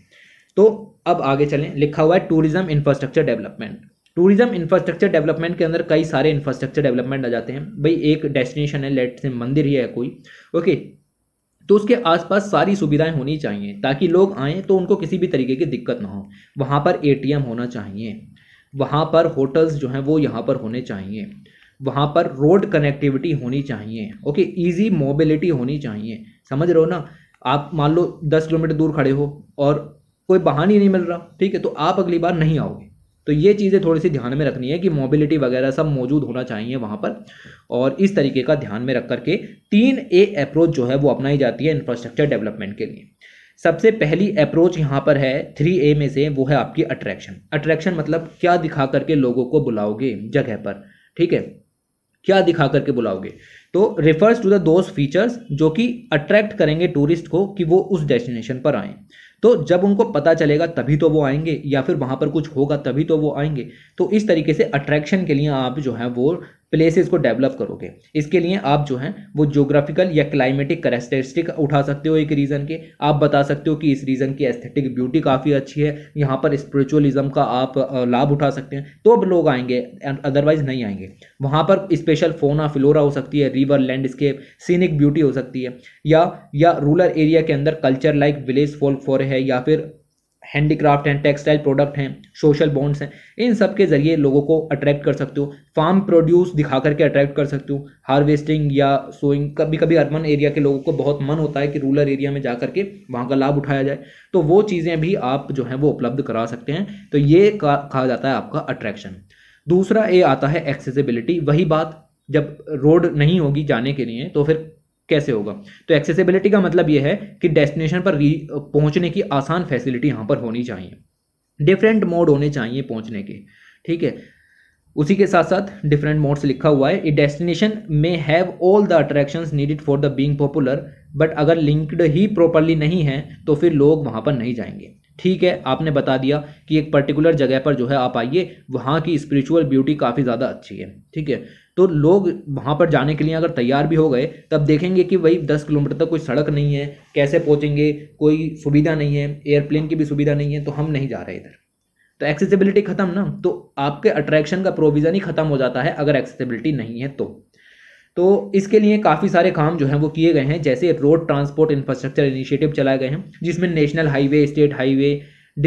तो अब आगे चलें लिखा हुआ है tourism infrastructure development tourism infrastructure development के अंदर कई सारे इंफ्रास्ट्रक्चर डेवलपमेंट आ जाते हैं भाई एक डेस्टिनेशन है लेट से मंदिर ही है कोई ओके तो उसके आसपास सारी सुविधाएं होनी चाहिए ताकि लोग आए तो उनको किसी भी तरीके की दिक्कत ना हो वहाँ पर एटीएम होना चाहिए वहाँ पर होटल्स जो हैं वो यहाँ पर होने चाहिए वहाँ पर रोड कनेक्टिविटी होनी चाहिए ओके इजी मोबिलिटी होनी चाहिए समझ रहे हो ना आप मान लो दस किलोमीटर दूर खड़े हो और कोई बहाना ही नहीं मिल रहा ठीक है तो आप अगली बार नहीं आओगे तो ये चीज़ें थोड़ी सी ध्यान में रखनी है कि मोबिलिटी वगैरह सब मौजूद होना चाहिए वहाँ पर और इस तरीके का ध्यान में रख करके तीन ए अप्रोच जो है वो अपनाई जाती है इंफ्रास्ट्रक्चर डेवलपमेंट के लिए सबसे पहली अप्रोच यहाँ पर है थ्री ए में से वो है आपकी अट्रैक्शन अट्रैक्शन मतलब क्या दिखा करके लोगों को बुलाओगे जगह पर ठीक है क्या दिखा करके बुलाओगे तो refers to the those features जो कि अट्रैक्ट करेंगे टूरिस्ट को कि वो उस डेस्टिनेशन पर आएँ तो जब उनको पता चलेगा तभी तो वो आएंगे या फिर वहाँ पर कुछ होगा तभी तो वो आएंगे तो इस तरीके से अट्रैक्शन के लिए आप जो है वो प्लेसेस को डेवलप करोगे इसके लिए आप जो हैं वो जोग्राफिकल या क्लाइमेटिक करेस्टेस्टिक उठा सकते हो एक रीज़न के आप बता सकते हो कि इस रीज़न की एस्थेटिक ब्यूटी काफ़ी अच्छी है यहाँ पर स्पिरिचुअलिज्म का आप लाभ उठा सकते हैं तो अब लोग आएंगे अदरवाइज नहीं आएंगे वहाँ पर स्पेशल फोना फ्लोरा हो सकती है रिवर लैंडस्केप सीनिक ब्यूटी हो सकती है या या रूरल एरिया के अंदर culture like village folk for है या फिर हैंडीक्राफ्ट हैं टेक्सटाइल प्रोडक्ट हैं सोशल बॉन्ड्स हैं इन सब के ज़रिए लोगों को अट्रैक्ट कर सकते हो फार्म प्रोड्यूस दिखा करके अट्रैक्ट कर सकते हो हार्वेस्टिंग या सोइंग कभी कभी अर्बन एरिया के लोगों को बहुत मन होता है कि रूरल एरिया में जा करके वहाँ का लाभ उठाया जाए तो वो चीज़ें भी आप जो हैं वो उपलब्ध करा सकते हैं तो ये कहा जाता है आपका अट्रैक्शन दूसरा ए आता है एक्सेसिबिलिटी वही बात जब रोड नहीं होगी जाने के लिए तो फिर कैसे होगा तो एक्सेसिबिलिटी का मतलब यह है कि डेस्टिनेशन पर पहुंचने की आसान फैसिलिटी यहाँ पर होनी चाहिए डिफरेंट मोड होने चाहिए पहुंचने के ठीक है उसी के साथ साथ डिफरेंट मोड्स लिखा हुआ है a destination may have all the attraction needed for the being popular but अगर लिंक्ड ही प्रॉपरली नहीं है तो फिर लोग वहाँ पर नहीं जाएंगे ठीक है आपने बता दिया कि एक पर्टिकुलर जगह पर जो है आप आइए वहाँ की स्पिरिचुअल ब्यूटी काफ़ी ज़्यादा अच्छी है ठीक है तो लोग वहाँ पर जाने के लिए अगर तैयार भी हो गए तब देखेंगे कि वही दस किलोमीटर तक कोई सड़क नहीं है कैसे पहुँचेंगे कोई सुविधा नहीं है एयरप्लेन की भी सुविधा नहीं है तो हम नहीं जा रहे इधर तो एक्सेसिबिलिटी ख़त्म ना तो आपके अट्रैक्शन का प्रोविज़न ही ख़त्म हो जाता है अगर एक्सेसिबिलिटी नहीं है तो तो इसके लिए काफ़ी सारे काम जो हैं वो किए गए हैं जैसे रोड ट्रांसपोर्ट इंफ्रास्ट्रक्चर इनिशिएटिव चलाए गए हैं जिसमें national highway state highway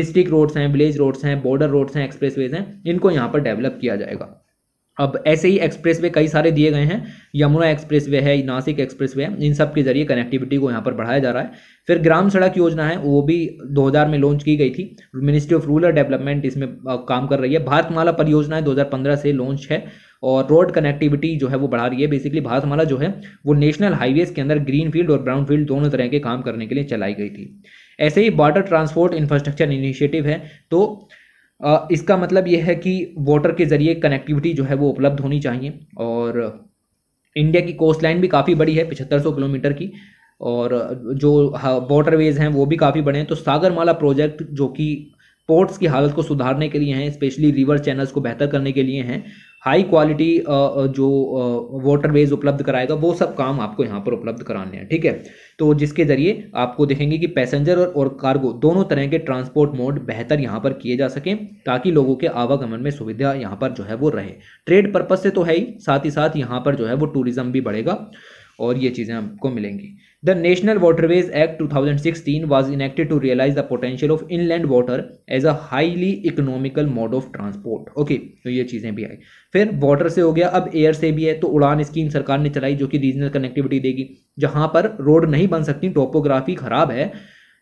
district roads हैं विलेज रोड्स हैं बॉर्डर रोड्स हैं एक्सप्रेस वेज हैं इनको यहाँ पर डेवलप किया जाएगा अब ऐसे ही एक्सप्रेस वे कई सारे दिए गए हैं यमुना एक्सप्रेस वे है नासिक एक्सप्रेस वे है इन सब के जरिए कनेक्टिविटी को यहाँ पर बढ़ाया जा रहा है फिर ग्राम सड़क योजना है वो भी 2000 में लॉन्च की गई थी मिनिस्ट्री ऑफ रूरल डेवलपमेंट इसमें काम कर रही है भारतमाला परियोजना है दो से लॉन्च है और रोड कनेक्टिविटी जो है वो बढ़ा रही है बेसिकली भारतमाला जो है वो नेशनल हाईवेज के अंदर ग्रीन फील्ड और ब्राउन फील्ड दोनों तरह के काम करने के लिए चलाई गई थी ऐसे ही वाटर ट्रांसपोर्ट इंफ्रास्ट्रक्चर इनिशिएटिव है तो इसका मतलब यह है कि वाटर के ज़रिए कनेक्टिविटी जो है वो उपलब्ध होनी चाहिए और इंडिया की कोस्ट लाइन भी काफ़ी बड़ी है पिछहत्तर सौ किलोमीटर की और जो वाटरवेज हैं वो भी काफ़ी बड़े हैं तो सागरमाला प्रोजेक्ट जो कि पोर्ट्स की हालत को सुधारने के लिए हैं स्पेशली रिवर चैनल्स को बेहतर करने के लिए हैं हाई क्वालिटी uh, uh, जो वाटरवेज uh, उपलब्ध कराएगा वो सब काम आपको यहाँ पर उपलब्ध कराने हैं ठीक है तो जिसके ज़रिए आपको देखेंगे कि पैसेंजर और, और कार्गो दोनों तरह के ट्रांसपोर्ट मोड बेहतर यहाँ पर किए जा सकें ताकि लोगों के आवागमन में सुविधा यहाँ पर जो है वो रहे ट्रेड पर्पज़ से तो है ही साथ ही साथ यहाँ पर जो है वो टूरिज़्म भी बढ़ेगा और ये चीज़ें आपको मिलेंगी The National Waterways Act 2016 was enacted to realize the potential of inland water as a highly economical mode of transport. Okay okay, तो ये चीज़ें भी आई फिर वाटर से हो गया अब एयर से भी है तो उड़ान स्कीम सरकार ने चलाई जो कि रीजनल कनेक्टिविटी देगी जहाँ पर रोड नहीं बन सकती टोपोग्राफी खराब है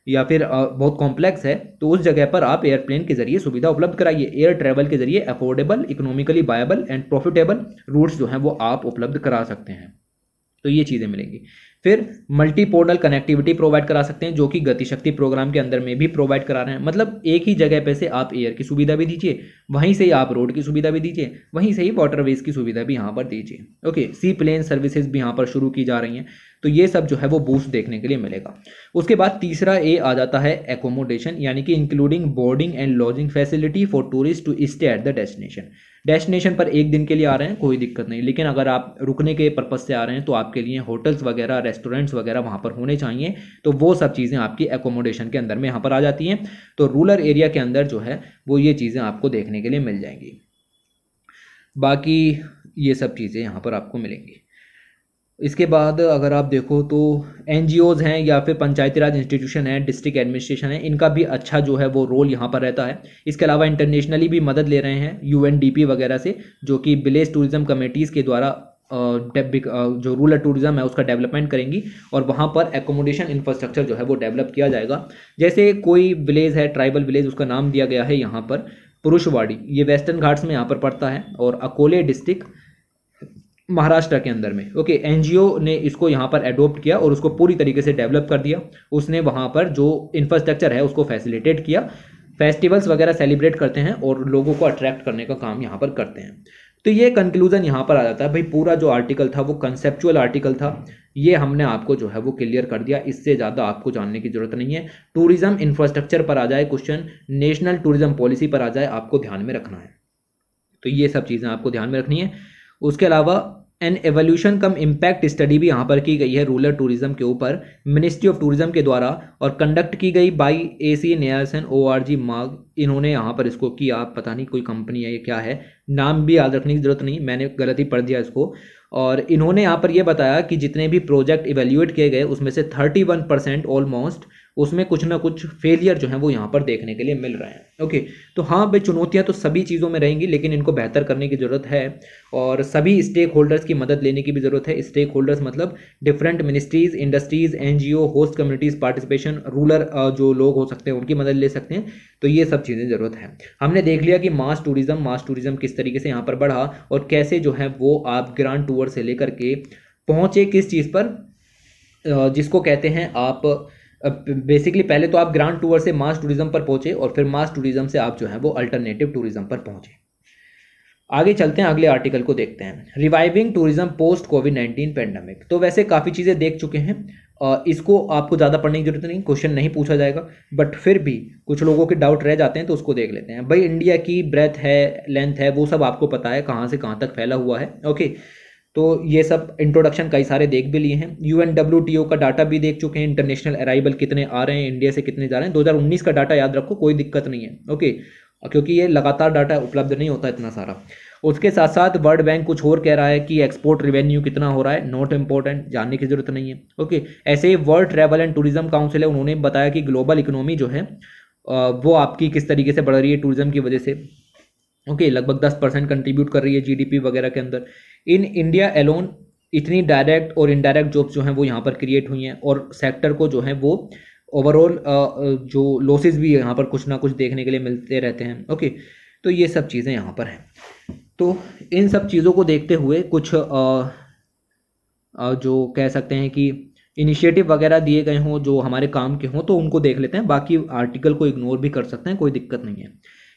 या फिर बहुत कॉम्प्लेक्स है तो उस जगह पर आप एयरप्लेन के जरिए सुविधा उपलब्ध कराइए एयर ट्रैवल के जरिए affordable economically viable and profitable routes जो हैं वो आप उपलब्ध करा सकते हैं तो ये चीज़ें मिलेंगी फिर मल्टीपोडल कनेक्टिविटी प्रोवाइड करा सकते हैं जो कि गतिशक्ति प्रोग्राम के अंदर में भी प्रोवाइड करा रहे हैं मतलब एक ही जगह पे से आप एयर की सुविधा भी दीजिए वहीं से ही आप रोड की सुविधा भी दीजिए वहीं से ही वाटरवेज की सुविधा भी यहाँ पर दीजिए ओके सी प्लेन सर्विसेज भी यहाँ पर शुरू की जा रही हैं तो ये सब जो है वो बूस्ट देखने के लिए मिलेगा उसके बाद तीसरा ए आ जाता है एकोमोडेशन यानी कि including boarding and lodging facility for tourist to stay at the destination destination पर एक दिन के लिए आ रहे हैं कोई दिक्कत नहीं लेकिन अगर आप रुकने के पर्पज़ से आ रहे हैं तो आपके लिए होटल्स वगैरह रेस्टोरेंट्स वगैरह वहाँ पर होने चाहिए तो वो सब चीज़ें आपकी एकोमोडेशन के अंदर में यहाँ पर आ जाती हैं तो रूरल एरिया के अंदर जो है वो ये चीज़ें आपको देखने के लिए मिल जाएंगी बाकी ये सब चीज़ें यहाँ पर आपको मिलेंगी इसके बाद अगर आप देखो तो एन हैं या फिर पंचायती राज इंस्टीट्यूशन हैं डिस्ट्रिक्ट एडमिनिस्ट्रेशन है इनका भी अच्छा जो है वो रोल यहाँ पर रहता है इसके अलावा इंटरनेशनली भी मदद ले रहे हैं यू वगैरह से जो कि विलेज टूरिज्म कमेटीज़ के द्वारा जो रूरल टूरिज्म है उसका डेवलपमेंट करेंगी और वहाँ पर एकोमोडेशन इंफ्रास्ट्रक्चर जो है वो डेवलप किया जाएगा जैसे कोई विलेज है ट्राइबल विलेज उसका नाम दिया गया है यहाँ पर पुरुषवाड़ी ये वेस्टर्न घाट्स में यहाँ पर पड़ता है और अकोले डिस्ट्रिक्ट महाराष्ट्र के अंदर में ओके एनजीओ ने इसको यहाँ पर एडोप्ट किया और उसको पूरी तरीके से डेवलप कर दिया उसने वहाँ पर जो इंफ्रास्ट्रक्चर है उसको फैसिलिटेट किया फेस्टिवल्स वगैरह सेलिब्रेट करते हैं और लोगों को अट्रैक्ट करने का काम यहाँ पर करते हैं तो ये कंक्लूजन यहाँ पर आ जाता है भाई पूरा जो आर्टिकल था वो कंसेप्चुअल आर्टिकल था ये हमने आपको जो है वो क्लियर कर दिया इससे ज़्यादा आपको जानने की ज़रूरत नहीं है टूरिज़्म इंफ्रास्ट्रक्चर पर आ जाए क्वेश्चन नेशनल टूरिज़्म पॉलिसी पर आ जाए आपको ध्यान में रखना है तो ये सब चीज़ें आपको ध्यान में रखनी है उसके अलावा एंड एवोल्यूशन कम इम्पैक्ट स्टडी भी यहाँ पर की गई है रूरल टूरिज्म के ऊपर मिनिस्ट्री ऑफ टूरिज्म के द्वारा और कंडक्ट की गई बाई ए सी नेयर्स and O R G Marg इन्होंने यहाँ पर इसको किया पता नहीं कोई कंपनी है ये क्या है नाम भी याद रखने की जरूरत नहीं मैंने गलती पढ़ दिया इसको और इन्होंने यहाँ पर यह बताया कि जितने भी प्रोजेक्ट इवेल्यूएट किए गए उसमें से थर्टी वन परसेंट ऑलमोस्ट उसमें कुछ ना कुछ फेलियर जो है वो यहाँ पर देखने के लिए मिल रहे हैं ओके तो हाँ भाई चुनौतियाँ तो सभी चीज़ों में रहेंगी लेकिन इनको बेहतर करने की ज़रूरत है और सभी स्टेक होल्डर्स की मदद लेने की भी ज़रूरत है स्टेक होल्डर्स मतलब different ministries industries and host communities participation rural जो लोग हो सकते हैं उनकी मदद ले सकते हैं तो ये सब चीज़ें ज़रूरत है हमने देख लिया कि मास टूरिज़्म मास टूरिज़्म किस तरीके से यहाँ पर बढ़ा और कैसे जो है वो आप ग्रांड टूर से लेकर के पहुँचे किस चीज़ पर जिसको कहते हैं आप बेसिकली पहले तो आप ग्रांड टूर से मास टूरिज्म पर पहुंचे और फिर मास टूरिज्म से आप जो है वो अल्टरनेटिव टूरिज्म पर पहुंचे आगे चलते हैं अगले आर्टिकल को देखते हैं reviving tourism post covid nineteen pandemic तो वैसे काफ़ी चीज़ें देख चुके हैं इसको आपको ज़्यादा पढ़ने की जरूरत नहीं क्वेश्चन नहीं पूछा जाएगा बट फिर भी कुछ लोगों के डाउट रह जाते हैं तो उसको देख लेते हैं भाई इंडिया की ब्रेथ है लेंथ है वो सब आपको पता है कहाँ से कहाँ तक फैला हुआ है ओके okay. तो ये सब इंट्रोडक्शन कई सारे देख भी लिए हैं यू एन टी ओ का डाटा भी देख चुके हैं इंटरनेशनल अराइवल कितने आ रहे हैं इंडिया से कितने जा रहे हैं 2019 का डाटा याद रखो कोई दिक्कत नहीं है ओके क्योंकि ये लगातार डाटा उपलब्ध नहीं होता इतना सारा उसके साथ साथ वर्ल्ड बैंक कुछ और कह रहा है कि एक्सपोर्ट रिवेन्यू कितना हो रहा है नॉट इम्पोर्टेंट जानने की जरूरत नहीं है ओके ऐसे ही world travel and tourism council है उन्होंने बताया कि ग्लोबल इकोनॉमी जो है वो आपकी किस तरीके से बढ़ रही है टूरिज्म की वजह से ओके लगभग दस परसेंट कंट्रीब्यूट कर रही है जीडीपी वगैरह के अंदर इन इंडिया एलोन इतनी डायरेक्ट और इनडायरेक्ट जॉब्स जो हैं वो यहाँ पर क्रिएट हुई हैं और सेक्टर को जो है वो ओवरऑल जो लॉसेज भी यहाँ पर कुछ ना कुछ देखने के लिए मिलते रहते हैं ओके तो ये सब चीज़ें यहाँ पर हैं तो इन सब चीज़ों को देखते हुए कुछ आ, आ, जो कह सकते हैं कि इनिशिएटिव वगैरह दिए गए हों जो हमारे काम के हों तो उनको देख लेते हैं बाकी आर्टिकल को इग्नोर भी कर सकते हैं कोई दिक्कत नहीं है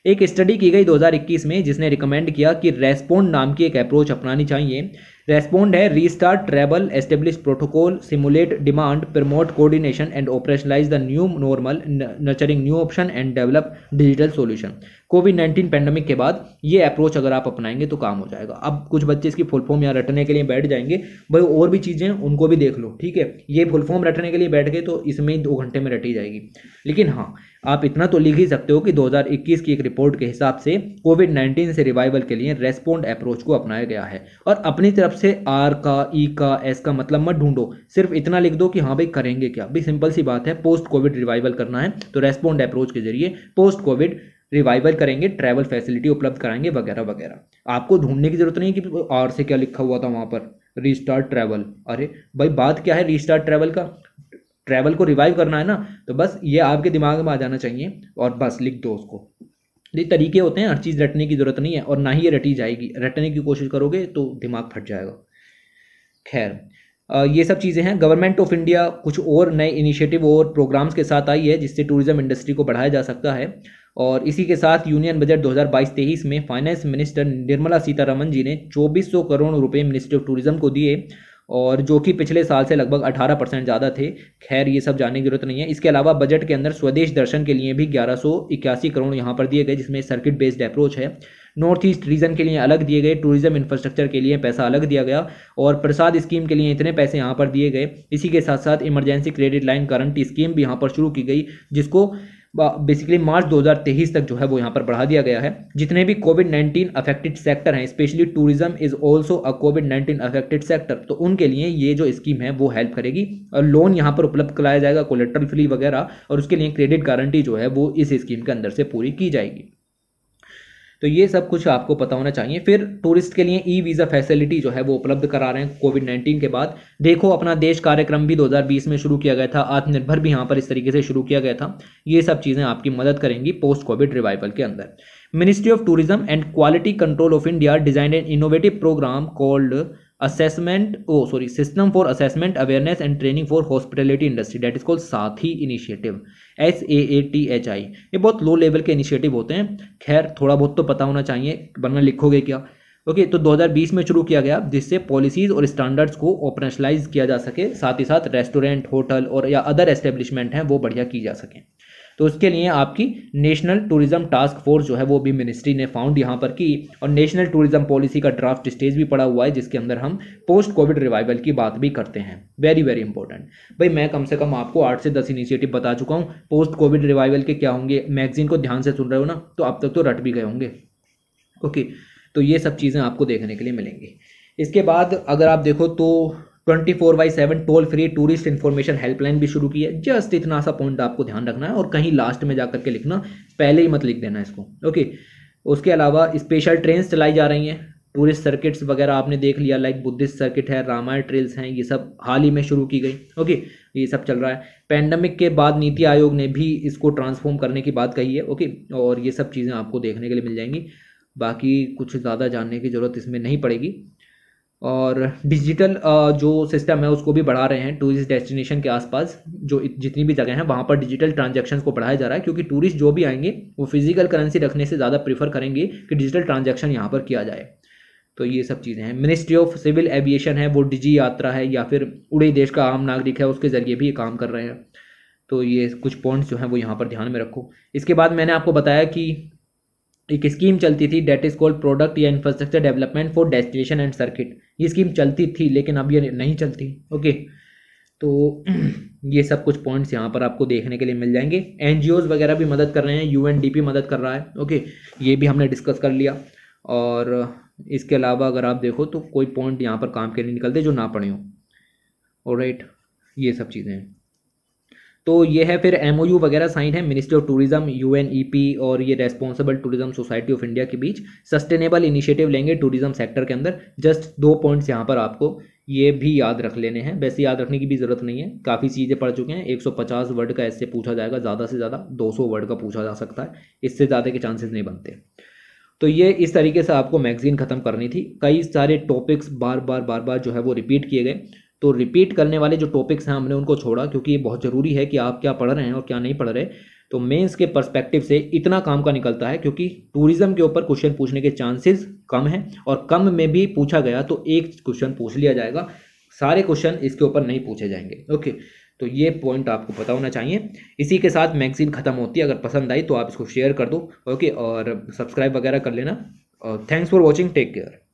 एक स्टडी की गई 2021 में जिसने रिकमेंड किया कि रेस्पोंड नाम की एक अप्रोच अपनानी चाहिए रेस्पोंड है restart travel establish protocol simulate demand promote coordination and operationalize the new normal nurturing new option and develop digital solution covid nineteen pandemic के बाद ये अप्रोच अगर आप अपनाएंगे तो काम हो जाएगा अब कुछ बच्चे इसकी फुल फॉर्म यहाँ रटने के लिए बैठ जाएंगे भाई और भी चीज़ें उनको भी देख लो ठीक है ये फुल फॉर्म रटने के लिए बैठ गए तो इसमें दो घंटे में रटी जाएगी लेकिन हाँ आप इतना तो लिख ही सकते हो कि 2021 की एक रिपोर्ट के हिसाब से कोविड 19 से रिवाइवल के लिए रेस्पोंड अप्रोच को अपनाया गया है और अपनी तरफ से आर का ई e का एस का मतलब मत ढूंढो सिर्फ इतना लिख दो कि हाँ भाई करेंगे क्या भाई सिंपल सी बात है पोस्ट कोविड रिवाइवल करना है तो रेस्पोंड अप्रोच के जरिए पोस्ट कोविड रिवाइवल करेंगे ट्रैवल फैसिलिटी उपलब्ध कराएंगे वगैरह वगैरह आपको ढूंढने की जरूरत नहीं है कि आर से क्या लिखा हुआ था वहाँ पर रिस्टार्ट ट्रैवल अरे भाई बात क्या है रिस्टार्ट ट्रैवल का ट्रैवल को रिवाइव करना है ना तो बस ये आपके दिमाग में आ जाना चाहिए और बस लिख दो उसको तो ये तरीके होते हैं हर चीज़ रटने की ज़रूरत नहीं है और ना ही ये रटी जाएगी रटने की कोशिश करोगे तो दिमाग फट जाएगा खैर ये सब चीज़ें हैं गवर्नमेंट ऑफ इंडिया कुछ और नए इनिशिएटिव और प्रोग्राम्स के साथ आई है जिससे टूरिज़्म इंडस्ट्री को बढ़ाया जा सकता है और इसी के साथ यूनियन बजट 2022-23 में फाइनेंस मिनिस्टर निर्मला सीतारमन जी ने 2400 करोड़ रुपए मिनिस्ट्री ऑफ टूरिज्म को दिए और जो कि पिछले साल से लगभग 18 परसेंट ज़्यादा थे खैर ये सब जानने की जरूरत नहीं है इसके अलावा बजट के अंदर स्वदेश दर्शन के लिए भी ग्यारह करोड़ यहाँ पर दिए गए जिसमें सर्किट बेस्ड अप्रोच है नॉर्थ ईस्ट रीजन के लिए अलग दिए गए टूरिज्म इंफ्रास्ट्रक्चर के लिए पैसा अलग दिया गया और प्रसाद स्कीम के लिए इतने पैसे यहाँ पर दिए गए इसी के साथ साथ emergency credit line guarantee scheme भी यहाँ पर शुरू की गई जिसको बेसिकली मार्च 2023 तक जो है वो यहाँ पर बढ़ा दिया गया है जितने भी कोविड 19 अफेक्टेड सेक्टर हैं specially tourism is also a covid 19 affected sector तो उनके लिए ये जो स्कीम है वो हेल्प करेगी और लोन यहाँ पर उपलब्ध कराया जाएगा कोलेट्रल फ्री वगैरह और उसके लिए क्रेडिट गारंटी जो है वो इस स्कीम के अंदर से पूरी की जाएगी तो ये सब कुछ आपको पता होना चाहिए फिर टूरिस्ट के लिए ई वीज़ा फैसिलिटी जो है वो उपलब्ध करा रहे हैं कोविड नाइन्टीन के बाद देखो अपना देश कार्यक्रम भी 2020 में शुरू किया गया था आत्मनिर्भर भी यहाँ पर इस तरीके से शुरू किया गया था ये सब चीज़ें आपकी मदद करेंगी पोस्ट कोविड रिवाइवल के अंदर ministry of tourism and quality control of India design and innovative program called assessment oh sorry system for assessment awareness and training for hospitality industry that is call Saathi initiative S A A T H I ये बहुत लो लेवल के इनिशिएटिव होते हैं खैर थोड़ा बहुत तो पता होना चाहिए वरना लिखोगे क्या ओके okay, तो 2020 में शुरू किया गया जिससे पॉलिसीज़ और स्टैंडर्ड्स को ऑपरेशनलाइज किया जा सके साथ ही साथ रेस्टोरेंट होटल और या अदर एस्टेब्लिशमेंट हैं वो बढ़िया की जा सकें तो उसके लिए आपकी नेशनल टूरिज्म टास्क फोर्स जो है वो भी मिनिस्ट्री ने फाउंड यहाँ पर की और नेशनल टूरिज्म पॉलिसी का ड्राफ्ट स्टेज भी पड़ा हुआ है जिसके अंदर हम पोस्ट कोविड रिवाइवल की बात भी करते हैं वेरी वेरी इंपॉर्टेंट भाई मैं कम से कम आपको आठ से दस इनिशिएटिव बता चुका हूँ पोस्ट कोविड रिवाइवल के क्या होंगे मैगजीन को ध्यान से सुन रहे हो ना तो अब तक तो रट भी गए होंगे ओके तो ये सब चीज़ें आपको देखने के लिए मिलेंगी इसके बाद अगर आप देखो तो twenty four by seven toll free tourist information helpline भी शुरू की है जस्ट इतना सा पॉइंट आपको ध्यान रखना है और कहीं लास्ट में जा करके लिखना पहले ही मत लिख देना इसको ओके उसके अलावा स्पेशल ट्रेन चलाई जा रही हैं टूरिस्ट सर्किट्स वगैरह आपने देख लिया लाइक बुद्धिस्ट सर्किट है रामायण ट्रेल्स हैं ये सब हाल ही में शुरू की गई ओके ये सब चल रहा है पैंडमिक के बाद नीति आयोग ने भी इसको ट्रांसफॉर्म करने की बात कही है ओके और ये सब चीज़ें आपको देखने के लिए मिल जाएंगी बाकी कुछ ज़्यादा जानने की ज़रूरत इसमें नहीं पड़ेगी और डिजिटल जो सिस्टम है उसको भी बढ़ा रहे हैं टूरिस्ट डेस्टिनेशन के आसपास जो जितनी भी जगह हैं वहाँ पर डिजिटल ट्रांजेक्शन को बढ़ाया जा रहा है क्योंकि टूरिस्ट जो भी आएंगे वो फिजिकल करेंसी रखने से ज़्यादा प्रीफर करेंगे कि डिजिटल ट्रांजेक्शन यहाँ पर किया जाए तो ये सब चीज़ें हैं मिनिस्ट्री ऑफ सिविल एविएशन है वो डिजी यात्रा है या फिर उड़े देश का आम नागरिक है उसके ज़रिए भी ये काम कर रहे हैं तो ये कुछ पॉइंट्स जो हैं वो यहाँ पर ध्यान में रखो इसके बाद मैंने आपको बताया कि एक स्कीम चलती थी डेट इज कॉल्ड प्रोडक्ट या infrastructure development for destination and circuit ये स्कीम चलती थी लेकिन अब ये नहीं चलती ओके तो ये सब कुछ पॉइंट्स यहाँ पर आपको देखने के लिए मिल जाएंगे एन वगैरह भी मदद कर रहे हैं यू मदद कर रहा है ओके ये भी हमने डिस्कस कर लिया और इसके अलावा अगर आप देखो तो कोई पॉइंट यहाँ पर काम के लिए निकलते जो ना पड़े हो और राइट ये सब चीज़ें हैं तो ये है फिर एम वगैरह साइन है मिनिस्ट्री ऑफ टूरिज्म यू और ये responsible tourism society of India के बीच सस्टेनेबल इनिशिएटिव लेंगे टूरिज्म सेक्टर के अंदर जस्ट दो पॉइंट्स यहाँ पर आपको ये भी याद रख लेने हैं वैसे याद रखने की भी ज़रूरत नहीं है काफ़ी चीज़ें पढ़ चुके हैं 150 वर्ड का ऐसे पूछा जाएगा ज़्यादा से ज़्यादा 200 वर्ड का पूछा जा सकता है इससे ज़्यादा के चांसेस नहीं बनते तो ये इस तरीके से आपको मैगजीन ख़त्म करनी थी कई सारे टॉपिक्स बार बार बार बार जो है वो रिपीट किए गए तो रिपीट करने वाले जो टॉपिक्स हैं हमने उनको छोड़ा क्योंकि ये बहुत ज़रूरी है कि आप क्या पढ़ रहे हैं और क्या नहीं पढ़ रहे तो मेंस के पर्सपेक्टिव से इतना काम का निकलता है क्योंकि टूरिज्म के ऊपर क्वेश्चन पूछने के चांसेस कम हैं और कम में भी पूछा गया तो एक क्वेश्चन पूछ लिया जाएगा सारे क्वेश्चन इसके ऊपर नहीं पूछे जाएंगे ओके तो ये पॉइंट आपको पता होना चाहिए इसी के साथ मैगजीन ख़त्म होती है अगर पसंद आई तो आप इसको शेयर कर दो ओके और सब्सक्राइब वगैरह कर लेना और thanks for watching take care